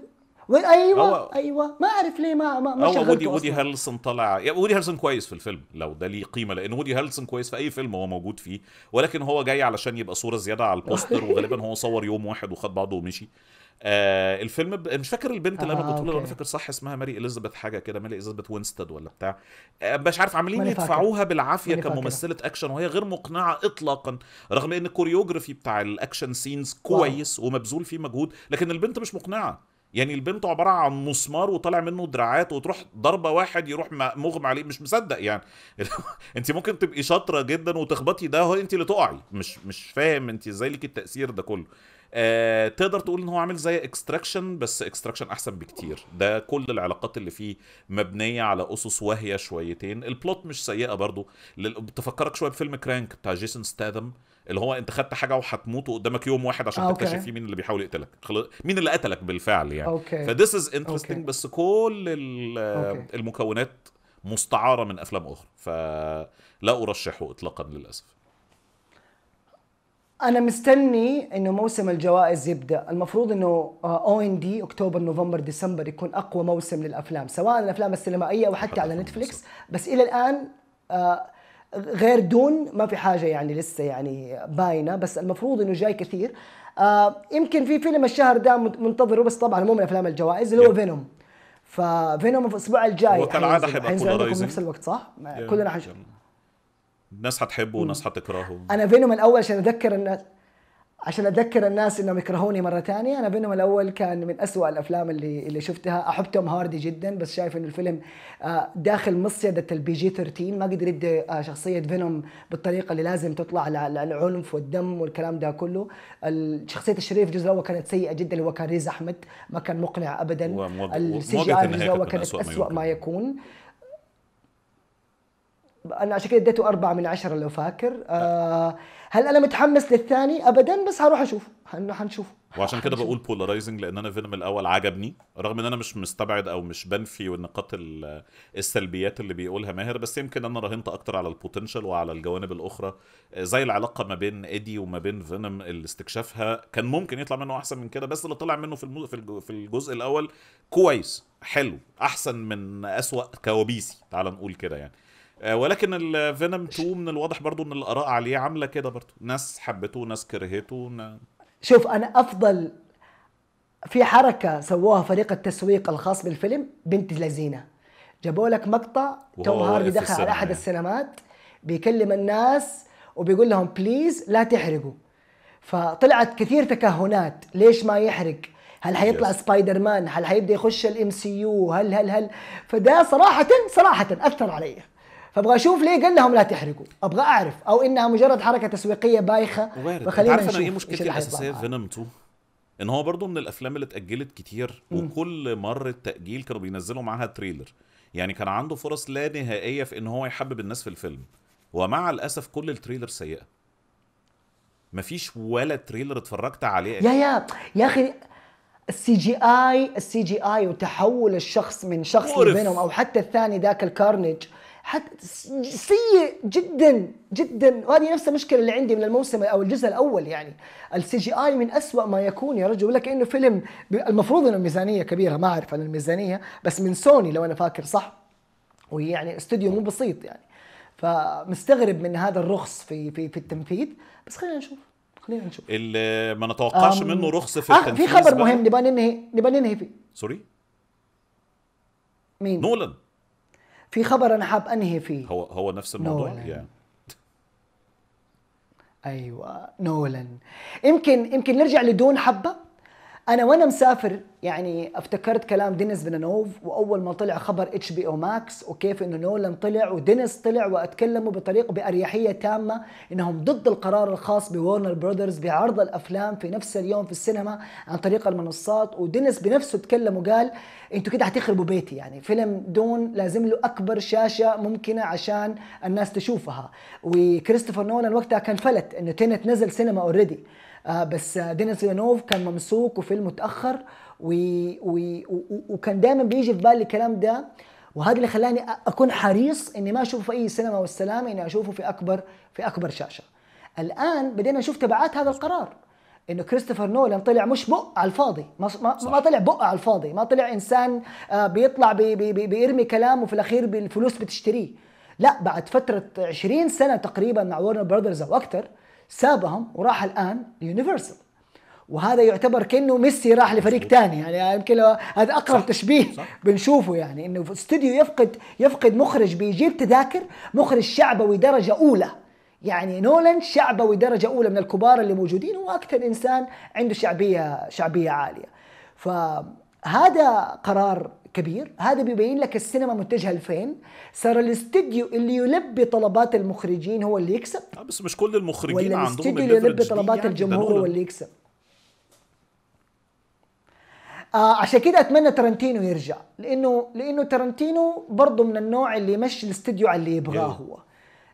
ايوه هو ايوه ما اعرف ليه ما ما, ما هو ودي ودي هيلسون طلع ودي هيلسون كويس في الفيلم لو ده ليه قيمه لان ودي هيلسون كويس في اي فيلم هو موجود فيه ولكن هو جاي علشان يبقى صوره زياده على البوستر [laughs] وغالبا هو صور يوم واحد وخد بعضه ومشي آه الفيلم ب... مش فاكر البنت اللي آه انا كنت لو انا آه، فاكر صح اسمها ماري اليزابيث حاجه كده ماري اليزابيث وينستد ولا بتاع آه مش عارف عاملين يدفعوها بالعافيه كممثله اكشن وهي غير مقنعه اطلاقا رغم ان الكوريوجرافي بتاع الاكشن سينز كويس واو. ومبذول فيه مجهود لكن البنت مش مقنعه يعني البنت عباره عن مسمار وطالع منه دراعات وتروح ضربه واحد يروح مغمى عليه مش مصدق يعني [laughs] انت ممكن تبقي شاطره جدا وتخبطي ده هو انت اللي تقعي مش مش فاهم انت ازاي ليك التاثير ده كله آه تقدر تقول ان هو عامل زي اكستراكشن بس اكستراكشن احسن بكتير ده كل العلاقات اللي فيه مبنيه على اسس واهيه شويتين البلوت مش سيئه برضو تفكرك شويه بفيلم كرانك بتاع جيسون ستاثم آه اللي هو انت خدت حاجه وهتموت قدامك يوم واحد عشان آه، أوكي. تكتشف فيه مين اللي بيحاول يقتلك مين اللي قتلك بالفعل يعني اوكي فديس از انترستنج بس كل المكونات مستعاره من افلام اخرى فلا ارشحه اطلاقا للاسف انا مستني انه موسم الجوائز يبدا المفروض انه او ان دي اكتوبر نوفمبر ديسمبر يكون اقوى موسم للافلام سواء الافلام السينمائيه او حتى على نتفليكس بس الى الان آه غير دون ما في حاجه يعني لسه يعني باينه بس المفروض انه جاي كثير آه يمكن في فيلم الشهر ده منتظره بس طبعا مو من افلام الجوائز اللي هو فينوم ففينوم في الاسبوع الجاي وكالعاده حيبقى حيبقى نفس الوقت صح؟ كلنا حنشوف ناس حتحبه وناس حتكرهه انا فينوم الاول عشان اتذكر الناس عشان اذكر الناس انهم يكرهوني مره ثانيه انا بينهم الاول كان من أسوأ الافلام اللي اللي شفتها احب توم هاردي جدا بس شايف انه الفيلم آه، داخل مصيدة البي جي 13 ما قدر يدي آه، شخصيه فينوم بالطريقه اللي لازم تطلع العنف والدم والكلام ده كله شخصيه الشريف الجزء الاول كانت سيئه جدا اللي هو كان ريز احمد ما كان مقنع ابدا السي جي اي كانت أسوأ ما يكون, ما يكون. انا عشان كده اديته أربعة من عشرة لو فاكر آه، هل انا متحمس للثاني ابدا بس هروح اشوفه حنشوفه وعشان كده بقول بولارايزنج لان انا فيلم الاول عجبني رغم ان انا مش مستبعد او مش بنفي النقاط السلبيات اللي بيقولها ماهر بس يمكن انا راهنت اكتر على البوتنشال وعلى الجوانب الاخرى زي العلاقه ما بين ايدي وما بين فينوم اللي استكشافها كان ممكن يطلع منه احسن من كده بس اللي طلع منه في في الجزء الاول كويس حلو احسن من اسوا كوابيسي تعال نقول كده يعني آه، ولكن الفينوم 2 من الواضح برضو ان الاراء عليه عامله كده برضو ناس حبته ناس كرهته نا... شوف انا افضل في حركه سووها فريق التسويق الخاص بالفيلم بنت لذينه جابوا لك مقطع توم هاردي إيه دخل على احد يعني. السينمات بيكلم الناس وبيقول لهم بليز لا تحرقوا فطلعت كثير تكهنات ليش ما يحرق هل حيطلع yes. سبايدر مان هل حيبدا يخش الام سي يو هل هل هل فده صراحه صراحه اثر علي فابغى اشوف ليه قال لهم لا تحرقوا ابغى اعرف او انها مجرد حركه تسويقيه بايخه وخلينا نشوف ايه مشكلتي الاساسيه في فينوم 2 ان هو برضو من الافلام اللي اتاجلت كتير وكل مره تاجيل كانوا بينزلوا معاها تريلر يعني كان عنده فرص لا نهائيه في ان هو يحبب الناس في الفيلم ومع الاسف كل التريلر سيئه مفيش ولا تريلر اتفرجت عليه يا يا يا اخي السي جي اي السي جي اي وتحول الشخص من شخص لبينهم او حتى الثاني ذاك الكارنج حتى سيء جدا جدا وهذه نفس المشكله اللي عندي من الموسم او الجزء الاول يعني السي جي اي من أسوأ ما يكون يا رجل لك انه فيلم المفروض انه ميزانيه كبيره ما اعرف عن الميزانيه بس من سوني لو انا فاكر صح وهي يعني استوديو مو بسيط يعني فمستغرب من هذا الرخص في في في التنفيذ بس خلينا نشوف خلينا نشوف اللي ما نتوقعش منه رخص في آه، التنفيذ آه في خبر مهم نبغى ننهي نبغى ننهي فيه سوري مين نولان في خبر انا حاب انهي فيه هو هو نفس الموضوع نولن. Yeah. ايوه نولان يمكن يمكن نرجع لدون حبه انا وانا مسافر يعني افتكرت كلام دينيس فيلانوف واول ما طلع خبر اتش بي او ماكس وكيف انه نولان طلع ودينيس طلع واتكلموا بطريقه باريحيه تامه انهم ضد القرار الخاص بورنر برودرز بعرض الافلام في نفس اليوم في السينما عن طريق المنصات ودينيس بنفسه تكلم وقال انتوا كده هتخربوا بيتي يعني فيلم دون لازم له اكبر شاشه ممكنه عشان الناس تشوفها وكريستوفر نولان وقتها كان فلت انه تينت نزل سينما اوريدي آه، بس دينيس لينوف كان ممسوك وفيلم متاخر و... و... وكان دايما بيجي في بالي الكلام ده وهذا اللي خلاني اكون حريص اني ما اشوفه في اي سينما والسلام اني اشوفه في اكبر في اكبر شاشه الان بدينا نشوف تبعات هذا القرار انه كريستوفر نولان طلع مش بق على الفاضي ما, ما, ما طلع بق على الفاضي ما طلع انسان آه، بيطلع بي بي بي بيرمي كلام وفي الاخير بالفلوس بتشتريه لا بعد فتره 20 سنه تقريبا مع ورنر براذرز او اكثر سابهم وراح الان ليونيفرسال وهذا يعتبر كانه ميسي راح لفريق ثاني يعني يمكن هذا اقرب صح. تشبيه صح. بنشوفه يعني انه استوديو يفقد يفقد مخرج بيجيب تذاكر مخرج شعبوي درجه اولى يعني نولان شعبوي درجه اولى من الكبار اللي موجودين هو اكثر انسان عنده شعبيه شعبيه عاليه فهذا قرار كبير هذا بيبين لك السينما متجهه لفين صار الاستديو اللي يلبي طلبات المخرجين هو اللي يكسب آه، بس مش كل المخرجين ولا عندهم الاستديو اللي يلبي طلبات يعني الجمهور هو اللي يكسب آه عشان كده اتمنى ترنتينو يرجع لانه لانه ترنتينو برضه من النوع اللي يمشي الاستديو على اللي يبغاه هو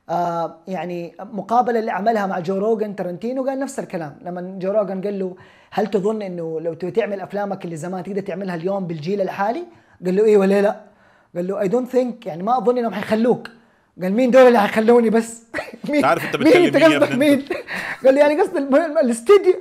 آه يعني مقابله اللي عملها مع جو روجن ترنتينو قال نفس الكلام لما جو روجن قال له هل تظن انه لو تعمل افلامك اللي زمان تقدر تعملها اليوم بالجيل الحالي قال له ايه ولا لا قال له اي دونت ثينك يعني ما اظن انهم حيخلوك قال مين دول اللي حيخلوني بس [laughs] مين عارف انت مين انت قصدك مين قال لي يعني قصد الاستديو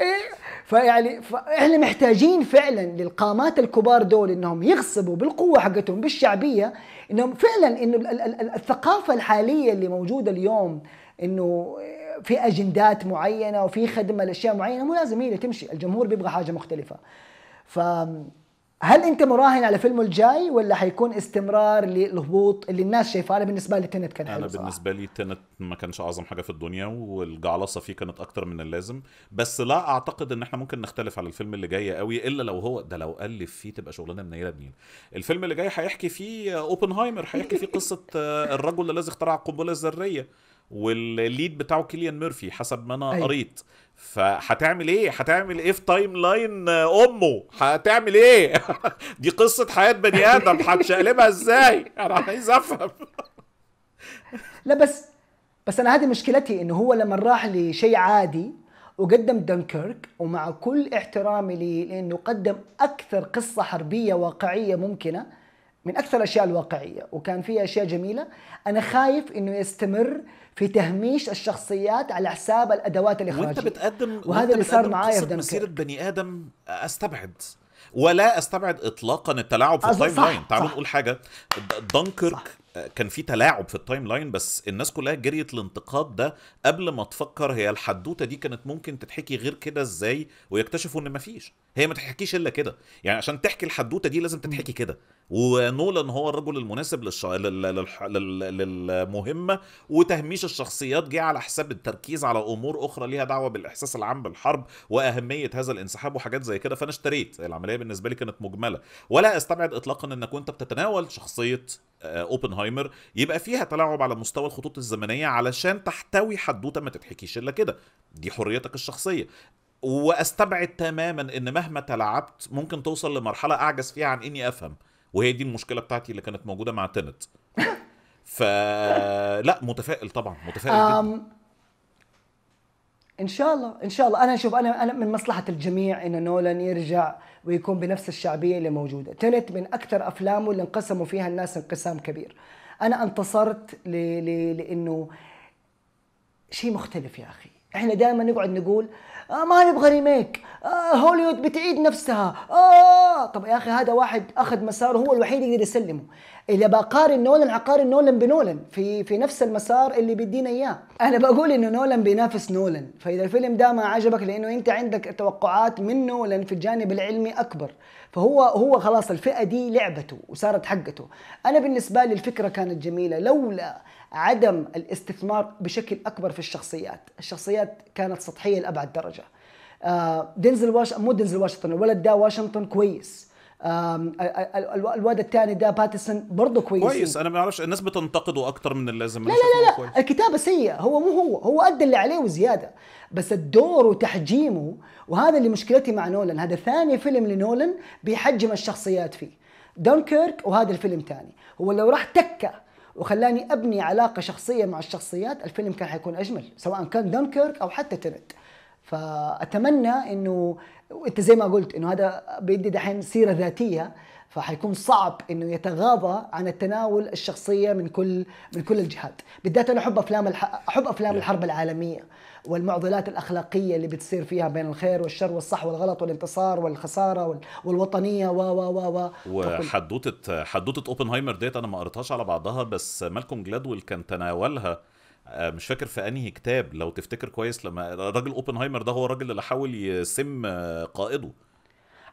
إيه؟ فيعني فاحنا محتاجين فعلا للقامات الكبار دول انهم يغصبوا بالقوه حقتهم بالشعبيه انهم فعلا انه الثقافه الحاليه اللي موجوده اليوم انه في اجندات معينه وفي خدمه لاشياء معينه مو لازم هي اللي تمشي الجمهور بيبغى حاجه مختلفه ف هل انت مراهن على فيلمه الجاي ولا حيكون استمرار للهبوط اللي الناس شايفاه انا بالنسبه لي تنت كان حلو انا بالنسبه لي تنت ما كانش اعظم حاجه في الدنيا والجعلصه فيه كانت اكتر من اللازم بس لا اعتقد ان احنا ممكن نختلف على الفيلم اللي جاي قوي الا لو هو ده لو الف فيه تبقى شغلانه منيله بنين الفيلم اللي جاي هيحكي فيه اوبنهايمر هيحكي فيه قصه آه، الرجل الذي اخترع القنبله الذريه والليد بتاعه كيليان ميرفي حسب ما انا أيوة. قريت فهتعمل ايه هتعمل ايه في تايم لاين امه هتعمل ايه [laughs] دي قصه حياه بني ادم هتشقلبها ازاي [laughs] انا عايز افهم لا بس بس انا هذه مشكلتي انه هو لما راح لشيء عادي وقدم دنكيرك ومع كل احترامي لي لانه قدم اكثر قصه حربيه واقعيه ممكنه من اكثر الاشياء الواقعيه وكان فيها اشياء جميله انا خايف انه يستمر في تهميش الشخصيات على حساب الادوات الاخراجيه وانت بتقدم وهذا اللي صار معايا في مسيره بني ادم آه، استبعد ولا استبعد اطلاقا التلاعب في التايم لاين تعالوا نقول حاجه دانكيرك كان في تلاعب في التايم لاين بس الناس كلها جريت الانتقاد ده قبل ما تفكر هي الحدوته دي كانت ممكن تتحكي غير كده ازاي ويكتشفوا ان مفيش هي ما تتحكيش الا كده يعني عشان تحكي الحدوته دي لازم تتحكي كده ونولان هو الرجل المناسب للش... لل... لل... لل... للمهمه وتهميش الشخصيات جه على حساب التركيز على امور اخرى ليها دعوه بالاحساس العام بالحرب واهميه هذا الانسحاب وحاجات زي كده فانا اشتريت العمليه بالنسبه لي كانت مجمله ولا استبعد اطلاقا انك وانت بتتناول شخصيه آه، اوبنهايمر يبقى فيها تلاعب على مستوى الخطوط الزمنيه علشان تحتوي حدوته ما تتحكيش الا كده دي حريتك الشخصيه واستبعد تماما ان مهما تلاعبت ممكن توصل لمرحله اعجز فيها عن اني افهم وهي دي المشكله بتاعتي اللي كانت موجوده مع تنت فلا متفائل طبعا متفائل جدا ان شاء الله ان شاء الله انا اشوف انا انا من مصلحه الجميع ان نولان يرجع ويكون بنفس الشعبيه اللي موجوده تنت من اكثر افلامه اللي انقسموا فيها الناس انقسام كبير انا انتصرت ل... ل... لانه شيء مختلف يا اخي احنا دائما نقعد نقول آه ما نبغى ريميك آه هوليوود بتعيد نفسها آه طب يا اخي هذا واحد اخذ مساره هو الوحيد يقدر يسلمه اللي بقارن نولن حقارن نولن بنولن في في نفس المسار اللي بيدينا اياه انا بقول انه نولن بينافس نولن فاذا الفيلم ده ما عجبك لانه انت عندك توقعات من نولن في الجانب العلمي اكبر فهو هو خلاص الفئه دي لعبته وصارت حقته انا بالنسبه لي الفكره كانت جميله لولا عدم الاستثمار بشكل اكبر في الشخصيات الشخصيات كانت سطحيه لابعد درجه آه، دينزل واش مو دينزل واشنطن الولد ده واشنطن كويس الواد الثاني ده باتسون برضه كويس كويس انا ما اعرفش الناس بتنتقده اكتر من اللازم لا لا لا, لا. كويس. الكتابه سيئه هو مو هو هو ادى اللي عليه وزياده بس الدور وتحجيمه وهذا اللي مشكلتي مع نولن هذا ثاني فيلم لنولن بيحجم الشخصيات فيه دونكيرك وهذا الفيلم ثاني هو لو راح تكه وخلاني ابني علاقه شخصيه مع الشخصيات الفيلم كان حيكون اجمل سواء كان دونكيرك او حتى تنت فاتمنى انه وانت زي ما قلت انه هذا بيدي دحين سيره ذاتيه فحيكون صعب انه يتغاضى عن التناول الشخصيه من كل من كل الجهات، بالذات انا احب افلام احب افلام الحرب العالميه والمعضلات الاخلاقيه اللي بتصير فيها بين الخير والشر والصح والغلط والانتصار والخساره والوطنيه و و و و وحدوته حدوته اوبنهايمر ديت انا ما قريتهاش على بعضها بس مالكوم جلادويل كان تناولها آه، مش فاكر في انهي كتاب لو تفتكر كويس لما الراجل اوبنهايمر ده هو الراجل اللي حاول يسم آه، قائده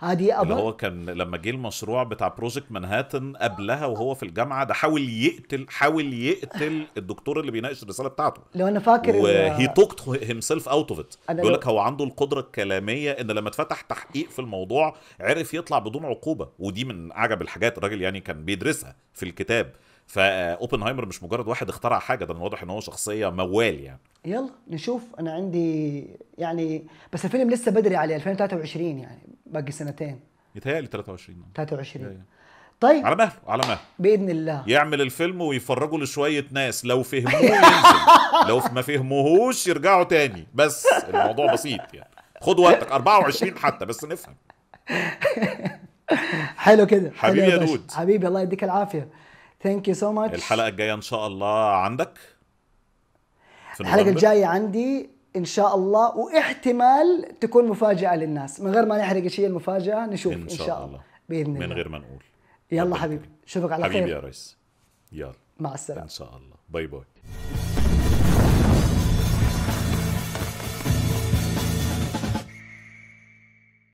عادي آه، اللي هو كان لما جه المشروع بتاع بروجكت مانهاتن قبلها وهو في الجامعه ده حاول يقتل حاول يقتل الدكتور اللي بيناقش الرساله بتاعته لو انا فاكر وهي توكت هيم سيلف اوت اوف ات بيقول لك هو عنده القدره الكلاميه ان لما اتفتح تحقيق في الموضوع عرف يطلع بدون عقوبه ودي من اعجب الحاجات الراجل يعني كان بيدرسها في الكتاب فاوبنهايمر مش مجرد واحد اخترع حاجه ده من واضح ان هو شخصيه موال يعني يلا نشوف انا عندي يعني بس الفيلم لسه بدري عليه 2023 يعني باقي سنتين يتهيألي 23 23 يعني. طيب على مهله على مهله باذن الله يعمل الفيلم ويفرجوا لشويه ناس لو فهموه ينزل [laughs] لو ما فهموهوش يرجعوا تاني بس الموضوع بسيط يعني خد وقتك 24 حتى بس نفهم [laughs] حلو كده حبيبي يا دود حبيبي الله يديك العافيه ثانك يو سو ماتش الحلقه الجايه ان شاء الله عندك الحلقه الجايه عندي ان شاء الله واحتمال تكون مفاجاه للناس من غير ما نحرق شيء المفاجاه نشوف ان شاء, إن شاء الله. الله باذن الله من غير ما نقول يلا حبيبي شوفك على خير حبيبي يا ريس يلا مع السلامه ان شاء الله باي باي